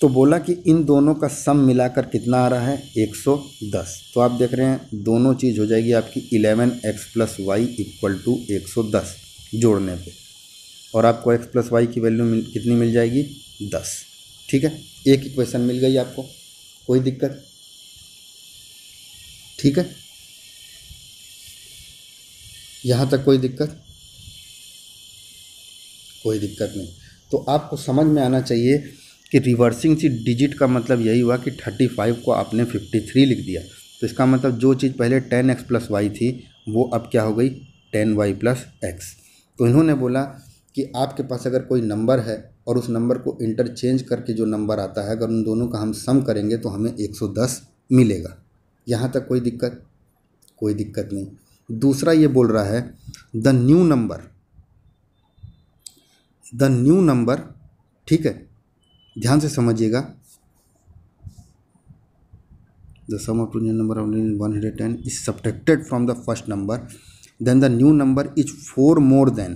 तो बोला कि इन दोनों का सम मिलाकर कितना आ रहा है 110 तो आप देख रहे हैं दोनों चीज़ हो जाएगी आपकी eleven x plus y equal to एक जोड़ने पे और आपको x प्लस वाई की वैल्यू मिल, कितनी मिल जाएगी 10 ठीक है एक इक्वेशन मिल गई आपको कोई दिक्कत ठीक है यहाँ तक कोई दिक्कत कोई दिक्कत नहीं तो आपको समझ में आना चाहिए कि रिवर्सिंग सी डिजिट का मतलब यही हुआ कि थर्टी फाइव को आपने फिफ्टी थ्री लिख दिया तो इसका मतलब जो चीज़ पहले टेन एक्स प्लस वाई थी वो अब क्या हो गई टेन वाई प्लस एक्स तो इन्होंने बोला कि आपके पास अगर कोई नंबर है और उस नंबर को इंटरचेंज करके जो नंबर आता है अगर उन दोनों का हम सम करेंगे तो हमें 110 मिलेगा यहाँ तक कोई दिक्कत कोई दिक्कत नहीं दूसरा ये बोल रहा है the new number the new number ठीक है ध्यान से समझिएगा the sum of two new number of one hundred ten is subtracted from the first number then the new number is four more than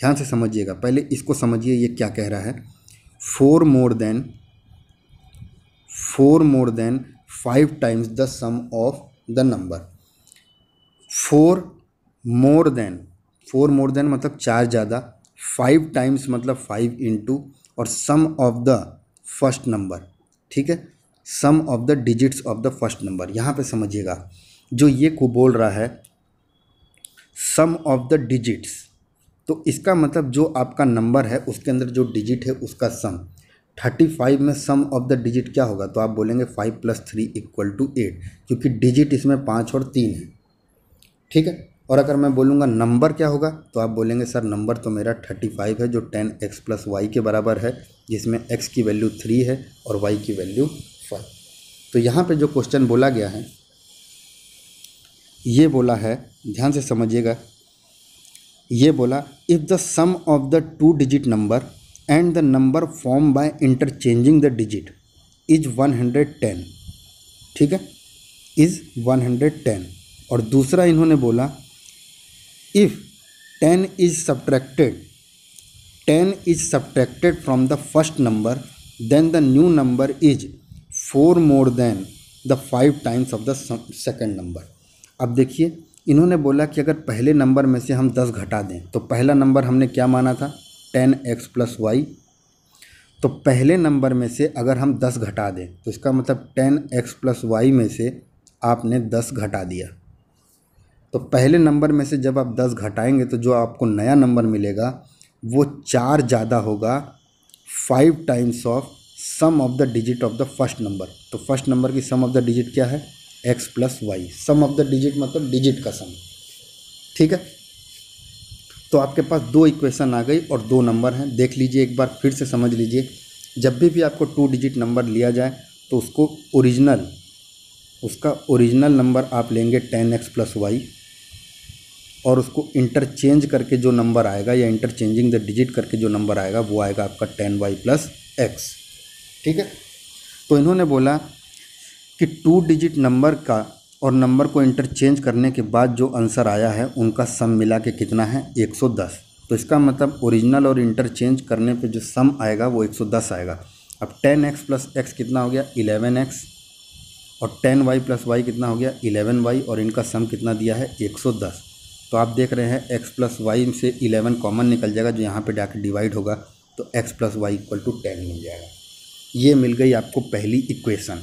ध्यान से समझिएगा पहले इसको समझिए ये क्या कह रहा है four more than four more than five times the sum of the number four more than four more than मतलब चार ज़्यादा फाइव टाइम्स मतलब फाइव इंटू और sum of the first number ठीक है sum of the digits of the first number यहाँ पे समझिएगा जो ये को बोल रहा है सम ऑफ द डिजिट्स तो इसका मतलब जो आपका नंबर है उसके अंदर जो डिजिट है उसका सम थर्टी फाइव में सम ऑफ द डिजिट क्या होगा तो आप बोलेंगे five plus three equal to eight क्योंकि डिजिट इसमें पाँच और तीन है ठीक है और अगर मैं बोलूँगा नंबर क्या होगा तो आप बोलेंगे सर नंबर तो मेरा थर्टी फाइव है जो टेन एक्स प्लस वाई के बराबर है जिसमें एक्स की वैल्यू थ्री है और वाई की वैल्यू फाइव तो यहाँ पे जो क्वेश्चन बोला गया है ये बोला है ध्यान से समझिएगा ये बोला if the sum of the two digit number and the number form by interchanging the digit is one ठीक है इज़ वन और दूसरा इन्होंने बोला if ten is subtracted ten is subtracted from the first number then the new number is four more than the five times of the second number अब देखिए इन्होंने बोला कि अगर पहले नंबर में से हम दस घटा दें तो पहला नंबर हमने क्या माना था टेन एक्स प्लस वाई तो पहले नंबर में से अगर हम दस घटा दें तो इसका मतलब टेन एक्स प्लस वाई में से आपने दस घटा दिया तो पहले नंबर में से जब आप दस घटाएंगे तो जो आपको नया नंबर मिलेगा वो चार ज़्यादा होगा five times of sum of the digit of the first number तो फर्स्ट नंबर की सम ऑफ द डिजिट क्या है x plus y sum of the digit मतलब डिजिट का सम ठीक है तो आपके पास दो इक्वेशन आ गई और दो नंबर हैं देख लीजिए एक बार फिर से समझ लीजिए जब भी भी आपको टू डिजिट नंबर लिया जाए तो उसको ओरिजिनल उसका ओरिजिनल नंबर आप लेंगे टेन एक्स प्लस वाई और उसको इंटरचेंज करके जो नंबर आएगा या इंटरचेंजिंग द डिजिट करके जो नंबर आएगा वो आएगा आपका टेन वाई प्लस एक्स ठीक है तो इन्होंने बोला कि टू डिजिट नंबर का और नंबर को इंटरचेंज करने के बाद जो आंसर आया है उनका सम मिला के कितना है 110 तो इसका मतलब ओरिजिनल और इंटरचेंज करने पे जो सम आएगा वो 110 आएगा अब टेन एक्स प्लस एक्स कितना हो गया इलेवन एक्स और टेन वाई प्लस वाई कितना हो गया इलेवन वाई और इनका सम कितना दिया है दस तो आप देख रहे हैं एक्स प्लस वाई से इलेवन कॉमन निकल जाएगा जो यहाँ पे डायरेक्ट डिवाइड होगा तो x plus y equal to ten मिल जाएगा ये मिल गई आपको पहली इक्वेशन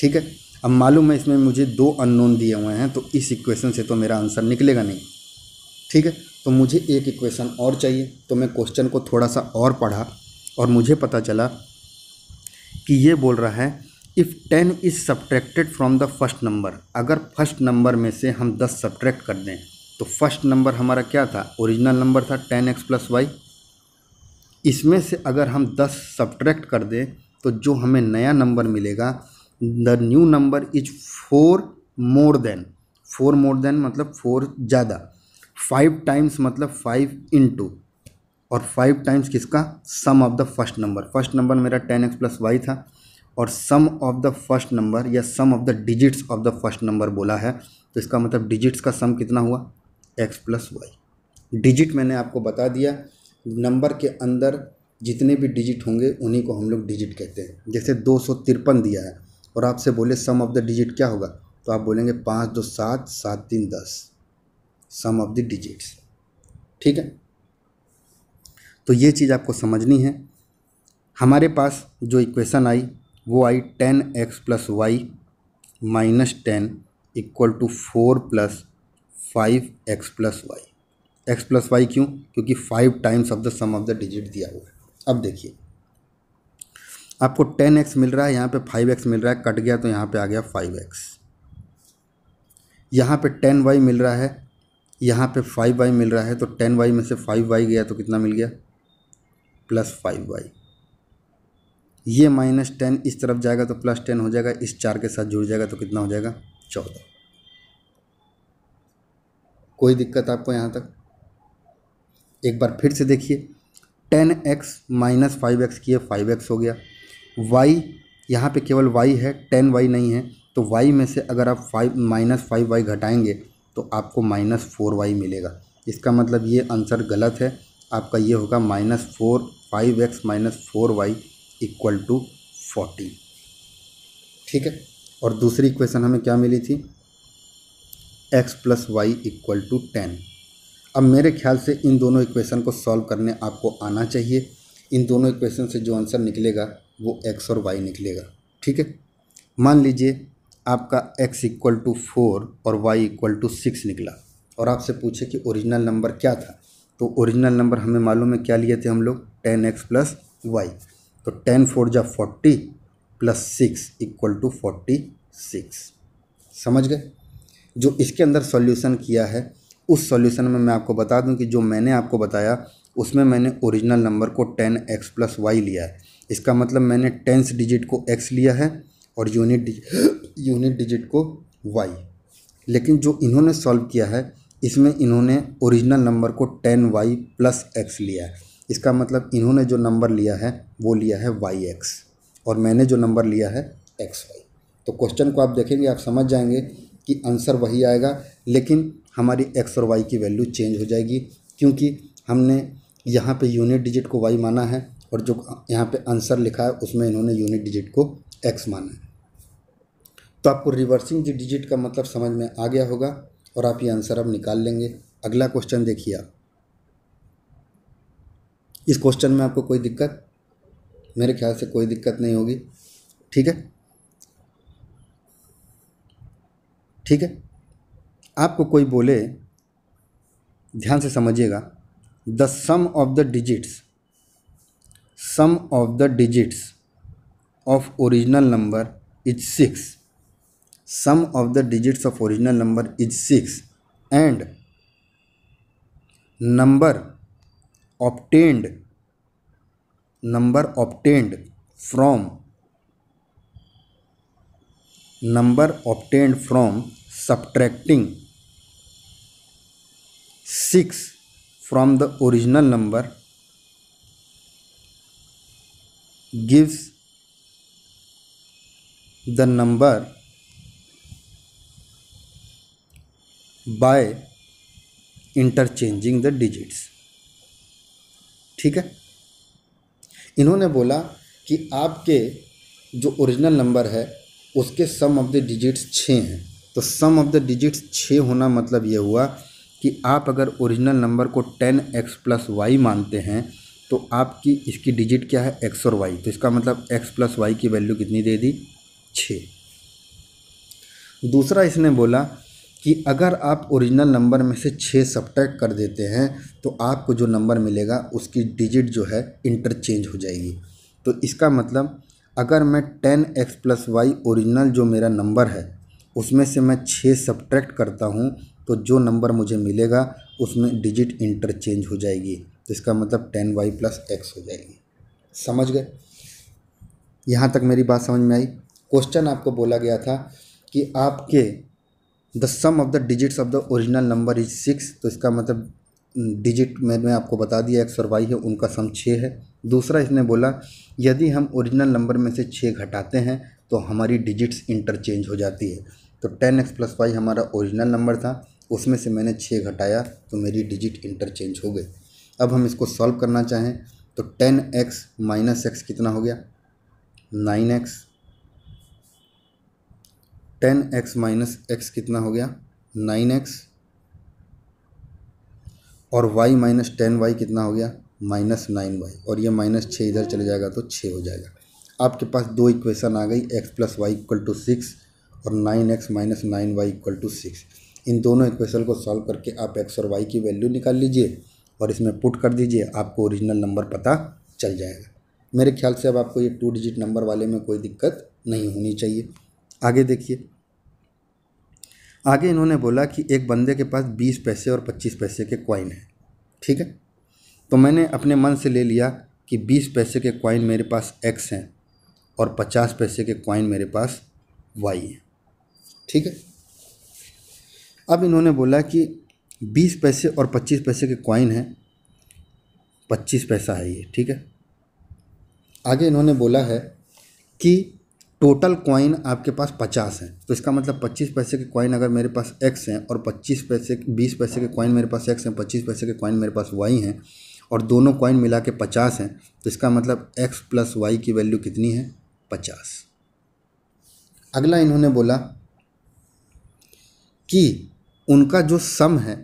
ठीक है अब मालूम है इसमें मुझे दो अननोन दिए हुए हैं तो इस इक्वेशन से तो मेरा आंसर निकलेगा नहीं ठीक है तो मुझे एक इक्वेशन और चाहिए तो मैं क्वेश्चन को थोड़ा सा और पढ़ा और मुझे पता चला कि ये बोल रहा है if ten is subtracted from the first number अगर फर्स्ट नंबर में से हम दस सब्ट्रैक्ट कर दें तो फर्स्ट नंबर हमारा क्या था ओरिजिनल नंबर था टेन एक्स प्लस वाई इसमें से अगर हम दस सब्ट्रैक्ट कर दें तो जो हमें नया नंबर मिलेगा the new number is four more than four more than मतलब फोर ज़्यादा फाइव टाइम्स मतलब फाइव इन टू और फाइव टाइम्स किसका sum of the first number first number मेरा टेन एक्स प्लस वाई था और sum of the first number या sum of the digits of the first number बोला है तो इसका मतलब डिजिट्स का सम कितना हुआ एक्स प्लस वाई डिजिट मैंने आपको बता दिया नंबर के अंदर जितने भी डिजिट होंगे उन्हीं को हम लोग डिजिट कहते हैं जैसे दो सौ तिरपन दिया है और आपसे बोले सम ऑफ द डिजिट क्या होगा तो आप बोलेंगे पाँच दो सात सात तीन दस सम ऑफ द डिजिट्स ठीक है तो ये चीज़ आपको समझनी है हमारे पास जो इक्वेशन आई वो आई ten x plus y minus ten equal to four plus five x plus y x plus y क्यों क्योंकि five times of the sum of the digit दिया हुआ है अब देखिए आपको टेन एक्स मिल रहा है यहाँ पे फाइव एक्स मिल रहा है कट गया तो यहाँ पे आ गया फाइव एक्स यहाँ पे टेन वाई मिल रहा है यहाँ पे फाइव वाई मिल रहा है तो टेन वाई में से फाइव वाई गया तो कितना मिल गया प्लस फाइव वाई ये माइनस टेन इस तरफ जाएगा तो प्लस टेन हो जाएगा इस चार के साथ जुड़ जाएगा तो कितना हो जाएगा चौदह कोई दिक्कत आपको यहाँ तक एक बार फिर से देखिए ten x minus five x किए फाइव एक्स हो गया वाई यहाँ पे केवल वाई है टेन वाई नहीं है तो वाई में से अगर आप फाइव माइनस फाइव वाई घटाएँगे तो आपको माइनस फोर वाई मिलेगा इसका मतलब ये आंसर गलत है आपका ये होगा minus four five x minus four y equal to fourteen ठीक है और दूसरी इक्वेशन हमें क्या मिली थी x plus y equal to ten अब मेरे ख्याल से इन दोनों इक्वेशन को सॉल्व करने आपको आना चाहिए इन दोनों इक्वेशन से जो आंसर निकलेगा वो एक्स और वाई निकलेगा ठीक है मान लीजिए आपका एक्स इक्वल टू फोर और वाई इक्वल टू सिक्स निकला और आपसे पूछे कि ओरिजिनल नंबर क्या था तो ओरिजिनल नंबर हमें मालूम है क्या लिए थे हम लोग टेन एक्स प्लस वाई तो टेन फोर जा forty plus six equal to forty six समझ गए जो इसके अंदर सॉल्यूशन किया है उस सॉल्यूशन में मैं आपको बता दूं कि जो मैंने आपको बताया उसमें मैंने ओरिजिनल नंबर को टेन एक्स प्लस वाई लिया है इसका मतलब मैंने टेंस डिजिट को एक्स लिया है और यूनिट यूनिट डिजिट को वाई लेकिन जो इन्होंने सॉल्व किया है इसमें इन्होंने ओरिजिनल नंबर को टेन वाई प्लस एक्स लिया है इसका मतलब इन्होंने जो नंबर लिया है वो लिया है वाई एक्स और मैंने जो नंबर लिया है एक्स वाई तो क्वेश्चन को आप देखेंगे आप समझ जाएंगे कि आंसर वही आएगा लेकिन हमारी एक्स और वाई की वैल्यू चेंज हो जाएगी क्योंकि हमने यहाँ पे यूनिट डिजिट को वाई माना है और जो यहाँ पे आंसर लिखा है उसमें इन्होंने यूनिट डिजिट को एक्स माना है तो आपको रिवर्सिंग जी डिजिट का मतलब समझ में आ गया होगा और आप ये आंसर अब निकाल लेंगे अगला क्वेश्चन देखिए आप इस क्वेश्चन में आपको कोई दिक्कत मेरे ख्याल से कोई दिक्कत नहीं होगी ठीक है ठीक है आपको कोई बोले ध्यान से समझिएगा the sum of the digits sum of the digits of original number is six sum of the digits of original number is six and number obtained number obtained from number obtained from subtracting six from the original number gives the number by interchanging the digits ठीक है इन्होंने बोला कि आपके जो original number है उसके सम of the digits छः हैं तो सम ऑफ द डिजिट्स छः होना मतलब ये हुआ कि आप अगर ओरिजिनल नंबर को टेन एक्स प्लस वाई मानते हैं तो आपकी इसकी डिजिट क्या है एक्स और वाई तो इसका मतलब एक्स प्लस वाई की वैल्यू कितनी दे दी छः दूसरा इसने बोला कि अगर आप ओरिजिनल नंबर में से छः सब्ट्रैक्ट कर देते हैं तो आपको जो नंबर मिलेगा उसकी डिजिट जो है इंटरचेंज हो जाएगी तो इसका मतलब अगर मैं ten x plus y original जो मेरा नंबर है उसमें से मैं छः सब्ट्रैक्ट करता हूँ तो जो नंबर मुझे मिलेगा उसमें डिजिट इंटरचेंज हो जाएगी तो इसका मतलब टेन वाई प्लस एक्स हो जाएगी समझ गए यहाँ तक मेरी बात समझ में आई क्वेश्चन आपको बोला गया था कि आपके the sum of the digits of the original number is six तो इसका मतलब डिजिट मैंने आपको बता दिया एक्स और वाई है उनका सम छः है दूसरा इसने बोला यदि हम ओरिजिनल नंबर में से छः घटाते हैं तो हमारी डिजिट्स इंटरचेंज हो जाती है तो टेन एक्स प्लस वाई हमारा ओरिजिनल नंबर था उसमें से मैंने छः घटाया तो मेरी डिजिट इंटरचेंज हो गई अब हम इसको सॉल्व करना चाहें तो टेन एक्स माइनस एक्स कितना हो गया nine x ten x minus x कितना हो गया नाइन एक्स और वाई माइनस टेन वाई कितना हो गया माइनस नाइन वाई और ये माइनस छः इधर चले जाएगा तो छः हो जाएगा आपके पास दो इक्वेशन आ गई x plus y equal to six और nine x minus nine y equal to six इन दोनों इक्वेशन को सॉल्व करके आप एक्स और वाई की वैल्यू निकाल लीजिए और इसमें पुट कर दीजिए आपको ओरिजिनल नंबर पता चल जाएगा मेरे ख्याल से अब आपको ये टू डिजिट नंबर वाले में कोई दिक्कत नहीं होनी चाहिए आगे देखिए आगे इन्होंने बोला कि एक बंदे के पास बीस पैसे और पच्चीस पैसे के कॉइन हैं ठीक है तो मैंने अपने मन से ले लिया कि बीस पैसे के कॉइन मेरे पास एक्स हैं और पचास पैसे के कॉइन मेरे पास वाई हैं ठीक है अब इन्होंने बोला कि बीस पैसे और पच्चीस पैसे के कॉइन हैं पच्चीस पैसा है ये ठीक है आगे इन्होंने बोला है कि टोटल कॉइन आपके पास पचास हैं तो इसका मतलब पच्चीस पैसे के कॉइन अगर मेरे पास एक्स हैं और पच्चीस पैसे बीस पैसे के कॉइन मेरे पास एक्स हैं पच्चीस पैसे के कॉइन मेरे पास वाई हैं और दोनों कॉइन मिला के पचास हैं तो इसका मतलब एक्स प्लस वाई की वैल्यू कितनी है पचास अगला इन्होंने बोला कि उनका जो सम है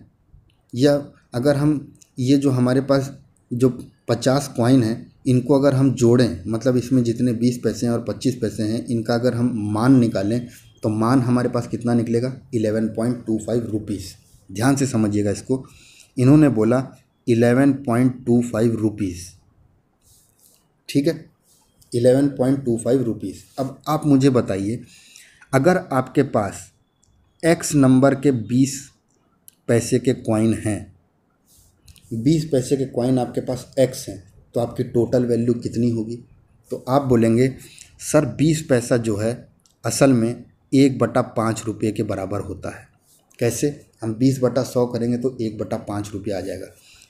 या अगर हम ये जो हमारे पास जो पचास कॉइन है इनको अगर हम जोड़ें मतलब इसमें जितने बीस पैसे हैं और पच्चीस पैसे हैं इनका अगर हम मान निकालें तो मान हमारे पास कितना निकलेगा eleven point two five rupees ध्यान से समझिएगा इसको इन्होंने बोला eleven point two five rupees ठीक है eleven point two five rupees अब आप मुझे बताइए अगर आपके पास एक्स नंबर के बीस पैसे के कॉइन हैं बीस पैसे के कॉइन आपके पास एक्स हैं तो आपकी टोटल वैल्यू कितनी होगी तो आप बोलेंगे सर बीस पैसा जो है असल में एक बटा पाँच रुपये के बराबर होता है कैसे हम बीस बटा सौ करेंगे तो एक बटा पाँच रुपये आ जाएगा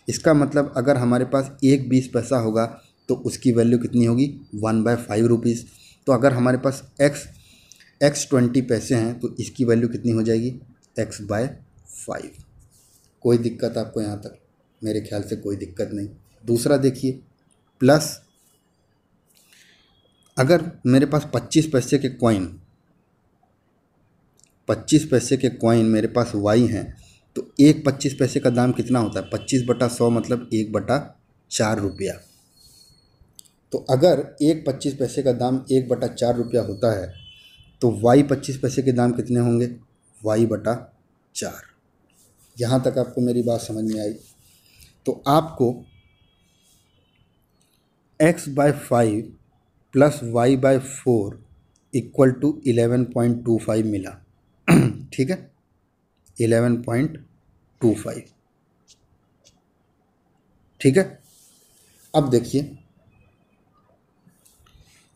इसका मतलब अगर हमारे पास एक बीस पैसा होगा तो उसकी वैल्यू कितनी होगी वन बाय फाइव रुपीज़ तो अगर हमारे पास एक्स एक्स ट्वेंटी पैसे हैं तो इसकी वैल्यू कितनी हो जाएगी एक्स बाय फाइव कोई दिक्कत आपको यहाँ तक मेरे ख्याल से कोई दिक्कत नहीं दूसरा देखिए प्लस अगर मेरे पास पच्चीस पैसे के कॉइन पच्चीस पैसे के कॉइन मेरे पास वाई हैं तो एक पच्चीस पैसे का दाम कितना होता है पच्चीस बटा सौ मतलब एक बटा चार रुपया तो अगर एक पच्चीस पैसे का दाम एक बटा चार रुपया होता है तो वाई पच्चीस पैसे के दाम कितने होंगे वाई बटा चार यहाँ तक आपको मेरी बात समझ में आई तो आपको x by five plus y by four equal to eleven point two five मिला <clears throat> ठीक है इलेवन पॉइंट टू फाइव ठीक है अब देखिए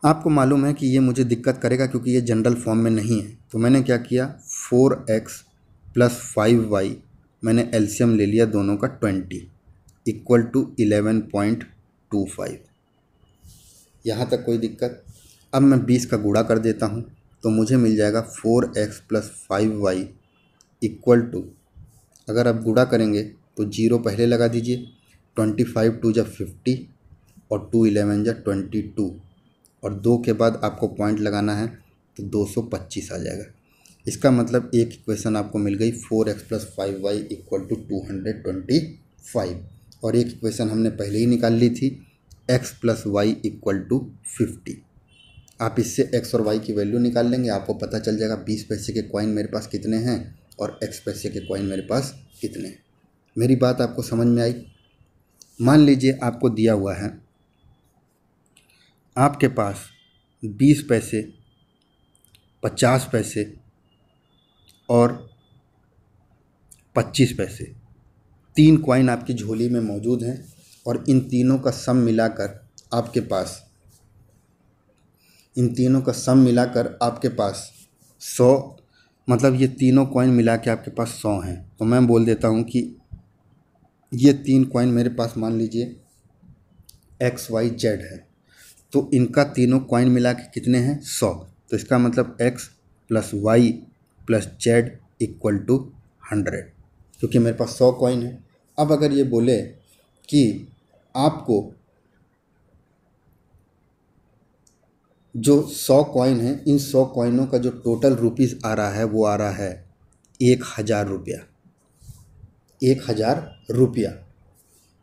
आपको मालूम है कि ये मुझे दिक्कत करेगा क्योंकि ये जनरल फॉर्म में नहीं है तो मैंने क्या किया four x plus five y मैंने एल्शियम ले लिया दोनों का twenty equal to eleven point two five यहाँ तक कोई दिक्कत अब मैं बीस का गुड़ा कर देता हूँ तो मुझे मिल जाएगा four x plus five y equal to अगर आप गुड़ा करेंगे तो जीरो पहले लगा दीजिए ट्वेंटी फाइव टू जब फिफ्टी और टू इलेवन जब ट्वेंटी टू और दो के बाद आपको पॉइंट लगाना है तो दो सौ पच्चीस आ जाएगा इसका मतलब एक इक्वेशन आपको मिल गई four x plus five y equal to two hundred twenty five और एक इक्वेशन हमने पहले ही निकाल ली थी x plus y equal to fifty आप इससे एक्स और वाई की वैल्यू निकाल लेंगे आपको पता चल जाएगा बीस पैसे के कॉइन मेरे पास कितने हैं और एक्स पैसे के कॉइन मेरे पास कितने हैं मेरी बात आपको समझ में आई मान लीजिए आपको दिया हुआ है आपके पास बीस पैसे पचास पैसे और पच्चीस पैसे तीन कॉइन आपकी झोली में मौजूद हैं और इन तीनों का सम मिलाकर आपके पास इन तीनों का सम मिलाकर आपके पास सौ मतलब ये तीनों कॉइन मिला के आपके पास सौ हैं तो मैं बोल देता हूँ कि ये तीन कॉइन मेरे पास मान लीजिए एक्स वाई जेड है तो इनका तीनों कॉइन मिला के कितने हैं सौ तो इसका मतलब x plus Y plus z equal to hundred क्योंकि मेरे पास सौ कॉइन है अब अगर ये बोले कि आपको जो सौ कॉइन है इन सौ कॉइनों का जो टोटल रुपीज़ आ रहा है वो आ रहा है एक हज़ार रुपया एक हज़ार रुपया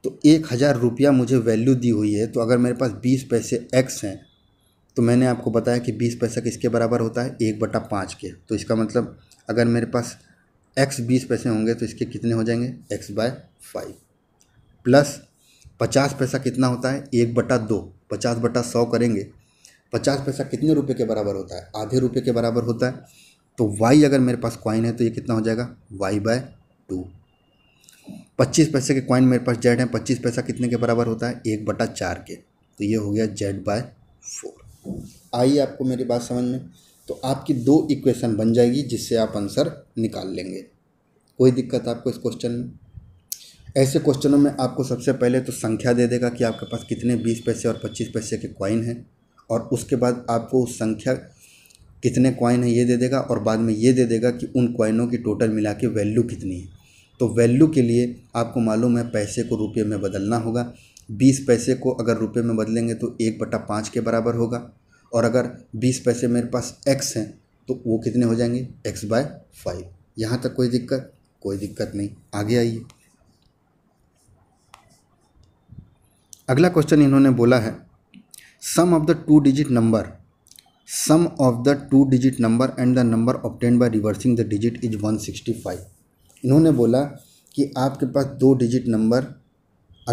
तो एक हज़ार रुपया मुझे वैल्यू दी हुई है तो अगर मेरे पास बीस पैसे एक्स हैं तो मैंने आपको बताया कि बीस पैसा किसके बराबर होता है एक बटा पाँच के तो इसका मतलब अगर मेरे पास एक्स बीस पैसे होंगे तो इसके कितने हो जाएंगे एक्स बाय फाइव प्लस पचास पैसा कितना होता है एक बटा दो पचास बटा सौ करेंगे पचास पैसा कितने रुपए के बराबर होता है आधे रुपए के बराबर होता है तो वाई अगर मेरे पास कॉइन है तो ये कितना हो जाएगा वाई बाय टू पच्चीस पैसे के कॉइन मेरे पास जेड है पच्चीस पैसा कितने के बराबर होता है एक बटा चार के तो ये हो गया जेड बाय फोर आई आपको मेरी बात समझ में तो आपकी दो इक्वेशन बन जाएगी जिससे आप आंसर निकाल लेंगे कोई दिक्कत आपको इस क्वेश्चन में ऐसे क्वेश्चनों में आपको सबसे पहले तो संख्या दे देगा कि आपके पास कितने बीस पैसे और पच्चीस पैसे के कॉइन हैं और उसके बाद आपको उस संख्या कितने कॉइन है ये दे देगा और बाद में ये दे देगा कि उन कॉइनों की टोटल मिला के वैल्यू कितनी है तो वैल्यू के लिए आपको मालूम है पैसे को रुपये में बदलना होगा बीस पैसे को अगर रुपये में बदलेंगे तो एक बटा पाँच के बराबर होगा और अगर बीस पैसे मेरे पास एक्स हैं तो वो कितने हो जाएंगे एक्स बाय फाइव यहाँ तक कोई दिक्कत कोई दिक्कत नहीं आगे आइए अगला क्वेश्चन इन्होंने बोला है sum of the two digit number sum of the two digit number and the number obtained by reversing the digit is 165 इन्होंने बोला कि आपके पास दो डिजिट नंबर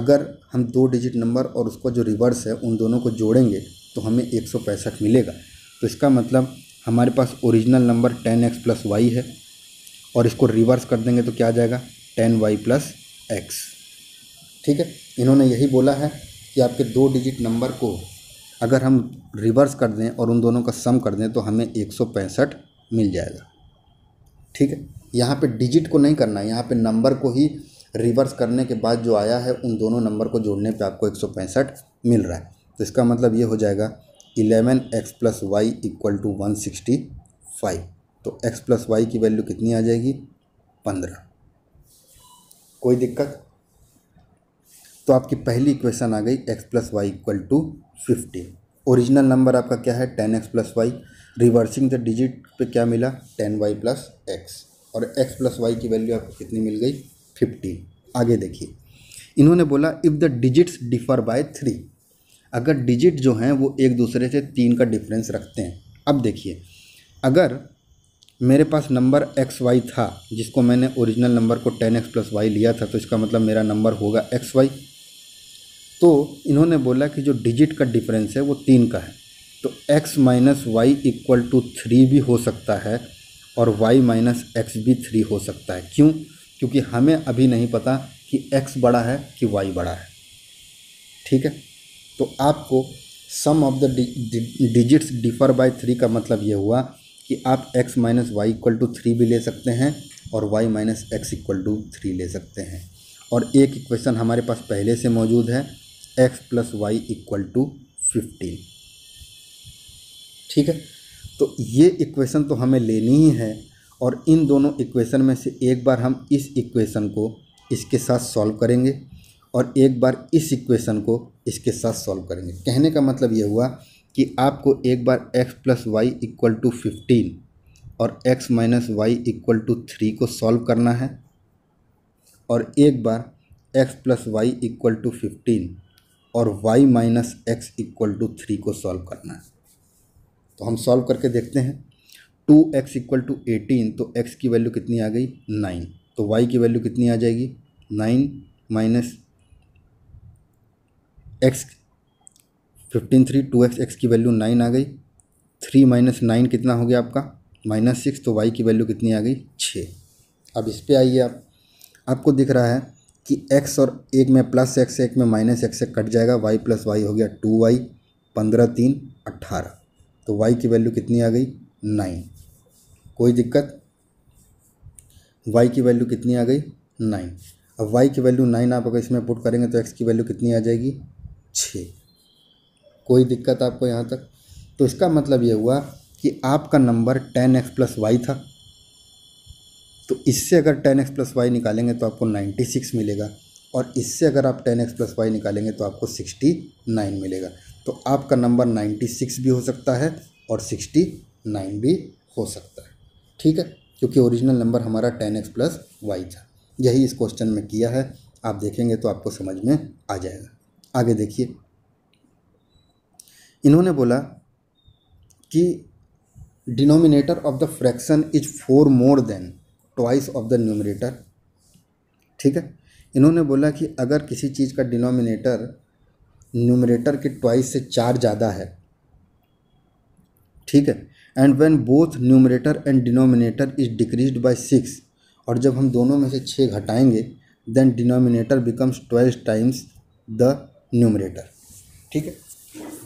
अगर हम दो डिजिट नंबर और उसका जो रिवर्स है उन दोनों को जोड़ेंगे तो हमें एक मिलेगा तो इसका मतलब हमारे पास original number ten x plus y है और इसको रिवर्स कर देंगे तो क्या आ जाएगा टेन वाई प्लस एक्स ठीक है इन्होंने यही बोला है कि आपके दो डिजिट नंबर को अगर हम रिवर्स कर दें और उन दोनों का सम कर दें तो हमें एक मिल जाएगा ठीक है यहाँ पे डिजिट को नहीं करना है यहाँ पे नंबर को ही रिवर्स करने के बाद जो आया है उन दोनों नंबर को जोड़ने पे आपको एक मिल रहा है तो इसका मतलब ये हो जाएगा eleven x plus y equal to one sixty five तो एक्स प्लस वाई की वैल्यू कितनी आ जाएगी पंद्रह कोई दिक्कत तो आपकी पहली इक्वेशन आ गई x plus y equal to fifty original number आपका क्या है ten x plus y reversing the digit पे क्या मिला टेन वाई प्लस एक्स और एक्स प्लस वाई की वैल्यू आपको कितनी मिल गई फिफ्टी आगे देखिए इन्होंने बोला if the digits differ by three अगर डिजिट जो हैं वो एक दूसरे से तीन का डिफरेंस रखते हैं अब देखिए अगर मेरे पास नंबर एक्स वाई था जिसको मैंने ओरिजिनल नंबर को टेन एक्स प्लस वाई लिया था तो इसका मतलब मेरा नंबर होगा एक्स वाई तो इन्होंने बोला कि जो डिजिट का डिफरेंस है वो तीन का है तो x minus y equal to three भी हो सकता है और y माइनस एक्स भी थ्री हो सकता है क्यों क्योंकि हमें अभी नहीं पता कि x बड़ा है कि y बड़ा है ठीक है तो आपको sum of the digits differ by three का मतलब ये हुआ कि आप x minus y equal to three भी ले सकते हैं और y minus x equal to three ले सकते हैं और एक इक्वेशन हमारे पास पहले से मौजूद है x plus y equal to fifteen ठीक है तो ये इक्वेशन तो हमें लेनी ही है और इन दोनों इक्वेशन में से एक बार हम इस इक्वेशन को इसके साथ सॉल्व करेंगे और एक बार इस इक्वेशन को इसके साथ सॉल्व करेंगे कहने का मतलब ये हुआ कि आपको एक बार x plus y equal to fifteen और x minus y equal to three को सॉल्व करना है और एक बार x plus y equal to fifteen और y minus x equal to three को सॉल्व करना है तो हम सॉल्व करके देखते हैं two x equal to eighteen तो x की वैल्यू कितनी आ गई नाइन तो y की वैल्यू कितनी आ जाएगी nine minus x fifteen three two x x की वैल्यू नाइन आ गई थ्री माइनस नाइन कितना हो गया आपका माइनस सिक्स तो y की वैल्यू कितनी आ गई छः अब इस पर आइए आप आपको दिख रहा है कि एक्स और एक में प्लस एक्स एक में माइनस एक्स से कट जाएगा वाई प्लस वाई हो गया टू वाई पंद्रह तीन अट्ठारह तो वाई की वैल्यू कितनी आ गई नाइन कोई दिक्कत वाई की वैल्यू कितनी आ गई नाइन अब वाई की वैल्यू नाइन आप अगर इसमें पुट करेंगे तो एक्स की वैल्यू कितनी आ जाएगी छः कोई दिक्कत आपको यहाँ तक तो इसका मतलब ये हुआ कि आपका number ten x plus y था तो इससे अगर टेन एक्स प्लस वाई निकालेंगे तो आपको नाइन्टी सिक्स मिलेगा और इससे अगर आप टेन एक्स प्लस वाई निकालेंगे तो आपको सिक्सटी नाइन मिलेगा तो आपका नंबर नाइन्टी सिक्स भी हो सकता है और सिक्सटी नाइन भी हो सकता है ठीक है क्योंकि ओरिजिनल नंबर हमारा टेन एक्स प्लस वाई था यही इस क्वेश्चन में किया है आप देखेंगे तो आपको समझ में आ जाएगा आगे देखिए इन्होंने बोला कि denominator of the fraction is four more than twice of the numerator ठीक है इन्होंने बोला कि अगर किसी चीज़ का डिनोमिनेटर न्यूमरेटर के ट्वाइस से चार ज़्यादा है ठीक है and when both numerator and denominator is decrease by six और जब हम दोनों में से छः घटाएंगे then denominator becomes twelve times the numerator ठीक है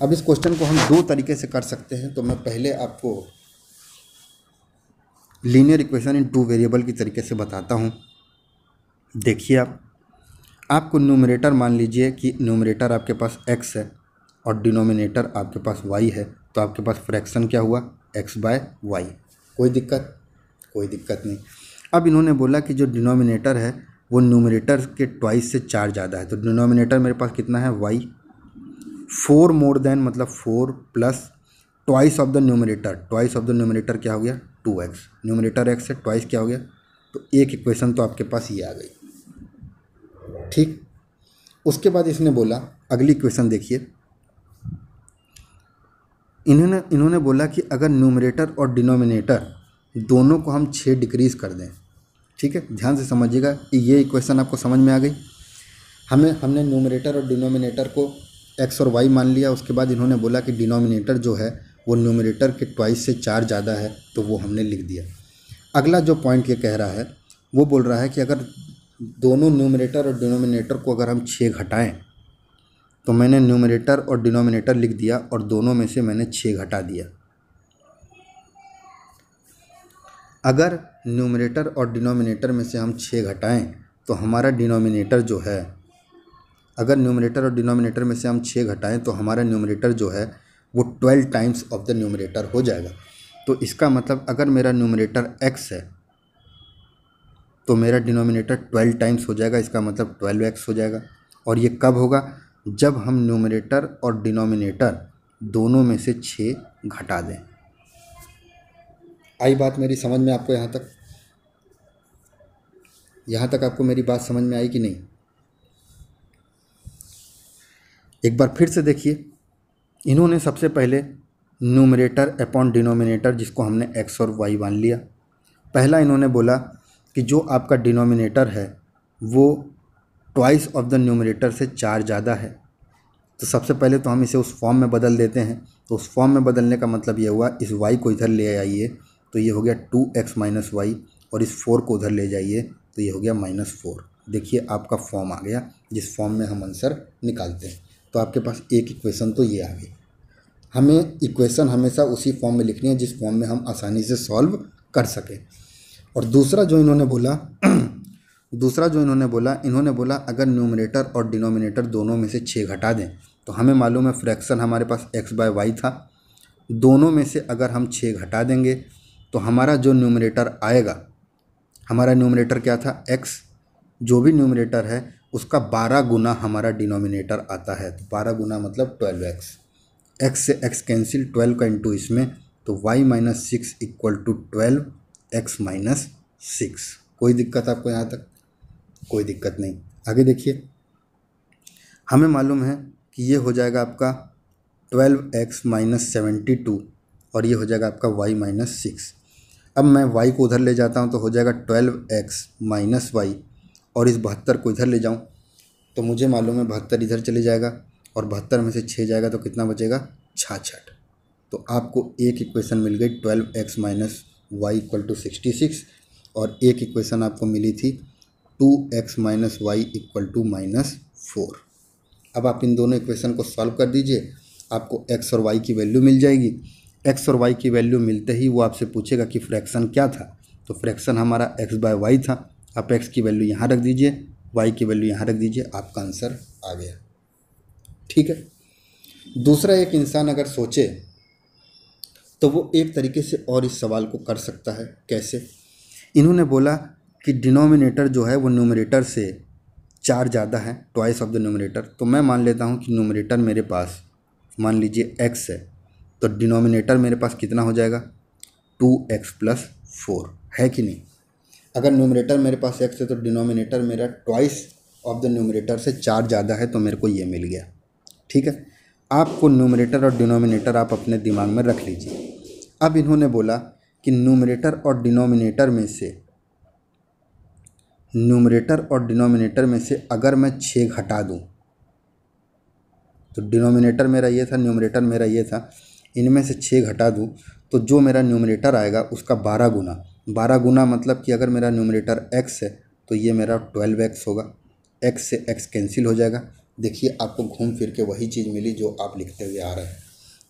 अब इस क्वेश्चन को हम दो तरीके से कर सकते हैं तो मैं पहले आपको linear equation in two variable की तरीके से बताता हूँ देखिए आप आपको न्यूमरेटर मान लीजिए कि न्यूमरेटर आपके पास एक्स है और डिनोमिनेटर आपके पास वाई है तो आपके पास फ्रैक्शन क्या हुआ एक्स बाय वाई कोई दिक्कत कोई दिक्कत नहीं अब इन्होंने बोला कि जो डिनोमिनेटर है वो न्यूमरेटर के ट्वाइस से चार ज़्यादा है तो डिनोमिनेटर मेरे पास कितना है वाई फोर मोर देन मतलब four plus twice of the numerator twice of the numerator क्या हो गया टू एक्स न्यूमिनेटर एक्स है ट्वाइस क्या हो गया तो एक इक्वेशन तो आपके पास ये आ गई ठीक उसके बाद इसने बोला अगली इक्वेशन देखिए इन्होंने इन्होंने बोला कि अगर न्यूमरेटर और डिनोमिनेटर दोनों को हम छः डिक्रीज कर दें ठीक है ध्यान से समझिएगा ये इक्वेशन आपको समझ में आ गई हमें हमने न्यूमरेटर और डिनोमिनेटर को एक्स और वाई मान लिया उसके बाद इन्होंने बोला कि डिनोमिनेटर जो है वो न्यूमिनेटर के ट्वाइस से चार ज़्यादा है तो वो हमने लिख दिया अगला जो पॉइंट ये कह रहा है वो बोल रहा है कि अगर दोनों न्यूमिनेटर और डिनोमिनेटर को अगर हम छः घटाएँ तो मैंने न्यूमिनेटर और डिनोमिनेटर लिख दिया और दोनों में से मैंने छः घटा दिया अगर न्यूमिनेटर और डिनोमिनेटर में से हम छः घटाएं तो हमारा डिनोमिनेटर जो है अगर न्यूमिनेटर और डिनोमिनेटर में से हम छः घटाएं तो हमारा न्यूमिनेटर जो है वो twelve times of the numerator हो जाएगा तो इसका मतलब अगर मेरा न्यूमरेटर एक्स है तो मेरा डिनोमिनेटर ट्वेल्व टाइम्स हो जाएगा इसका मतलब ट्वेल्व एक्स हो जाएगा और ये कब होगा जब हम न्यूमरेटर और डिनोमिनेटर दोनों में से छः घटा दें आई बात मेरी समझ में आपको यहाँ तक यहाँ तक आपको मेरी बात समझ में आई कि नहीं एक बार फिर से देखिए इन्होंने सबसे पहले न्यूमरेटर अपॉन डिनोमिनेटर जिसको हमने एक्स और वाई मान लिया पहला इन्होंने बोला कि जो आपका डिनोमिनेटर है वो ट्वाइस ऑफ द न्यूमरेटर से चार ज़्यादा है तो सबसे पहले तो हम इसे उस फॉर्म में बदल देते हैं तो उस फॉर्म में बदलने का मतलब ये हुआ इस वाई को इधर ले आइए तो ये हो गया टू एक्स माइनस वाई और इस फोर को उधर ले जाइए तो ये हो गया माइनस फोर देखिए आपका फॉर्म आ गया जिस फॉर्म में हम आंसर निकालते हैं तो आपके पास एक इक्वेशन तो ये आ गई हमें इक्वेशन हमेशा उसी फॉर्म में लिखनी है जिस फॉर्म में हम आसानी से सॉल्व कर सकें और दूसरा जो इन्होंने बोला <clears throat> दूसरा जो इन्होंने बोला इन्होंने बोला अगर न्यूमिनेटर और डिनोमिनेटर दोनों में से छः घटा दें तो हमें मालूम है फ्रैक्शन हमारे पास एक्स बाय वाई था दोनों में से अगर हम छः घटा देंगे तो हमारा जो न्यूमिनेटर आएगा हमारा न्यूमिनेटर क्या था एक्स जो भी न्यूमिनेटर है उसका बारह गुना हमारा डिनोमिनेटर आता है तो बारह गुना मतलब ट्वेल्व एक्स एक्स से एक्स कैंसिल ट्वेल्व का इंटू इसमें तो y minus six equal to twelve x minus six कोई दिक्कत आपको यहाँ तक कोई दिक्कत नहीं आगे देखिए हमें मालूम है कि ये हो जाएगा आपका twelve x minus seventy two और ये हो जाएगा आपका वाई माइनस सिक्स अब मैं वाई को उधर ले जाता हूँ तो हो जाएगा ट्वेल्व एक्स माइनस वाई और इस बहत्तर को इधर ले जाऊँ तो मुझे मालूम है बहत्तर इधर चले जाएगा और बहत्तर में से छः जाएगा तो कितना बचेगा छाछठ तो आपको एक इक्वेशन मिल गई twelve x minus y equal to sixty six और एक इक्वेशन आपको मिली थी two x minus y equal to minus four अब आप इन दोनों इक्वेशन को सॉल्व कर दीजिए आपको एक्स और वाई की वैल्यू मिल जाएगी एक्स और वाई की वैल्यू मिलते ही वो आपसे पूछेगा कि फ्रैक्शन क्या था तो फ्रैक्शन हमारा एक्स बाय वाई था आप एक्स की वैल्यू यहाँ रख दीजिए वाई की वैल्यू यहाँ रख दीजिए आपका आंसर आ गया ठीक है दूसरा एक इंसान अगर सोचे तो वो एक तरीके से और इस सवाल को कर सकता है कैसे इन्होंने बोला कि डिनोमिनेटर जो है वो न्यूमरेटर से चार ज़्यादा है ट्वाइस ऑफ द न्यूमरेटर तो मैं मान लेता हूँ कि न्यूमरेटर मेरे पास मान लीजिए एक्स है तो डिनोमिनेटर मेरे पास कितना हो जाएगा टू एक्स प्लस फोर है कि नहीं अगर न्यूमरेटर मेरे पास एक्स है तो डिनोमिनेटर मेरा ट्वाइस ऑफ द न्यूमरेटर से चार ज़्यादा है तो मेरे को ये मिल गया ठीक है आपको नूमरेटर और डिनोमिनेटर आप अपने दिमाग में रख लीजिए अब इन्होंने बोला कि नूमरेटर और डिनोमिनेटर में से न्यूमरेटर और डिनोमिनेटर में से अगर मैं छः घटा दूं तो डिनोमिनेटर मेरा ये था न्यूमरेटर मेरा ये था इनमें से छः घटा दूं तो जो मेरा न्यूमरेटर आएगा उसका बारह गुना बारह गुना मतलब कि अगर मेरा न्यूमरेटर एक्स है तो ये मेरा ट्वेल्व एक्स होगा एक्स से एक्स कैंसिल हो जाएगा देखिए आपको घूम फिर के वही चीज़ मिली जो आप लिखते हुए आ रहे हैं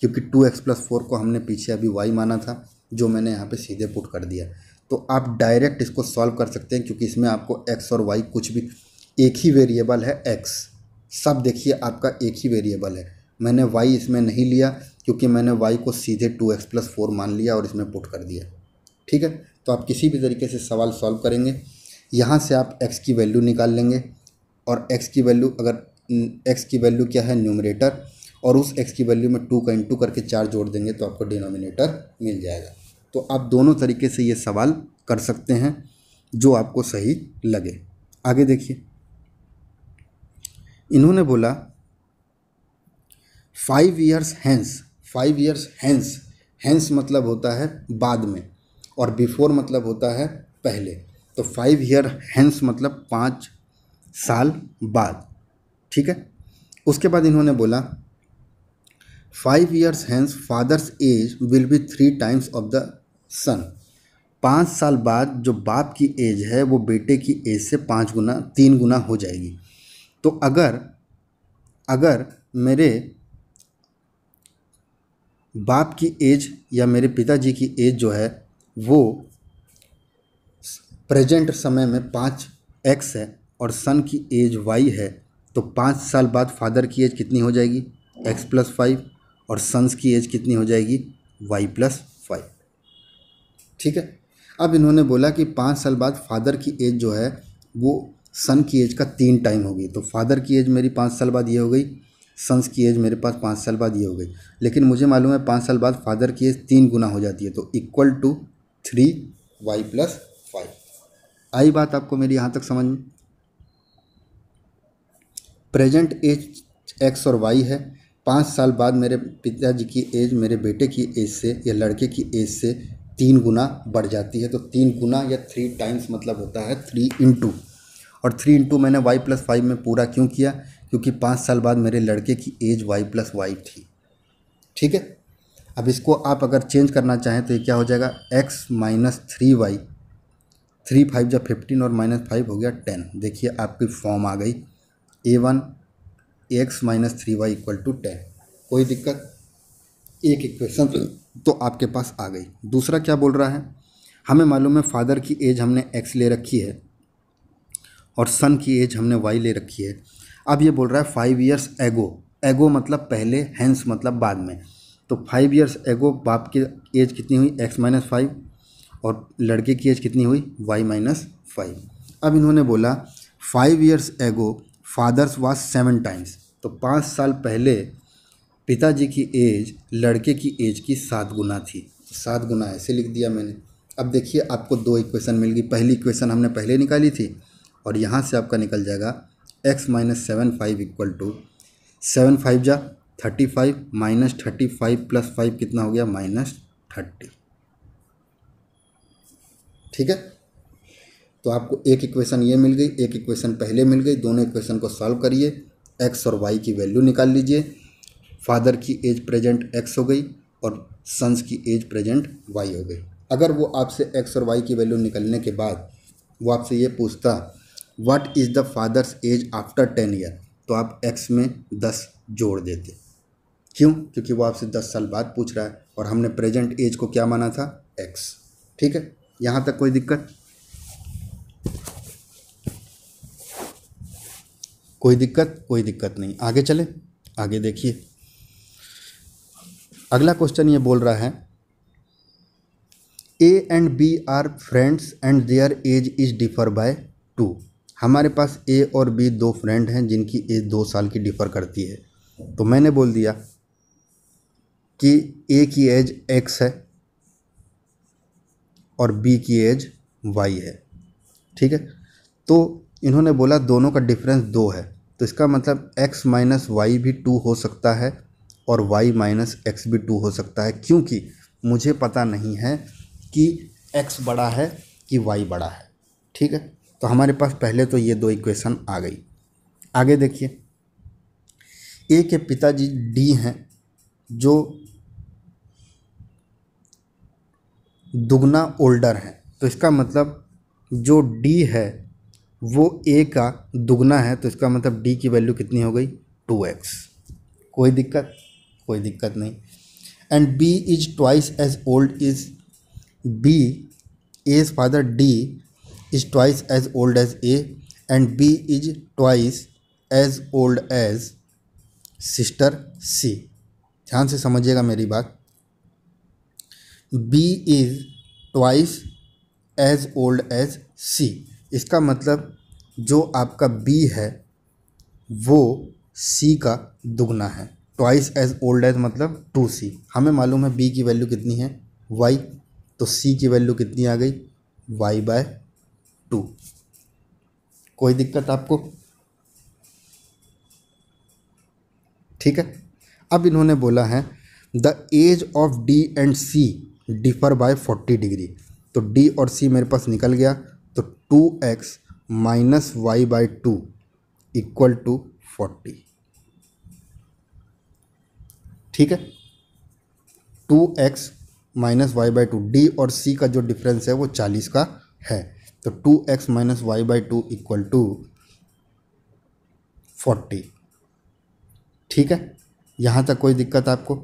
क्योंकि टू एक्स प्लस फोर को हमने पीछे अभी वाई माना था जो मैंने यहाँ पे सीधे पुट कर दिया तो आप डायरेक्ट इसको सॉल्व कर सकते हैं क्योंकि इसमें आपको एक्स और वाई कुछ भी एक ही वेरिएबल है एक्स सब देखिए आपका एक ही वेरिएबल है मैंने वाई इसमें नहीं लिया क्योंकि मैंने वाई को सीधे टू एक्स प्लस फोर मान लिया और इसमें पुट कर दिया ठीक है तो आप किसी भी तरीके से सवाल सॉल्व करेंगे यहाँ से आप एक्स की वैल्यू निकाल लेंगे और एक्स की वैल्यू अगर एक्स की वैल्यू क्या है न्यूमरेटर और उस एक्स की वैल्यू में टू का इंटू करके चार जोड़ देंगे तो आपको डिनोमिनेटर मिल जाएगा तो आप दोनों तरीके से ये सवाल कर सकते हैं जो आपको सही लगे आगे देखिए इन्होंने बोला five years hence five years hence hence मतलब होता है बाद में और बिफोर मतलब होता है पहले तो फाइव ईयर हैंस मतलब पाँच साल बाद ठीक है उसके बाद इन्होंने बोला five years hence father's age will be three times of the son पाँच साल बाद जो बाप की एज है वो बेटे की एज से पाँच गुना तीन गुना हो जाएगी तो अगर अगर मेरे बाप की एज या मेरे पिताजी की एज जो है वो प्रेजेंट समय में पाँच एक्स है और सन की एज वाई है तो पाँच साल बाद फादर की एज कितनी हो जाएगी एक्स प्लस फाइव और सन्स की एज कितनी हो जाएगी वाई प्लस फाइव ठीक है अब इन्होंने बोला कि पाँच साल बाद फादर की एज जो है वो सन की एज का तीन टाइम होगी तो फादर की एज मेरी पाँच साल बाद ये हो गई सन्स की एज मेरे पास पाँच साल बाद ये हो गई लेकिन मुझे मालूम है पाँच साल बाद फादर की एज तीन गुना हो जाती है तो equal to three y plus five आई बात आपको मेरी यहाँ तक समझ में प्रेजेंट एज एक्स और वाई है पाँच साल बाद मेरे पिताजी की एज मेरे बेटे की एज से या लड़के की एज से तीन गुना बढ़ जाती है तो तीन गुना या थ्री टाइम्स मतलब होता है थ्री इंटू और थ्री इंटू मैंने वाई प्लस फाइव में पूरा क्यों किया क्योंकि पाँच साल बाद मेरे लड़के की एज वाई प्लस वाई थी ठीक है अब इसको आप अगर चेंज करना चाहें तो ये क्या हो जाएगा x minus three y three five जब फिफ्टीन और माइनस फाइव हो गया टेन देखिए आपकी फॉर्म आ गई A one x minus three Y equal to ten कोई दिक्कत एक इक्वेशन तो-, तो आपके पास आ गई दूसरा क्या बोल रहा है हमें मालूम है फादर की एज हमने एक्स ले रखी है और सन की एज हमने वाई ले रखी है अब ये बोल रहा है फाइव ईयर्स एगो एगो मतलब पहले हैंस मतलब बाद में तो फाइव ईयर्स एगो बाप की एज कितनी हुई एक्स माइनस फाइव और लड़के की एज कितनी हुई वाई माइनस फाइव अब इन्होंने बोला five years ago father's was seven times तो पाँच साल पहले पिताजी की एज लड़के की एज की सात गुना थी सात गुना ऐसे लिख दिया मैंने अब देखिए आपको दो इक्वेशन मिल गई पहली इक्वेशन हमने पहले निकाली थी और यहाँ से आपका निकल जाएगा x minus seven five equal to seven five जा thirty five minus thirty five plus five कितना हो गया माइनस थर्टी ठीक है तो आपको एक इक्वेशन ये मिल गई एक इक्वेशन पहले मिल गई दोनों इक्वेशन को सॉल्व करिए एक्स और वाई की वैल्यू निकाल लीजिए फादर की एज प्रेजेंट एक्स हो गई और सन्स की एज प्रेजेंट वाई हो गई अगर वो आपसे एक्स और वाई की वैल्यू निकलने के बाद वो आपसे ये पूछता what is the father's age after ten year तो आप एक्स में दस जोड़ देते क्यों क्योंकि वो आपसे दस साल बाद पूछ रहा है और हमने प्रेजेंट एज को क्या माना था एक्स ठीक है यहाँ तक कोई दिक्कत कोई दिक्कत कोई दिक्कत नहीं आगे चले आगे देखिए अगला क्वेश्चन ये बोल रहा है A and B are friends and their age is differ by two हमारे पास ए और बी दो फ्रेंड हैं जिनकी एज दो साल की डिफ़र करती है तो मैंने बोल दिया कि ए की एज एक्स है और बी की एज वाई है ठीक है तो इन्होंने बोला दोनों का डिफरेंस दो है तो इसका मतलब x माइनस वाई भी टू हो सकता है और y माइनस एक्स भी टू हो सकता है क्योंकि मुझे पता नहीं है कि x बड़ा है कि y बड़ा है ठीक है तो हमारे पास पहले तो ये दो इक्वेशन आ गई आगे देखिए ए के पिताजी डी हैं जो दुगना ओल्डर हैं तो इसका मतलब जो डी है वो ए का दुगना है तो इसका मतलब डी की वैल्यू कितनी हो गई टू एक्स कोई दिक्कत कोई दिक्कत नहीं and B is twice as old is B as father D is twice as old as A and B is twice as old as sister C ध्यान से समझिएगा मेरी बात B is twice as old as C इसका मतलब जो आपका B है वो सी का दुगना है ट्वाइस एज ओल्ड एज मतलब टू सी हमें मालूम है बी की वैल्यू कितनी है वाई तो सी की वैल्यू कितनी आ गई वाई बाय टू कोई दिक्कत आपको ठीक है अब इन्होंने बोला है the age of D and C differ by forty degree तो डी और सी मेरे पास निकल गया two x minus y by two equal to forty ठीक है two x minus y by two D और सी का जो डिफरेंस है वो चालीस का है तो two x minus y by two equal to forty ठीक है यहाँ तक कोई दिक्कत आपको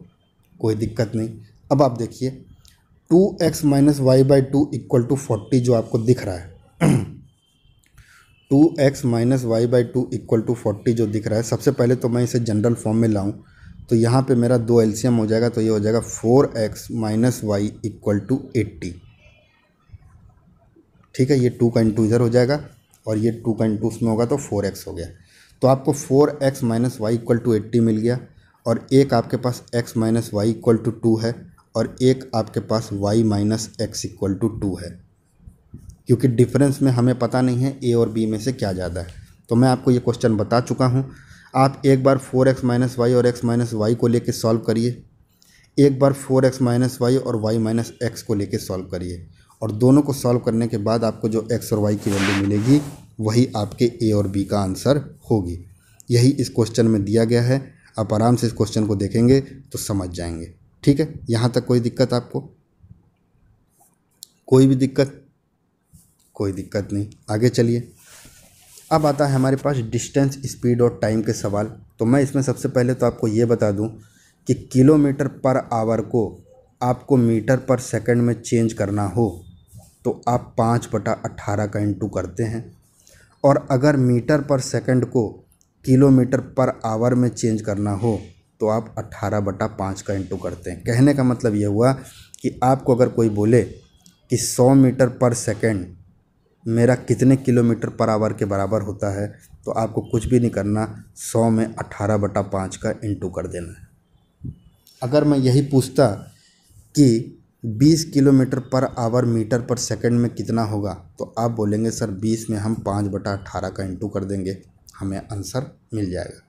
कोई दिक्कत नहीं अब आप देखिए two x minus y by two equal to forty जो आपको दिख रहा है two x minus y by two equal to forty जो दिख रहा है सबसे पहले तो मैं इसे जनरल फॉर्म में लाऊं तो यहाँ पे मेरा दो एलसीएम हो जाएगा तो ये हो जाएगा four x minus y equal to eighty ठीक है ये टू का इंटू इधर हो जाएगा और ये टू का इंटू उसमें होगा तो फोर एक्स हो गया तो आपको four x minus y equal to eighty मिल गया और एक आपके पास x minus y equal to two है और एक आपके पास y minus x equal to two है क्योंकि डिफरेंस में हमें पता नहीं है ए और बी में से क्या ज़्यादा है तो मैं आपको ये क्वेश्चन बता चुका हूँ आप एक बार फोर एक्स माइनस वाई और एक्स माइनस वाई को लेके सॉल्व करिए एक बार फोर एक्स माइनस वाई और वाई माइनस एक्स को लेके सॉल्व करिए और दोनों को सॉल्व करने के बाद आपको जो एक्स और वाई की वैल्यू मिलेगी वही आपके ए और बी का आंसर होगी यही इस क्वेश्चन में दिया गया है आप आराम से इस क्वेश्चन को देखेंगे तो समझ जाएंगे ठीक है यहाँ तक कोई दिक्कत आपको कोई भी दिक्कत कोई दिक्कत नहीं आगे चलिए अब आता है हमारे पास डिस्टेंस स्पीड और टाइम के सवाल तो मैं इसमें सबसे पहले तो आपको ये बता दूं कि किलोमीटर पर आवर को आपको मीटर पर सेकंड में चेंज करना हो तो आप पाँच बटा अट्ठारह का इंटू करते हैं और अगर मीटर पर सेकंड को किलोमीटर पर आवर में चेंज करना हो तो आप अट्ठारह बटा पाँच का इंटू करते हैं कहने का मतलब ये हुआ कि आपको अगर कोई बोले कि सौ मीटर पर सेकेंड मेरा कितने किलोमीटर पर आवर के बराबर होता है तो आपको कुछ भी नहीं करना सौ में अट्ठारह बटा पाँच का इंटू कर देना है अगर मैं यही पूछता कि बीस किलोमीटर पर आवर मीटर पर सेकंड में कितना होगा तो आप बोलेंगे सर बीस में हम पाँच बटा अट्ठारह का इंटू कर देंगे हमें आंसर मिल जाएगा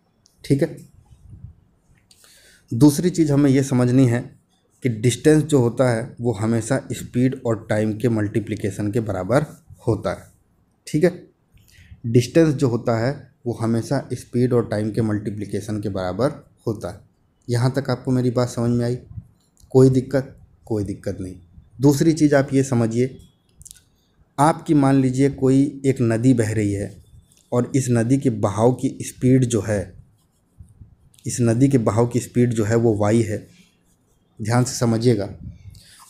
ठीक है दूसरी चीज़ हमें यह समझनी है कि डिस्टेंस जो होता है वो हमेशा स्पीड और टाइम के मल्टीप्लिकेशन के बराबर होता है ठीक है डिस्टेंस जो होता है वो हमेशा स्पीड और टाइम के मल्टीप्लिकेशन के बराबर होता है यहाँ तक आपको मेरी बात समझ में आई कोई दिक्कत कोई दिक्कत नहीं दूसरी चीज़ आप ये समझिए आपकी मान लीजिए कोई एक नदी बह रही है और इस नदी के बहाव की स्पीड जो है इस नदी के बहाव की स्पीड जो है वो वाई है ध्यान से समझिएगा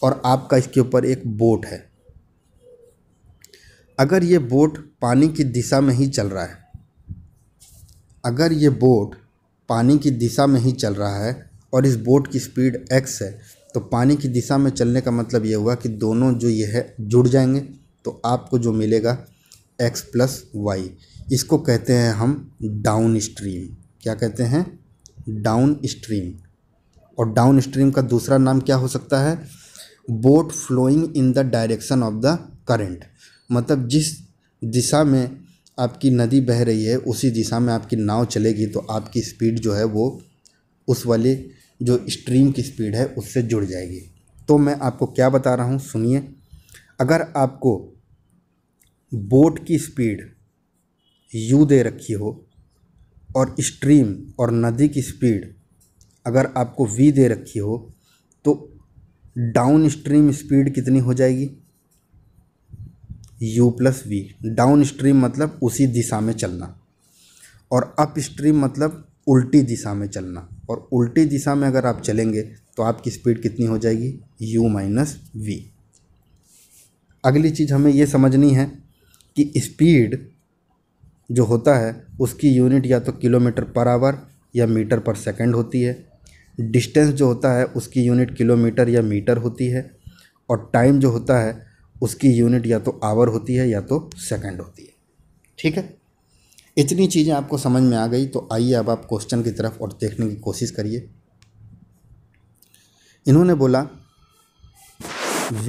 और आपका इसके ऊपर एक बोट है अगर ये बोट पानी की दिशा में ही चल रहा है अगर ये बोट पानी की दिशा में ही चल रहा है और इस बोट की स्पीड एक्स है तो पानी की दिशा में चलने का मतलब ये हुआ कि दोनों जो ये है जुड़ जाएंगे तो आपको जो मिलेगा एक्स प्लस वाई इसको कहते हैं हम डाउन स्ट्रीम क्या कहते हैं डाउन स्ट्रीम और डाउन स्ट्रीम का दूसरा नाम क्या हो सकता है boat flowing in the direction of the current मतलब जिस दिशा में आपकी नदी बह रही है उसी दिशा में आपकी नाव चलेगी तो आपकी स्पीड जो है वो उस वाले जो स्ट्रीम की स्पीड है उससे जुड़ जाएगी तो मैं आपको क्या बता रहा हूँ सुनिए अगर आपको बोट की स्पीड यू दे रखी हो और स्ट्रीम और नदी की स्पीड अगर आपको वी दे रखी हो तो डाउन स्ट्रीम स्पीड कितनी हो जाएगी u plus v down stream मतलब उसी दिशा में चलना और अप स्ट्रीम मतलब उल्टी दिशा में चलना और उल्टी दिशा में अगर आप चलेंगे तो आपकी स्पीड कितनी हो जाएगी u माइनस वी अगली चीज़ हमें ये समझनी है कि स्पीड जो होता है उसकी यूनिट या तो किलोमीटर पर आवर या मीटर पर सेकंड होती है डिस्टेंस जो होता है उसकी यूनिट किलोमीटर या मीटर होती है और टाइम जो होता है उसकी यूनिट या तो आवर होती है या तो सेकंड होती है ठीक है इतनी चीज़ें आपको समझ में आ गई तो आइए अब आप क्वेश्चन की तरफ और देखने की कोशिश करिए इन्होंने बोला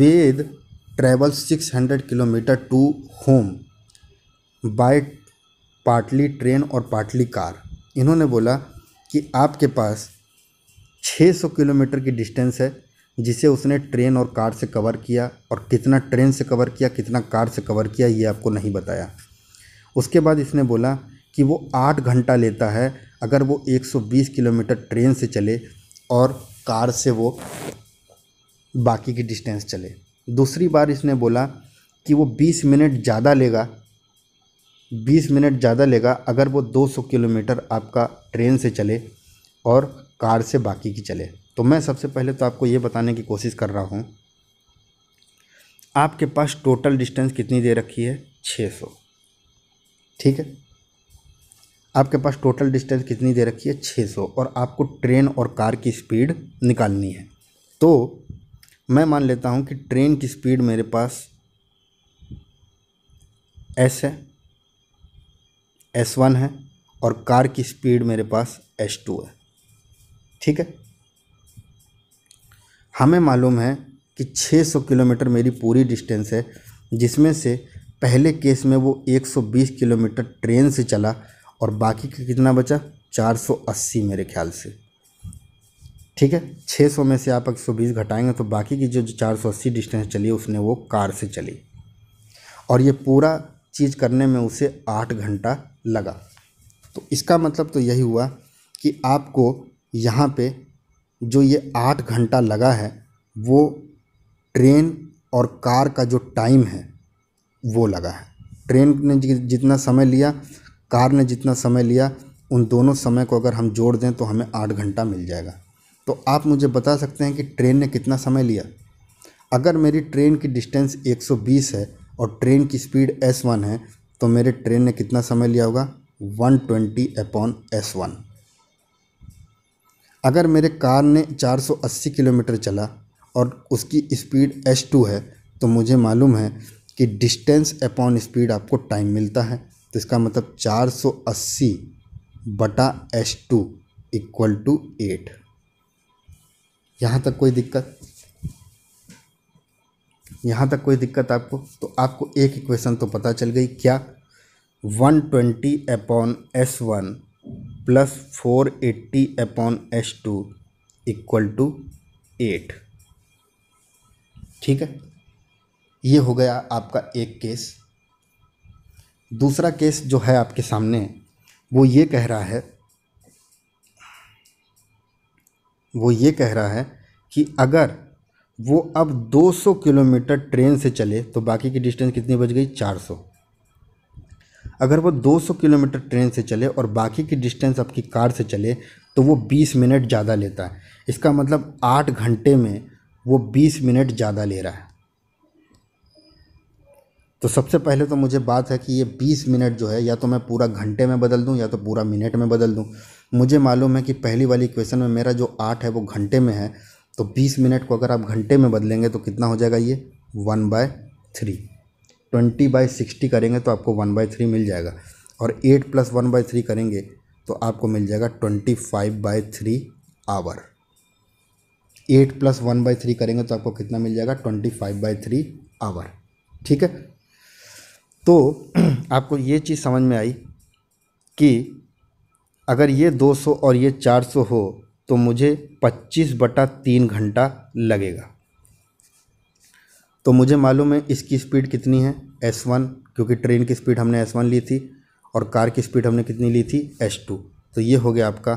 Ved travel 600 kilometre to home by partly train और पार्टली कार इन्होंने बोला कि आपके पास 600 किलोमीटर की डिस्टेंस है जिसे उसने ट्रेन और कार से कवर किया और कितना ट्रेन से कवर किया कितना कार से कवर किया ये आपको नहीं बताया उसके बाद इसने बोला कि वो आठ घंटा लेता है अगर वो 120 किलोमीटर ट्रेन से चले और कार से वो बाकी की डिस्टेंस चले दूसरी बार इसने बोला कि वो 20 मिनट ज़्यादा लेगा 20 मिनट ज़्यादा लेगा अगर वो 200 किलोमीटर आपका ट्रेन से चले और कार से बाकी की चले तो मैं सबसे पहले तो आपको ये बताने की कोशिश कर रहा हूँ आपके पास टोटल डिस्टेंस कितनी दे रखी है 600 ठीक है आपके पास टोटल डिस्टेंस कितनी दे रखी है 600 और आपको ट्रेन और कार की स्पीड निकालनी है तो मैं मान लेता हूँ कि ट्रेन की स्पीड मेरे पास एस है एस वन है और कार की स्पीड मेरे पास एस टू है ठीक है हमें मालूम है कि 600 किलोमीटर मेरी पूरी डिस्टेंस है जिसमें से पहले केस में वो 120 किलोमीटर ट्रेन से चला और बाकी का कितना बचा 480 मेरे ख्याल से ठीक है 600 में से आप 120 घटाएंगे तो बाकी की जो 480 डिस्टेंस चली उसने वो कार से चली और ये पूरा चीज़ करने में उसे आठ घंटा लगा तो इसका मतलब तो यही हुआ कि आपको यहाँ पे जो ये आठ घंटा लगा है वो ट्रेन और कार का जो टाइम है वो लगा है ट्रेन ने जितना समय लिया कार ने जितना समय लिया उन दोनों समय को अगर हम जोड़ दें तो हमें आठ घंटा मिल जाएगा तो आप मुझे बता सकते हैं कि ट्रेन ने कितना समय लिया अगर मेरी ट्रेन की डिस्टेंस 120 है और ट्रेन की स्पीड S1 है तो मेरे ट्रेन ने कितना समय लिया होगा 120 अपॉन एस अगर मेरे कार ने 480 किलोमीटर चला और उसकी स्पीड एच टू है तो मुझे मालूम है कि डिस्टेंस अपॉन स्पीड आपको टाइम मिलता है तो इसका मतलब 480 बटा H two equal to eight यहाँ तक कोई दिक्कत यहाँ तक कोई दिक्कत आपको तो आपको एक इक्वेशन तो पता चल गई क्या 120 upon S one plus four eighty upon S two equal to eight ठीक है ये हो गया आपका एक केस दूसरा केस जो है आपके सामने वो ये कह रहा है वो ये कह रहा है कि अगर वो अब 200 किलोमीटर ट्रेन से चले तो बाकी की डिस्टेंस कितनी बच गई अगर वो 200 किलोमीटर ट्रेन से चले और बाकी की डिस्टेंस आपकी कार से चले तो वो 20 मिनट ज़्यादा लेता है इसका मतलब 8 घंटे में वो 20 मिनट ज़्यादा ले रहा है तो सबसे पहले तो मुझे बात है कि ये 20 मिनट जो है या तो मैं पूरा घंटे में बदल दूं या तो पूरा मिनट में बदल दूं मुझे मालूम है कि पहली वाली क्वेश्चन में मेरा जो आठ है वो घंटे में है तो 20 मिनट को अगर आप घंटे में बदलेंगे तो कितना हो जाएगा ये one by three twenty by sixty करेंगे तो आपको वन बाई थ्री मिल जाएगा और eight plus one by three करेंगे तो आपको मिल जाएगा twenty five by three hour eight plus one by three करेंगे तो आपको कितना मिल जाएगा twenty five by three hour ठीक है तो <clears throat> आपको ये चीज़ समझ में आई कि अगर ये दो सौ और ये चार सौ हो तो मुझे पच्चीस बटा तीन घंटा लगेगा तो मुझे मालूम है इसकी स्पीड कितनी है एस वन क्योंकि ट्रेन की स्पीड हमने एस वन ली थी और कार की स्पीड हमने कितनी ली थी एस टू तो ये हो गया आपका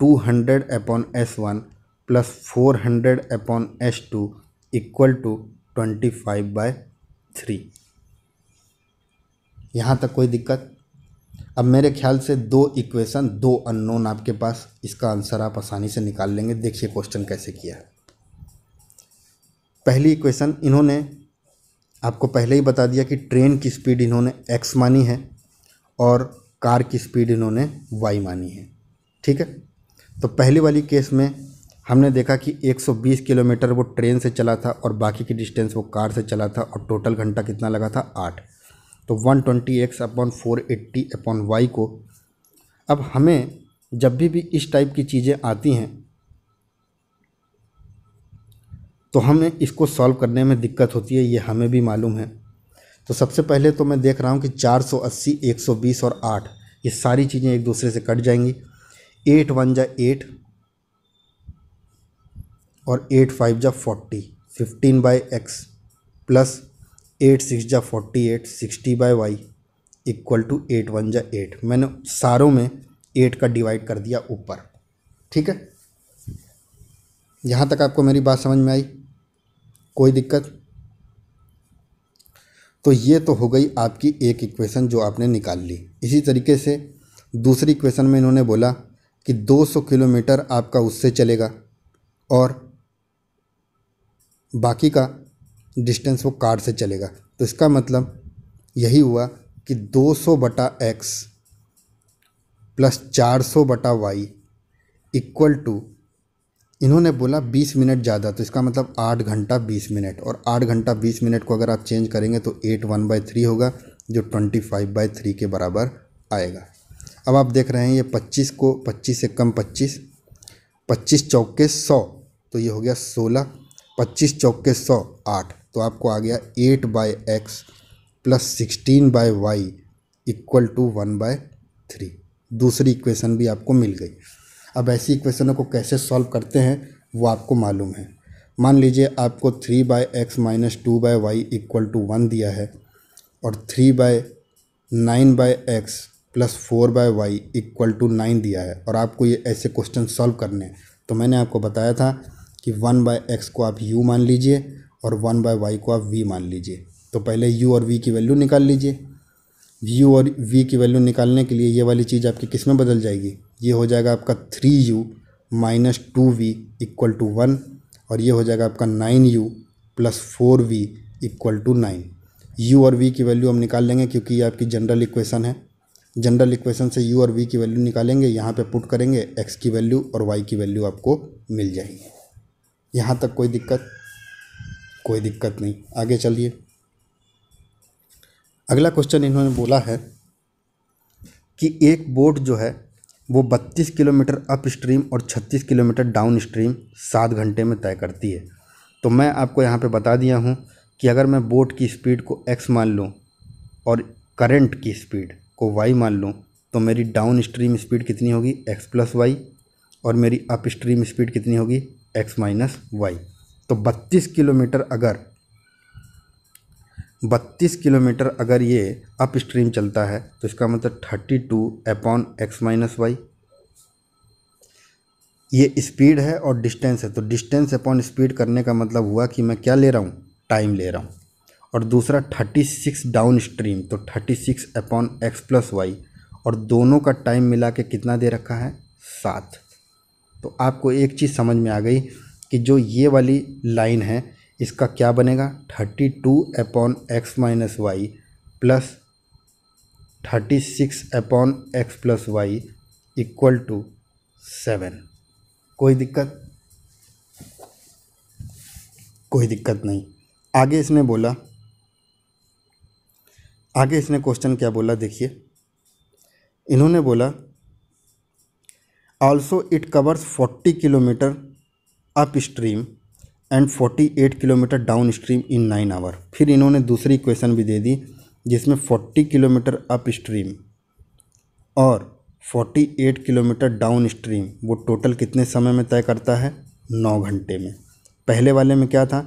two hundred upon S one plus four hundred upon S two equal to twenty five by three यहाँ तक कोई दिक्कत अब मेरे ख्याल से दो इक्वेशन दो अननोन आपके पास इसका आंसर आप आसानी से निकाल लेंगे देखिए क्वेश्चन कैसे किया है पहली इक्वेशन इन्होंने आपको पहले ही बता दिया कि ट्रेन की स्पीड इन्होंने एक्स मानी है और कार की स्पीड इन्होंने वाई मानी है ठीक है तो पहली वाली केस में हमने देखा कि 120 किलोमीटर वो ट्रेन से चला था और बाकी की डिस्टेंस वो कार से चला था और टोटल घंटा कितना लगा था आठ तो one twenty x upon four eighty upon y को अब हमें जब भी भी इस टाइप की चीज़ें आती हैं तो हमें इसको सॉल्व करने में दिक्कत होती है ये हमें भी मालूम है तो सबसे पहले तो मैं देख रहा हूँ कि 480, 120 और 8 ये सारी चीज़ें एक दूसरे से कट जाएंगी एट वन जा एट और एट फाइव जा forty fifteen by x plus eight six जा forty eight sixty by y equal to eight one जा एट मैंने सारों में एट का डिवाइड कर दिया ऊपर ठीक है यहाँ तक आपको मेरी बात समझ में आई कोई दिक्कत तो ये तो हो गई आपकी एक इक्वेशन जो आपने निकाल ली इसी तरीके से दूसरी इक्वेशन में इन्होंने बोला कि 200 किलोमीटर आपका उससे चलेगा और बाकी का डिस्टेंस वो कार से चलेगा तो इसका मतलब यही हुआ कि 200 बटा एक्स प्लस 400 बटा वाई इक्वल टू इन्होंने बोला 20 मिनट ज़्यादा तो इसका मतलब 8 घंटा 20 मिनट और 8 घंटा 20 मिनट को अगर आप चेंज करेंगे तो 8 वन बाई थ्री होगा जो 25 फाइव बाई थ्री के बराबर आएगा अब आप देख रहे हैं ये 25 को 25 से कम 25 25 चौके सौ तो ये हो गया 16 25 चौके सौ आठ तो आपको आ गया eight by x plus sixteen by y equal to one by three दूसरी इक्वेशन भी आपको मिल गई अब ऐसी इक्वेशनों को कैसे सॉल्व करते हैं वो आपको मालूम है मान लीजिए आपको three by x minus two by y equal to one दिया है और three by nine by x plus four by y equal to nine दिया है और आपको ये ऐसे क्वेश्चन सॉल्व करने हैं तो मैंने आपको बताया था कि वन बाय एक्स को आप यू मान लीजिए और वन बाय वाई को आप वी मान लीजिए तो पहले यू और वी की वैल्यू निकाल लीजिए यू और वी की वैल्यू निकालने के लिए ये वाली चीज़ आपकी किस में बदल जाएगी ये हो जाएगा आपका three u minus two v equal to one और ये हो जाएगा आपका nine u plus four v equal to nine u और वी की वैल्यू हम निकाल लेंगे क्योंकि ये आपकी जनरल इक्वेशन है जनरल इक्वेशन से यू और वी की वैल्यू निकालेंगे यहाँ पे पुट करेंगे एक्स की वैल्यू और वाई की वैल्यू आपको मिल जाएगी यहाँ तक कोई दिक्कत कोई दिक्कत नहीं आगे चलिए अगला क्वेश्चन इन्होंने बोला है कि एक बोट जो है वो 32 किलोमीटर अप स्ट्रीम और 36 किलोमीटर डाउन स्ट्रीम सात घंटे में तय करती है तो मैं आपको यहाँ पे बता दिया हूँ कि अगर मैं बोट की स्पीड को एक्स मान लूँ और करंट की स्पीड को वाई मान लूँ तो मेरी डाउन स्ट्रीम स्पीड कितनी होगी एक्स प्लस वाई और मेरी अप स्ट्रीम स्पीड कितनी होगी एक्स माइनस वाई तो बत्तीस किलोमीटर अगर बत्तीस किलोमीटर अगर ये अप स्ट्रीम चलता है तो इसका मतलब thirty two upon x minus y ये स्पीड है और डिस्टेंस है तो डिस्टेंस अपॉन स्पीड करने का मतलब हुआ कि मैं क्या ले रहा हूँ टाइम ले रहा हूँ और दूसरा थर्टी सिक्स डाउन स्ट्रीम तो thirty six upon x plus Y और दोनों का टाइम मिला के कितना दे रखा है सात तो आपको एक चीज़ समझ में आ गई कि जो ये वाली लाइन है इसका क्या बनेगा thirty two upon x minus y plus thirty six upon x plus y equal to seven कोई दिक्कत कोई दिक्कत नहीं आगे इसने बोला आगे इसने क्वेश्चन क्या बोला देखिए इन्होंने बोला also it covers forty kilometre upstream and 48 kilometre downstream in nine hour फिर इन्होंने दूसरी इक्वेशन भी दे दी जिसमें 40 किलोमीटर अप स्ट्रीम और 48 किलोमीटर डाउन स्ट्रीम वो टोटल कितने समय में तय करता है नौ घंटे में पहले वाले में क्या था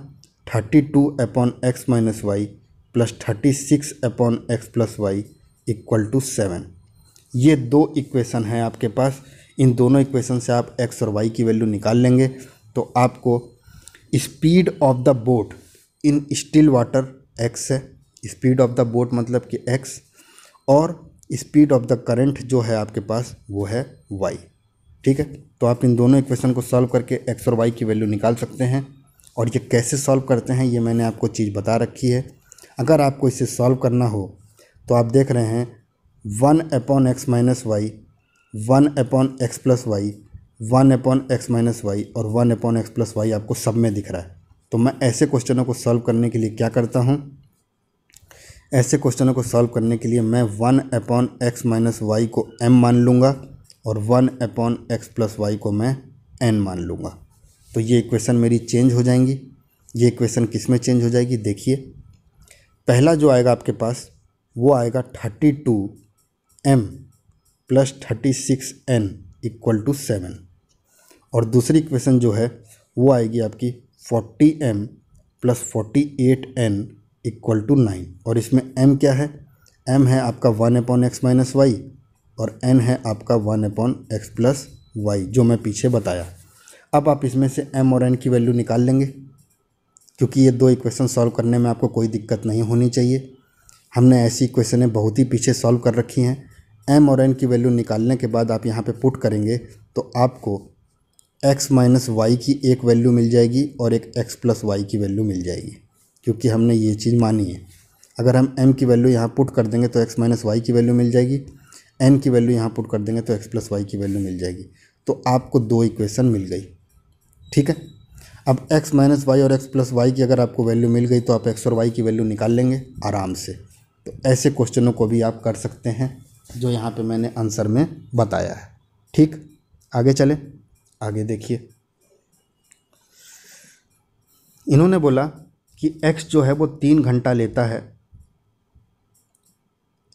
thirty two upon x minus y plus thirty six upon x plus y equal to seven ये दो इक्वेशन हैं आपके पास इन दोनों इक्वेशन से आप एक्स और वाई की वैल्यू निकाल लेंगे तो आपको speed of the boat in still water x है स्पीड ऑफ द बोट मतलब कि एक्स और स्पीड ऑफ द करंट जो है आपके पास वो है वाई ठीक है तो आप इन दोनों इक्वेशन को सॉल्व करके एक्स और वाई की वैल्यू निकाल सकते हैं और ये कैसे सॉल्व करते हैं ये मैंने आपको चीज़ बता रखी है अगर आपको इसे सॉल्व करना हो तो आप देख रहे हैं one upon x minus y one upon x plus y one upon x minus y और one upon x plus y आपको सब में दिख रहा है तो मैं ऐसे क्वेश्चनों को सॉल्व करने के लिए क्या करता हूँ ऐसे क्वेश्चनों को सॉल्व करने के लिए मैं one upon x minus y को एम मान लूँगा और one upon x plus y को मैं एन मान लूँगा तो ये इक्वेशन मेरी चेंज हो जाएंगी ये इक्वेशन किस में चेंज हो जाएगी देखिए पहला जो आएगा आपके पास वो आएगा thirty two m plus thirty six n equal to seven और दूसरी इक्वेशन जो है वो आएगी आपकी forty m plus forty eight n equal to nine और इसमें एम क्या है एम है आपका one upon x minus y और एन है आपका one upon x plus y जो मैं पीछे बताया अब आप इसमें से एम और एन की वैल्यू निकाल लेंगे क्योंकि ये दो इक्वेशन सॉल्व करने में आपको कोई दिक्कत नहीं होनी चाहिए हमने ऐसी इक्वेशनें बहुत ही पीछे सॉल्व कर रखी हैं एम और एन की वैल्यू निकालने के बाद आप यहाँ पे पुट करेंगे तो आपको एक्स माइनस वाई की एक वैल्यू मिल जाएगी और एक एक्स प्लस वाई की वैल्यू मिल जाएगी क्योंकि हमने ये चीज़ मानी है अगर हम एम की वैल्यू यहाँ पुट कर देंगे तो एक्स माइनस वाई की वैल्यू मिल जाएगी एन की वैल्यू यहाँ पुट कर देंगे तो एक्स प्लस वाई की वैल्यू मिल जाएगी तो आपको दो इक्वेशन मिल गई ठीक है अब एक्स माइनस वाई और एक्स प्लस वाई की अगर आपको वैल्यू मिल गई तो आप एक्स और वाई की वैल्यू निकाल लेंगे आराम से तो ऐसे क्वेश्चनों को भी आप कर सकते हैं जो यहाँ पर मैंने आंसर में बताया है ठीक आगे चलें आगे देखिए इन्होंने बोला कि एक्स जो है वो तीन घंटा लेता है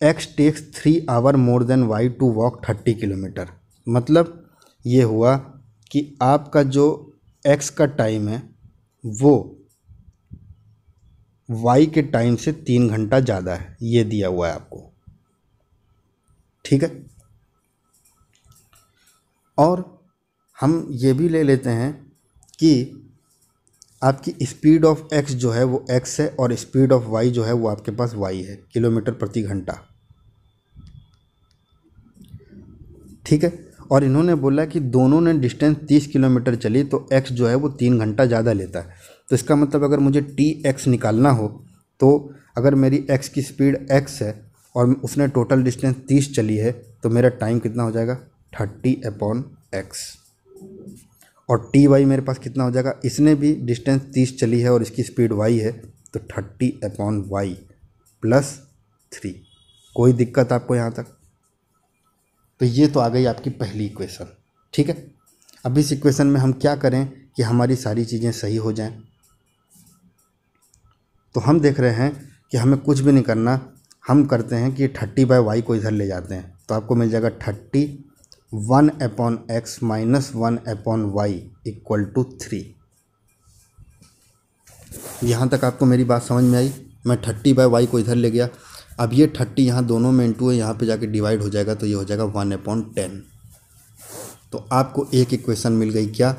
x takes three hour more than y to walk thirty kilometre मतलब ये हुआ कि आपका जो एक्स का टाइम है वो वाई के टाइम से तीन घंटा ज़्यादा है ये दिया हुआ है आपको ठीक है और हम ये भी ले लेते हैं कि आपकी स्पीड ऑफ एक्स जो है वो एक्स है और स्पीड ऑफ वाई जो है वो आपके पास वाई है किलोमीटर प्रति घंटा ठीक है और इन्होंने बोला कि दोनों ने डिस्टेंस तीस किलोमीटर चली तो एक्स जो है वो तीन घंटा ज़्यादा लेता है तो इसका मतलब अगर मुझे टी एक्स निकालना हो तो अगर मेरी एक्स की स्पीड एक्स है और उसने टोटल डिस्टेंस तीस चली है तो मेरा टाइम कितना हो जाएगा थर्टी अपॉन एक्स और टी वाई मेरे पास कितना हो जाएगा इसने भी डिस्टेंस तीस चली है और इसकी स्पीड वाई है तो thirty upon y plus three कोई दिक्कत आपको यहाँ तक तो ये तो आ गई आपकी पहली इक्वेशन ठीक है अब इस इक्वेशन में हम क्या करें कि हमारी सारी चीज़ें सही हो जाएं तो हम देख रहे हैं कि हमें कुछ भी नहीं करना हम करते हैं कि थर्टी बाय वाई को इधर ले जाते हैं तो आपको मिल जाएगा thirty one upon x minus one upon y equal to three यहाँ तक आपको मेरी बात समझ में आई मैं थर्टी बाय वाई को इधर ले गया अब ये थर्टी यहाँ दोनों में इंटू है यहाँ पर जाके डिवाइड हो जाएगा तो ये हो जाएगा वन अपॉन टेन तो आपको एक इक्वेशन मिल गई क्या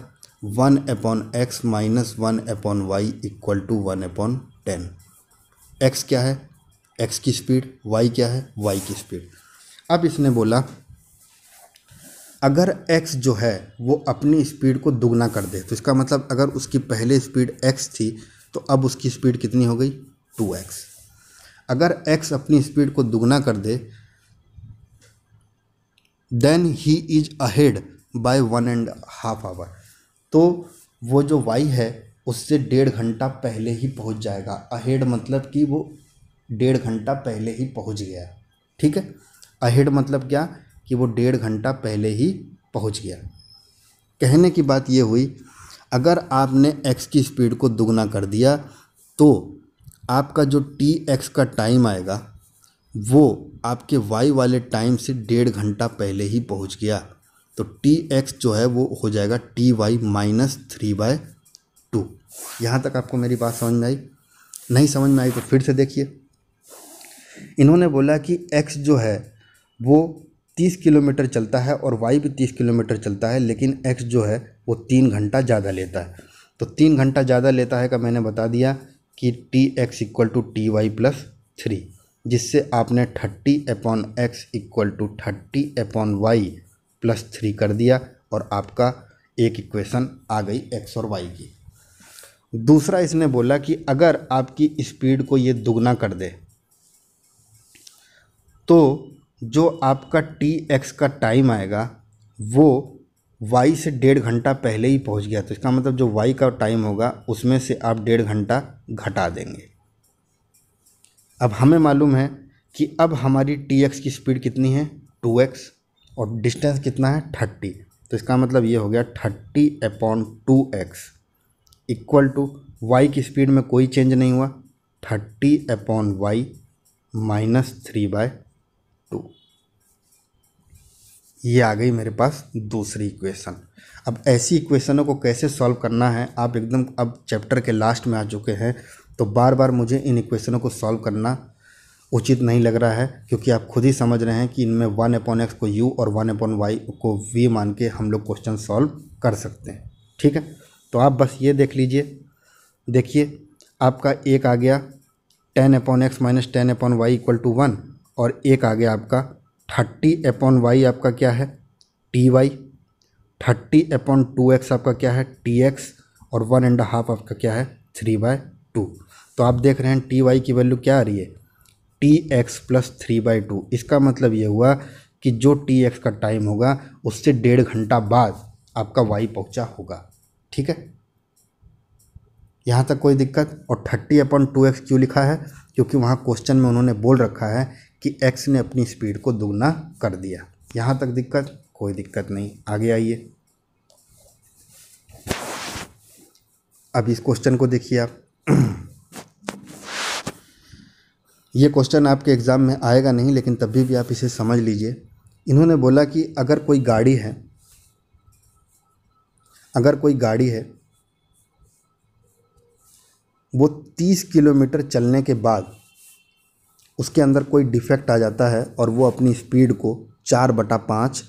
one upon x minus one upon y equal to one upon ten x क्या है एक्स की स्पीड वाई क्या है वाई की स्पीड अब इसने बोला अगर एक्स जो है वो अपनी स्पीड को दुगना कर दे तो इसका मतलब अगर उसकी पहले स्पीड एक्स थी तो अब उसकी स्पीड कितनी हो गई टू एक्स अगर एक्स अपनी स्पीड को दुगना कर दे then he is ahead by one and half hour तो वो जो वाई है उससे डेढ़ घंटा पहले ही पहुंच जाएगा अहेड मतलब कि वो डेढ़ घंटा पहले ही पहुंच गया ठीक है अहेड मतलब क्या कि वो डेढ़ घंटा पहले ही पहुंच गया कहने की बात ये हुई अगर आपने एक्स की स्पीड को दुगना कर दिया तो आपका जो टी एक्स का टाइम आएगा वो आपके वाई वाले टाइम से डेढ़ घंटा पहले ही पहुंच गया तो टी एक्स जो है वो हो जाएगा t y minus three by two यहाँ तक आपको मेरी बात समझ में आई नहीं समझ में आई तो फिर से देखिए इन्होंने बोला कि एक्स जो है वो तीस किलोमीटर चलता है और वाई भी तीस किलोमीटर चलता है लेकिन एक्स जो है वो तीन घंटा ज़्यादा लेता है तो तीन घंटा ज़्यादा लेता है का मैंने बता दिया कि t x equal to t y plus three जिससे आपने thirty upon x equal to thirty upon y plus three कर दिया और आपका एक इक्वेशन आ गई एक्स और वाई की दूसरा इसने बोला कि अगर आपकी स्पीड को ये दुगना कर दे तो जो आपका टी एक्स का टाइम आएगा वो वाई से डेढ़ घंटा पहले ही पहुंच गया तो इसका मतलब जो वाई का टाइम होगा उसमें से आप डेढ़ घंटा घटा देंगे अब हमें मालूम है कि अब हमारी टी एक्स की स्पीड कितनी है टू एक्स और डिस्टेंस कितना है थर्टी तो इसका मतलब ये हो गया thirty upon two x equal to y की स्पीड में कोई चेंज नहीं हुआ thirty upon y minus three by ये आ गई मेरे पास दूसरी इक्वेशन अब ऐसी इक्वेशनों को कैसे सॉल्व करना है आप एकदम अब चैप्टर के लास्ट में आ चुके हैं तो बार बार मुझे इन इक्वेशनों को सॉल्व करना उचित नहीं लग रहा है क्योंकि आप खुद ही समझ रहे हैं कि इनमें वन अपॉन एक्स को यू और वन अपॉन वाई को वी मान के हम लोग क्वेश्चन सॉल्व कर सकते हैं ठीक है तो आप बस ये देख लीजिए देखिए आपका एक आ गया ten upon x minus ten upon y equal to one और एक आ गया आपका थर्टी अपॉन वाई आपका क्या है t y thirty upon two x आपका क्या है टी एक्स और वन एंड हाफ आपका क्या है थ्री बाय टू तो आप देख रहे हैं टी वाई की वैल्यू क्या आ रही है t x plus three by two इसका मतलब ये हुआ कि जो टी एक्स का टाइम होगा उससे डेढ़ घंटा बाद आपका वाई पहुंचा होगा ठीक है यहाँ तक कोई दिक्कत और थर्टी अपॉन टू एक्स क्यों लिखा है क्योंकि वहाँ क्वेश्चन में उन्होंने बोल रखा है कि एक्स ने अपनी स्पीड को दोगुना कर दिया यहाँ तक दिक्कत कोई दिक्कत नहीं आगे आइए अब इस क्वेश्चन को देखिए आप <clears throat> ये क्वेश्चन आपके एग्ज़ाम में आएगा नहीं लेकिन तभी भी आप इसे समझ लीजिए इन्होंने बोला कि अगर कोई गाड़ी है अगर कोई गाड़ी है वो 30 किलोमीटर चलने के बाद उसके अंदर कोई डिफेक्ट आ जाता है और वो अपनी स्पीड को चार बटा पाँच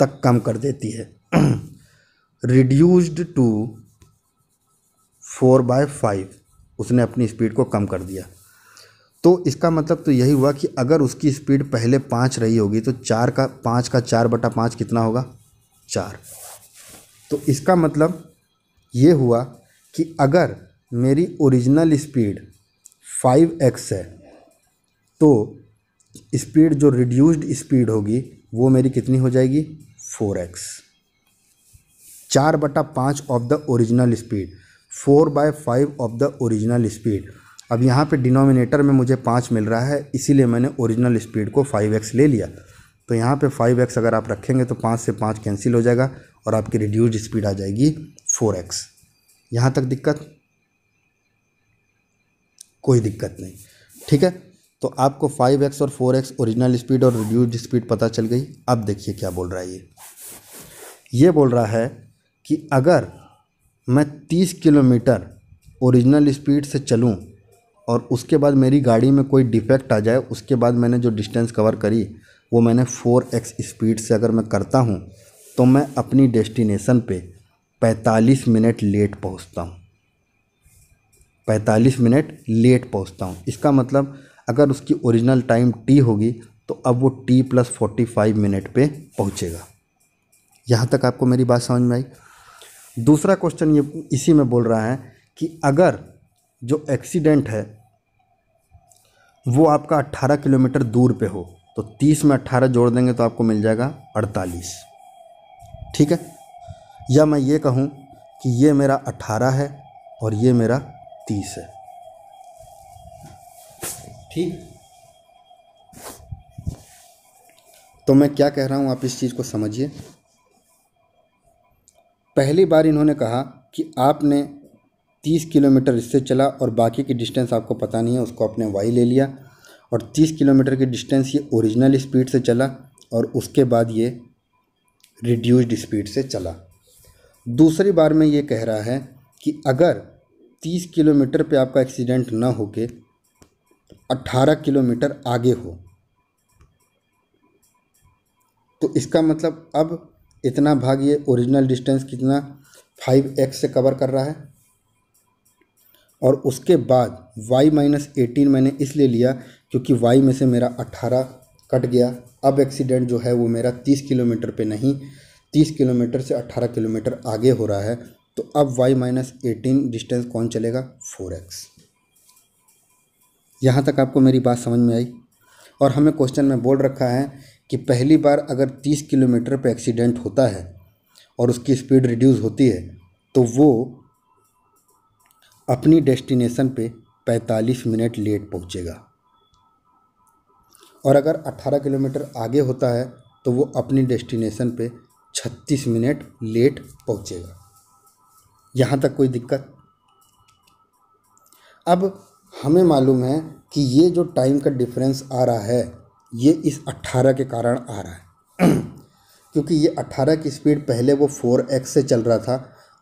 तक कम कर देती है reduced to four by five उसने अपनी स्पीड को कम कर दिया तो इसका मतलब तो यही हुआ कि अगर उसकी स्पीड पहले पाँच रही होगी तो चार का पाँच का चार बटा पाँच कितना होगा चार तो इसका मतलब ये हुआ कि अगर मेरी ओरिजिनल स्पीड फाइव एक्स है तो स्पीड जो रिड्यूस्ड स्पीड होगी वो मेरी कितनी हो जाएगी फोर एक्स चार बटा पाँच of the original speed four by five of the original speed अब यहाँ पे डिनोमिनेटर में मुझे पाँच मिल रहा है इसीलिए मैंने ओरिजिनल स्पीड को फाइव एक्स ले लिया तो यहाँ पे फाइव एक्स अगर आप रखेंगे तो पाँच से पाँच कैंसिल हो जाएगा और आपकी रिड्यूस्ड स्पीड आ जाएगी फोर एक्स यहाँ तक दिक्कत कोई दिक्कत नहीं ठीक है तो आपको 5x और 4x ओरिजिनल स्पीड और रिड्यूस्ड स्पीड पता चल गई अब देखिए क्या बोल रहा है ये ये बोल रहा है कि अगर मैं 30 किलोमीटर ओरिजिनल स्पीड से चलूं और उसके बाद मेरी गाड़ी में कोई डिफेक्ट आ जाए उसके बाद मैंने जो डिस्टेंस कवर करी वो मैंने 4x स्पीड से अगर मैं करता हूँ तो मैं अपनी डेस्टिनेसन पर पैंतालीस मिनट लेट पहुँचता हूँ पैंतालीस मिनट लेट पहुँचता हूँ इसका मतलब अगर उसकी ओरिजिनल टाइम टी होगी तो अब वो t plus forty five minute पे पहुँचेगा यहाँ तक आपको मेरी बात समझ में आई दूसरा क्वेश्चन ये इसी में बोल रहा है कि अगर जो एक्सीडेंट है वो आपका 18 किलोमीटर दूर पे हो तो 30 में 18 जोड़ देंगे तो आपको मिल जाएगा 48 ठीक है या मैं ये कहूँ कि ये मेरा 18 है और ये मेरा 30 है ठीक तो मैं क्या कह रहा हूँ आप इस चीज़ को समझिए पहली बार इन्होंने कहा कि आपने तीस किलोमीटर इससे चला और बाकी की डिस्टेंस आपको पता नहीं है उसको आपने वाई ले लिया और तीस किलोमीटर की डिस्टेंस ये ओरिजिनल स्पीड से चला और उसके बाद ये रिड्यूस्ड स्पीड से चला दूसरी बार में ये कह रहा है कि अगर तीस किलोमीटर पे आपका एक्सीडेंट ना होके अट्ठारह किलोमीटर आगे हो तो इसका मतलब अब इतना भाग ये ओरिजिनल डिस्टेंस कितना फाइव एक्स से कवर कर रहा है और उसके बाद वाई माइनस एटीन मैंने इसलिए लिया क्योंकि वाई में से मेरा अट्ठारह कट गया अब एक्सीडेंट जो है वो मेरा तीस किलोमीटर पे नहीं तीस किलोमीटर से अट्ठारह किलोमीटर आगे हो रहा है तो अब वाई माइनस एटीन डिस्टेंस कौन चलेगा फ़ोर एक्स यहाँ तक आपको मेरी बात समझ में आई और हमें क्वेश्चन में बोल रखा है कि पहली बार अगर 30 किलोमीटर पर एक्सीडेंट होता है और उसकी स्पीड रिड्यूस होती है तो वो अपनी डेस्टिनेशन पे 45 मिनट लेट पहुँचेगा और अगर 18 किलोमीटर आगे होता है तो वो अपनी डेस्टिनेशन पे 36 मिनट लेट पहुँचेगा यहाँ तक कोई दिक्कत अब हमें मालूम है कि ये जो टाइम का डिफरेंस आ रहा है ये इस 18 के कारण आ रहा है <clears throat> क्योंकि ये 18 की स्पीड पहले वो एक्स से चल रहा था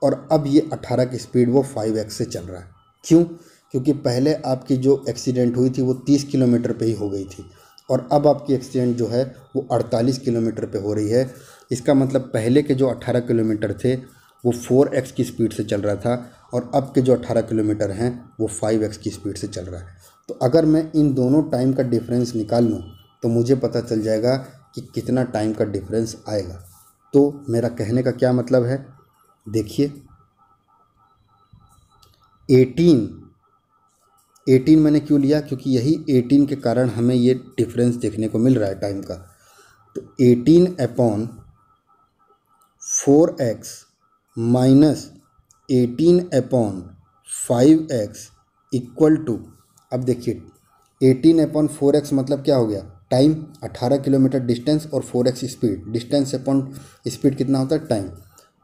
और अब ये 18 की स्पीड वो एक्स से चल रहा है क्यों क्योंकि पहले आपकी जो एक्सीडेंट हुई थी वो 30 किलोमीटर पे ही हो गई थी और अब आपकी एक्सीडेंट जो है वो 48 किलोमीटर पे हो रही है इसका मतलब पहले के जो 18 किलोमीटर थे वो एक्स की स्पीड से चल रहा था और अब के जो 18 किलोमीटर हैं वो 5x की स्पीड से चल रहा है तो अगर मैं इन दोनों टाइम का डिफरेंस निकाल लूँ तो मुझे पता चल जाएगा कि कितना टाइम का डिफरेंस आएगा तो मेरा कहने का क्या मतलब है देखिए 18 18 मैंने क्यों लिया क्योंकि यही 18 के कारण हमें ये डिफरेंस देखने को मिल रहा है टाइम का तो 18 upon four x minus eighteen upon five x equal to अब देखिए एटीन अपॉन फोर एक्स मतलब क्या हो गया टाइम अट्ठारह किलोमीटर डिस्टेंस और four x speed distance upon speed कितना होता है टाइम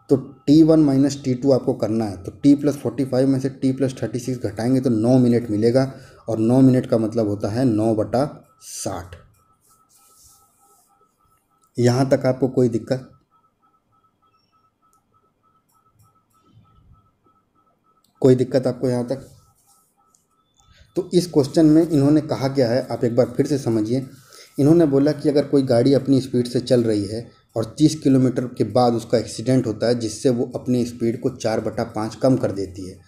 तो t one minus t two आपको करना है तो टी प्लस फोर्टी फाइव में से टी प्लस थर्टी सिक्स घटाएंगे तो नौ मिनट मिलेगा और नौ मिनट का मतलब होता है नौ बटा साठ यहाँ तक आपको कोई दिक्कत कोई दिक्कत आपको यहाँ तक तो इस क्वेश्चन में इन्होंने कहा क्या है आप एक बार फिर से समझिए इन्होंने बोला कि अगर कोई गाड़ी अपनी स्पीड से चल रही है और 30 किलोमीटर के बाद उसका एक्सीडेंट होता है जिससे वो अपनी स्पीड को चार बटा पाँच कम कर देती है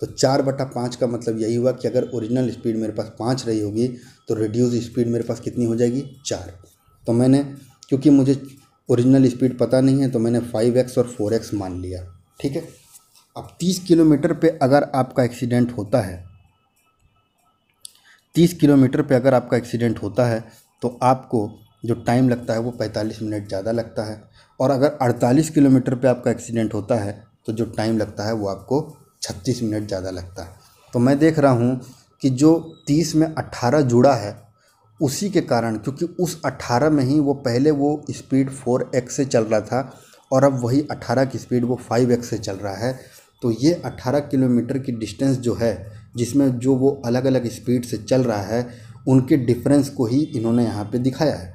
तो चार बटा पाँच का मतलब यही हुआ कि अगर ओरिजिनल स्पीड मेरे पास पाँच रही होगी तो रिड्यूस स्पीड मेरे पास कितनी हो जाएगी चार तो मैंने क्योंकि मुझे ओरिजिनल स्पीड पता नहीं है तो मैंने फाइव एक्स और फोर एक्स मान लिया ठीक है अब तीस किलोमीटर पे अगर आपका एक्सीडेंट होता है तीस किलोमीटर पे अगर आपका एक्सीडेंट होता है तो आपको जो टाइम लगता है वो पैंतालीस मिनट ज़्यादा लगता है और अगर अड़तालीस किलोमीटर पे आपका एक्सीडेंट होता है तो जो टाइम लगता है वो आपको छत्तीस मिनट ज़्यादा लगता है तो मैं देख रहा हूँ कि जो तीस में अट्ठारह जुड़ा है उसी के कारण क्योंकि उस 18 में ही वो पहले वो स्पीड फोर से चल रहा था और अब वही अट्ठारह की स्पीड वो फाइव से चल रहा है तो ये 18 किलोमीटर की डिस्टेंस जो है जिसमें जो वो अलग अलग स्पीड से चल रहा है उनके डिफरेंस को ही इन्होंने यहाँ पे दिखाया है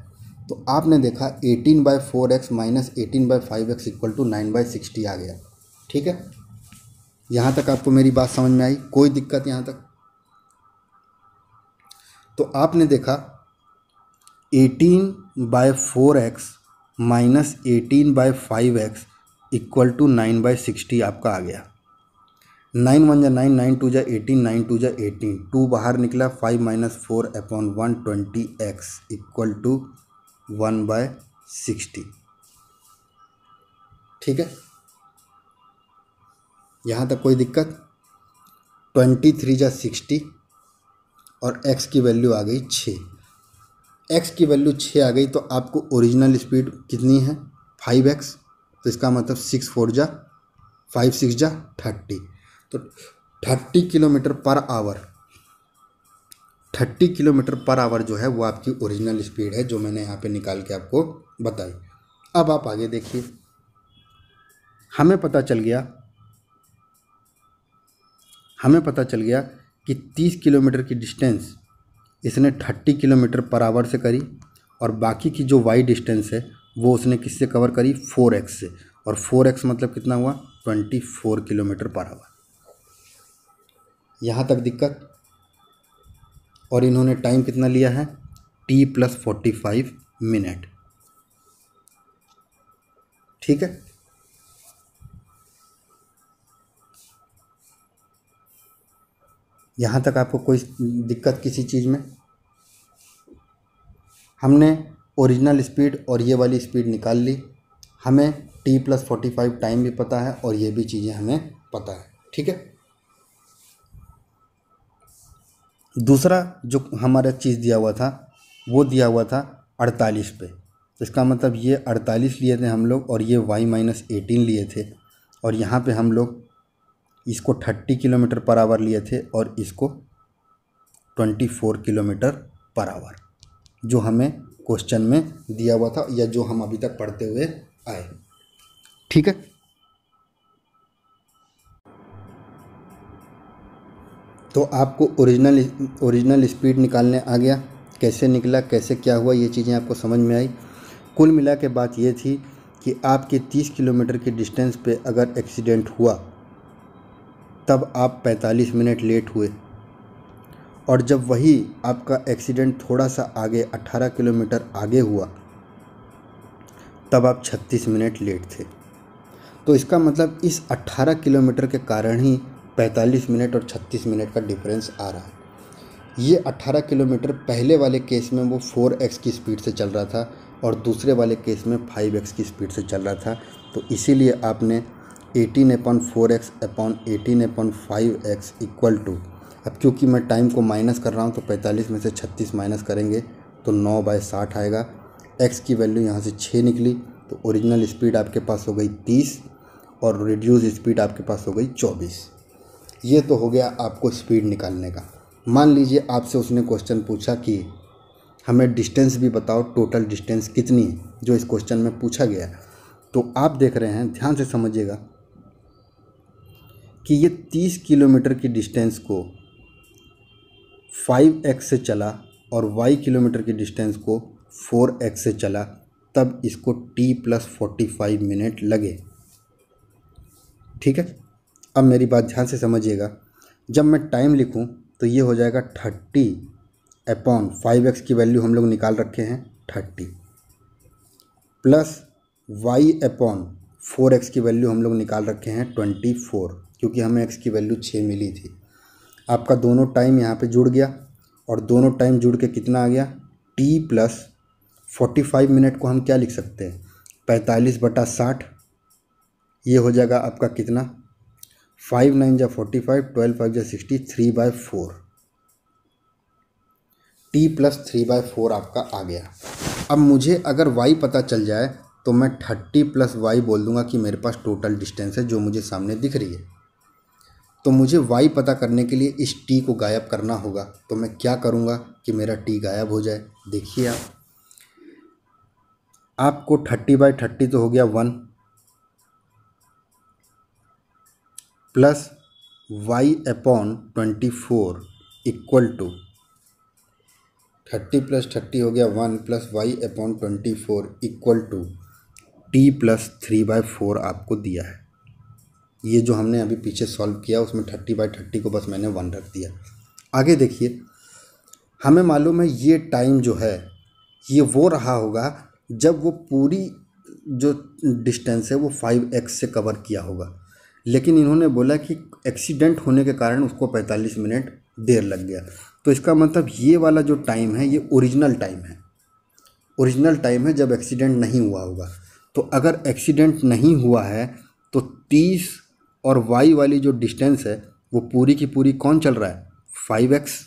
तो आपने देखा 18 by four x minus eighteen by five x equal to nine by sixty आ गया ठीक है यहाँ तक आपको मेरी बात समझ में आई कोई दिक्कत यहाँ तक तो आपने देखा 18 by four x minus eighteen by five x equal to nine by sixty आपका आ गया नाइन वन जा नाइन नाइन टू जा एटीन नाइन टू जा एटीन टू बाहर निकला five minus four upon one twenty x equal to one by sixty ठीक है यहाँ तक कोई दिक्कत ट्वेंटी थ्री जा सिक्सटी और एक्स की वैल्यू आ गई छः एक्स की वैल्यू छः आ गई तो आपको ओरिजिनल स्पीड कितनी है फाइव एक्स तो इसका मतलब सिक्स फोर जा फाइव सिक्स जा थर्टी तो thirty kilometre per hour thirty kilometre per hour जो है वो आपकी ओरिजिनल स्पीड है जो मैंने यहाँ पे निकाल के आपको बताई अब आप आगे देखिए हमें पता चल गया हमें पता चल गया कि तीस किलोमीटर की डिस्टेंस इसने थर्टी किलोमीटर पर आवर से करी और बाकी की जो वाई डिस्टेंस है वो उसने किससे कवर करी फोर एक्स से और फोर एक्स मतलब कितना हुआ twenty four kilometre per hour यहाँ तक दिक्कत और इन्होंने टाइम कितना लिया है t plus forty five minute ठीक है यहाँ तक आपको कोई दिक्कत किसी चीज़ में हमने ओरिजिनल स्पीड और ये वाली स्पीड निकाल ली हमें t plus forty five time भी पता है और ये भी चीज़ें हमें पता है ठीक है दूसरा जो हमारा चीज़ दिया हुआ था वो दिया हुआ था अड़तालीस पे तो इसका मतलब ये अड़तालीस लिए थे हम लोग और ये वाई माइनस एटीन लिए थे और यहाँ पे हम लोग इसको थर्टी किलोमीटर पर आवर लिए थे और इसको twenty four kilometre per hour जो हमें क्वेश्चन में दिया हुआ था या जो हम अभी तक पढ़ते हुए आए ठीक है तो आपको ओरिजिनल ओरिजिनल स्पीड निकालने आ गया कैसे निकला कैसे क्या हुआ ये चीज़ें आपको समझ में आई कुल मिला के बात ये थी कि आपके 30 किलोमीटर के डिस्टेंस पे अगर एक्सीडेंट हुआ तब आप 45 मिनट लेट हुए और जब वही आपका एक्सीडेंट थोड़ा सा आगे 18 किलोमीटर आगे हुआ तब आप 36 मिनट लेट थे तो इसका मतलब इस 18 किलोमीटर के कारण ही 45 मिनट और 36 मिनट का डिफरेंस आ रहा है ये 18 किलोमीटर पहले वाले केस में वो 4x की स्पीड से चल रहा था और दूसरे वाले केस में 5x की स्पीड से चल रहा था तो इसीलिए आपने eighteen upon four x upon eighteen upon five x equal to अब क्योंकि मैं टाइम को माइनस कर रहा हूँ तो पैंतालीस में से छत्तीस माइनस करेंगे तो नौ बाय साठ आएगा एक्स की वैल्यू यहाँ से छः निकली तो ओरिजिनल स्पीड आपके पास हो गई तीस और रिड्यूस स्पीड आपके पास हो गई चौबीस ये तो हो गया आपको स्पीड निकालने का मान लीजिए आपसे उसने क्वेश्चन पूछा कि हमें डिस्टेंस भी बताओ टोटल डिस्टेंस कितनी है जो इस क्वेश्चन में पूछा गया तो आप देख रहे हैं ध्यान से समझिएगा कि ये तीस किलोमीटर की डिस्टेंस को फाइव एक्स से चला और वाई किलोमीटर की डिस्टेंस को फोर एक्स से चला तब इसको t plus forty five minute लगे ठीक है अब मेरी बात ध्यान से समझिएगा जब मैं टाइम लिखूं तो ये हो जाएगा थर्टी अपॉन फाइव एक्स की वैल्यू हम लोग निकाल रखे हैं thirty plus y upon four x की वैल्यू हम लोग निकाल रखे हैं ट्वेंटी फोर क्योंकि हमें एक्स की वैल्यू छः मिली थी आपका दोनों टाइम यहाँ पे जुड़ गया और दोनों टाइम जुड़ के कितना आ गया t plus forty five minute को हम क्या लिख सकते हैं पैंतालीस बटा साठ ये हो जाएगा आपका कितना फाइव नाइन जा फोर्टी फाइव ट्वेल्व फाइव जा sixty three by four t plus three by four आपका आ गया अब मुझे अगर वाई पता चल जाए तो मैं थर्टी प्लस वाई बोल दूंगा कि मेरे पास टोटल डिस्टेंस है जो मुझे सामने दिख रही है तो मुझे वाई पता करने के लिए इस टी को गायब करना होगा तो मैं क्या करूँगा कि मेरा टी गायब हो जाए देखिए आप आपको थर्टी बाई थर्टी तो हो गया one plus y upon twenty four equal to thirty plus thirty हो गया one plus y upon twenty four equal to t plus three by four आपको दिया है ये जो हमने अभी पीछे सॉल्व किया उसमें थर्टी बाई थर्टी को बस मैंने वन रख दिया आगे देखिए हमें मालूम है ये टाइम जो है ये वो रहा होगा जब वो पूरी जो डिस्टेंस है वो फाइव एक्स से कवर किया होगा लेकिन इन्होंने बोला कि एक्सीडेंट होने के कारण उसको 45 मिनट देर लग गया तो इसका मतलब ये वाला जो टाइम है ये ओरिजिनल टाइम है ओरिजिनल टाइम है जब एक्सीडेंट नहीं हुआ होगा तो अगर एक्सीडेंट नहीं हुआ है तो तीस और वाई वाली जो डिस्टेंस है वो पूरी की पूरी कौन चल रहा है फाइव एक्स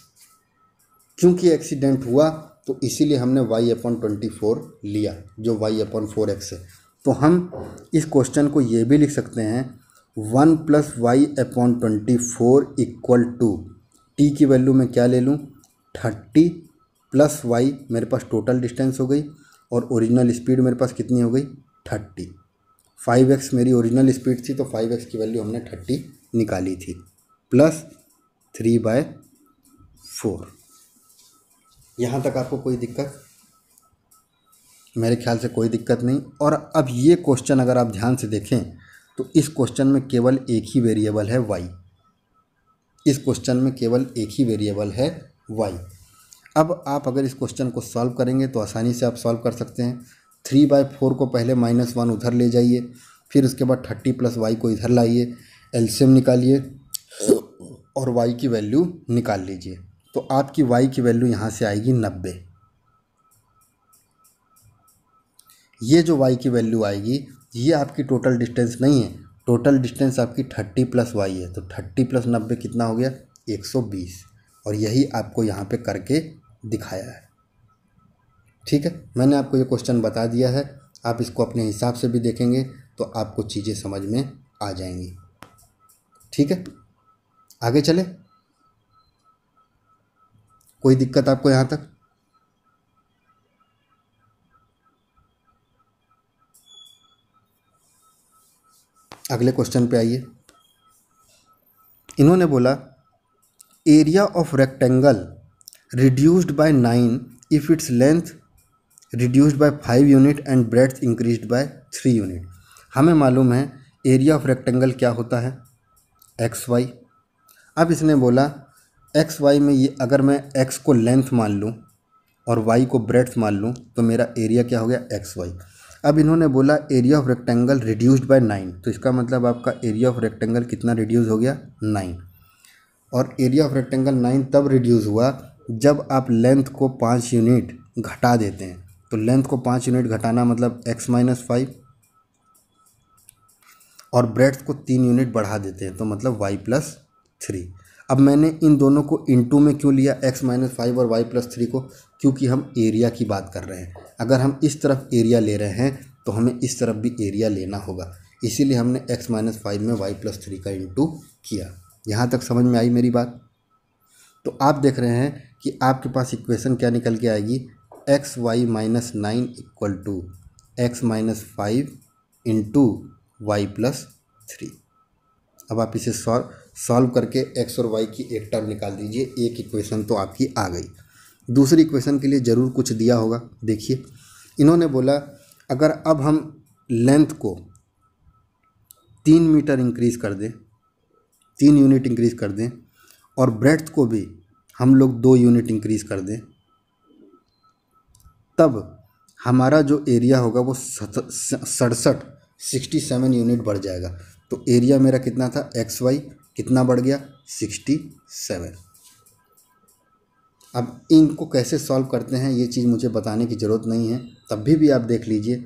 क्योंकि एक्सीडेंट हुआ तो इसीलिए हमने वाई अपॉन ट्वेंटी फोर लिया जो वाई अपॉन फोर एक्स है तो हम इस क्वेश्चन को ये भी लिख सकते हैं one plus y upon twenty four equal to t की वैल्यू मैं क्या ले लूँ थर्टी प्लस वाई मेरे पास टोटल डिस्टेंस हो गई और ओरिजिनल स्पीड मेरे पास कितनी हो गई थर्टी फाइव एक्स मेरी ओरिजिनल स्पीड थी तो फाइव एक्स की वैल्यू हमने थर्टी निकाली थी प्लस थ्री बाय फोर यहाँ तक आपको कोई दिक्कत मेरे ख्याल से कोई दिक्कत नहीं और अब ये क्वेश्चन अगर आप ध्यान से देखें तो इस क्वेश्चन में केवल एक ही वेरिएबल है वाई इस क्वेश्चन में केवल एक ही वेरिएबल है वाई अब आप अगर इस क्वेश्चन को सॉल्व करेंगे तो आसानी से आप सॉल्व कर सकते हैं थ्री बाय फोर को पहले माइनस वन उधर ले जाइए फिर उसके बाद थर्टी प्लस वाई को इधर लाइए एल्शियम निकालिए और वाई की वैल्यू निकाल लीजिए तो आपकी वाई की वैल्यू यहाँ से आएगी नब्बे ये जो वाई की वैल्यू आएगी ये आपकी टोटल डिस्टेंस नहीं है टोटल डिस्टेंस आपकी थर्टी प्लस वाई है तो थर्टी प्लस नब्बे कितना हो गया एक सौ बीस और यही आपको यहाँ पे करके दिखाया है ठीक है मैंने आपको ये क्वेश्चन बता दिया है आप इसको अपने हिसाब से भी देखेंगे तो आपको चीज़ें समझ में आ जाएंगी ठीक है आगे चले कोई दिक्कत आपको यहाँ तक अगले क्वेश्चन पे आइए इन्होंने बोला area of rectangle reduced by nine if its length reduced by five unit and breadth increase by three unit हमें मालूम है एरिया ऑफ रेक्टेंगल क्या होता है एक्स वाई अब इसने बोला एक्स वाई में ये अगर मैं एक्स को लेंथ मान लूँ और वाई को ब्रेड्थ मान लूँ तो मेरा एरिया क्या हो गया एक्स वाई अब इन्होंने बोला area of rectangle reduced by nine तो इसका मतलब आपका एरिया ऑफ रेक्टेंगल कितना रिड्यूस हो गया नाइन और एरिया ऑफ रेक्टेंगल नाइन तब रिड्यूस हुआ जब आप लेंथ को पाँच यूनिट घटा देते हैं तो लेंथ को पाँच यूनिट घटाना मतलब एक्स माइनस फाइव और ब्रेड्थ को तीन यूनिट बढ़ा देते हैं तो मतलब वाई प्लस थ्री अब मैंने इन दोनों को इंटू में क्यों लिया एक्स माइनस फाइव और वाई प्लस थ्री को क्योंकि हम एरिया की बात कर रहे हैं अगर हम इस तरफ एरिया ले रहे हैं तो हमें इस तरफ भी एरिया लेना होगा इसीलिए हमने x माइनस फाइव में y प्लस थ्री का इंटू किया यहाँ तक समझ में आई मेरी बात तो आप देख रहे हैं कि आपके पास इक्वेशन क्या निकल के आएगी x y minus nine equal to x minus five into y plus three अब आप इसे सॉल्व सॉल्व करके एक्स और वाई की एक टर्म निकाल दीजिए एक इक्वेशन तो आपकी आ गई दूसरी इक्वेशन के लिए ज़रूर कुछ दिया होगा देखिए इन्होंने बोला अगर अब हम लेंथ को तीन मीटर इंक्रीज कर दें तीन यूनिट इंक्रीज कर दें और ब्रेथ को भी हम लोग दो यूनिट इंक्रीज कर दें तब हमारा जो एरिया होगा वो सड़सठ सिक्सटी सेवन यूनिट बढ़ जाएगा तो एरिया मेरा कितना था एक्स वाई कितना बढ़ गया सिक्सटी सेवन अब इनको कैसे सॉल्व करते हैं ये चीज़ मुझे बताने की ज़रूरत नहीं है तब भी, भी आप देख लीजिए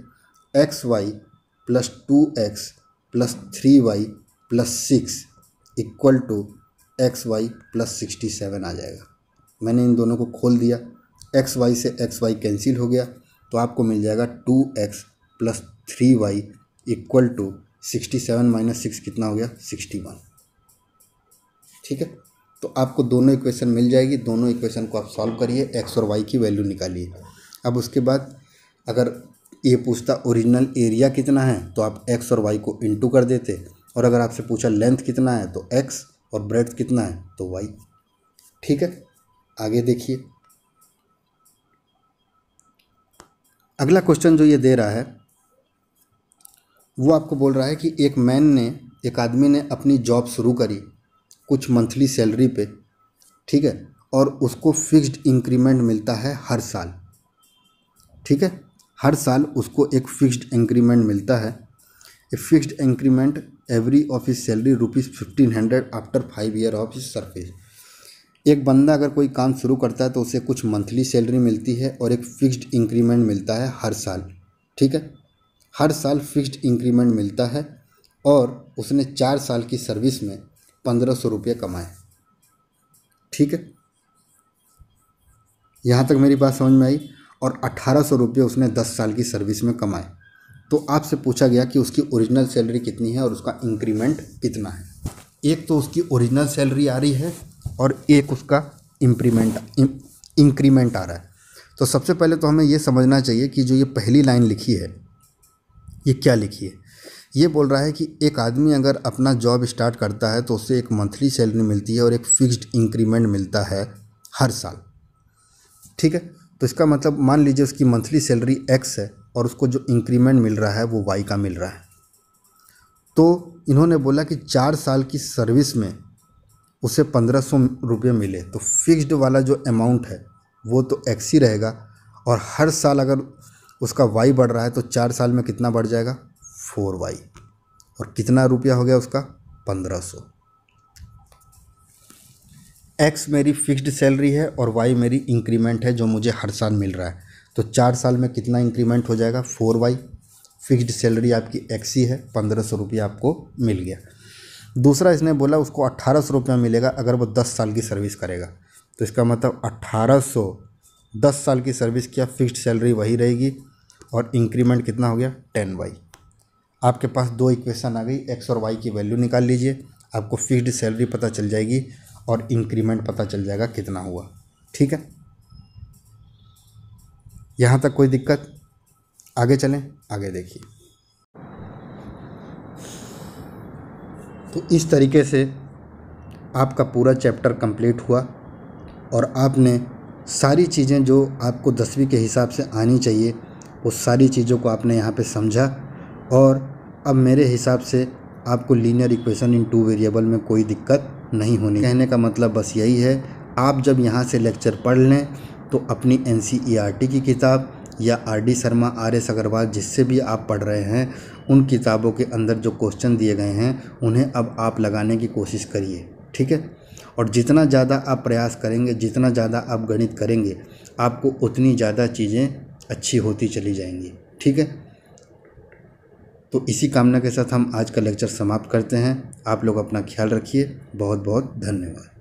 x y plus two x plus three y plus six equal to x y plus sixty seven आ जाएगा मैंने इन दोनों को खोल दिया एक्स वाई से एक्स वाई कैंसिल हो गया तो आपको मिल जाएगा two x plus three Y equal to sixty seven minus six कितना हो गया सिक्सटी वन ठीक है तो आपको दोनों इक्वेशन मिल जाएगी दोनों इक्वेशन को आप सॉल्व करिए एक्स और वाई की वैल्यू निकालिए अब उसके बाद अगर ये पूछता ओरिजिनल एरिया कितना है तो आप एक्स और वाई को इंटू कर देते और अगर आपसे पूछा लेंथ कितना है तो एक्स और ब्रेथ कितना है तो वाई ठीक है आगे देखिए अगला क्वेश्चन जो ये दे रहा है वो आपको बोल रहा है कि एक मैन ने एक आदमी ने अपनी जॉब शुरू करी कुछ मंथली सैलरी पे ठीक है और उसको फिक्स्ड इंक्रीमेंट मिलता है हर साल ठीक है हर साल उसको एक फिक्स्ड इंक्रीमेंट मिलता है a fixed increment every of salary rupees fifteen hundred after five year of his service एक बंदा अगर कोई काम शुरू करता है तो उसे कुछ मंथली सैलरी मिलती है और एक फिक्स्ड इंक्रीमेंट मिलता है हर साल ठीक है हर साल फिक्स्ड इंक्रीमेंट मिलता है और उसने चार साल की सर्विस में पंद्रह सौ रुपये कमाए ठीक है यहाँ तक मेरी बात समझ में आई और अट्ठारह सौ रुपये उसने दस साल की सर्विस में कमाए तो आपसे पूछा गया कि उसकी ओरिजिनल सैलरी कितनी है और उसका इंक्रीमेंट कितना है एक तो उसकी ओरिजिनल सैलरी आ रही है और एक उसका इम्प्रीमेंट इंक्रीमेंट आ रहा है तो सबसे पहले तो हमें यह समझना चाहिए कि जो ये पहली लाइन लिखी है ये क्या लिखी है ये बोल रहा है कि एक आदमी अगर अपना जॉब स्टार्ट करता है तो उसे एक मंथली सैलरी मिलती है और एक फिक्स्ड इंक्रीमेंट मिलता है हर साल ठीक है तो इसका मतलब मान लीजिए उसकी मंथली सैलरी एक्स है और उसको जो इंक्रीमेंट मिल रहा है वो वाई का मिल रहा है तो इन्होंने बोला कि चार साल की सर्विस में उसे पंद्रह सौ रुपये मिले तो फिक्स्ड वाला जो अमाउंट है वो तो एक्स ही रहेगा और हर साल अगर उसका वाई बढ़ रहा है तो चार साल में कितना बढ़ जाएगा फोर वाई और कितना रुपया हो गया उसका पंद्रह सौ एक्स मेरी फिक्स्ड सैलरी है और वाई मेरी इंक्रीमेंट है जो मुझे हर साल मिल रहा है तो चार साल में कितना इंक्रीमेंट हो जाएगा फोर वाई फिक्स्ड सैलरी आपकी एक्स ही है पंद्रह सौ रुपया आपको मिल गया दूसरा इसने बोला उसको अट्ठारह सौ रुपया मिलेगा अगर वो दस साल की सर्विस करेगा तो इसका मतलब अट्ठारह सौ दस साल की सर्विस किया फिक्स्ड सैलरी वही रहेगी और इंक्रीमेंट कितना हो गया टेन वाई आपके पास दो इक्वेशन आ गई एक्स और वाई की वैल्यू निकाल लीजिए आपको फिक्स्ड सैलरी पता चल जाएगी और इंक्रीमेंट पता चल जाएगा कितना हुआ ठीक है यहाँ तक कोई दिक्कत आगे चलें आगे देखिए तो इस तरीके से आपका पूरा चैप्टर कंप्लीट हुआ और आपने सारी चीज़ें जो आपको दसवीं के हिसाब से आनी चाहिए वो सारी चीज़ों को आपने यहाँ पे समझा और अब मेरे हिसाब से आपको linear equation in two variable में कोई दिक्कत नहीं होनी कहने का मतलब बस यही है आप जब यहाँ से लेक्चर पढ़ लें तो अपनी एन e की किताब या R D Sharma R S Agarwal जिससे भी आप पढ़ रहे हैं उन किताबों के अंदर जो क्वेश्चन दिए गए हैं उन्हें अब आप लगाने की कोशिश करिए ठीक है और जितना ज़्यादा आप प्रयास करेंगे जितना ज़्यादा आप गणित करेंगे आपको उतनी ज़्यादा चीज़ें अच्छी होती चली जाएंगी ठीक है तो इसी कामना के साथ हम आज का लेक्चर समाप्त करते हैं आप लोग अपना ख्याल रखिए बहुत बहुत धन्यवाद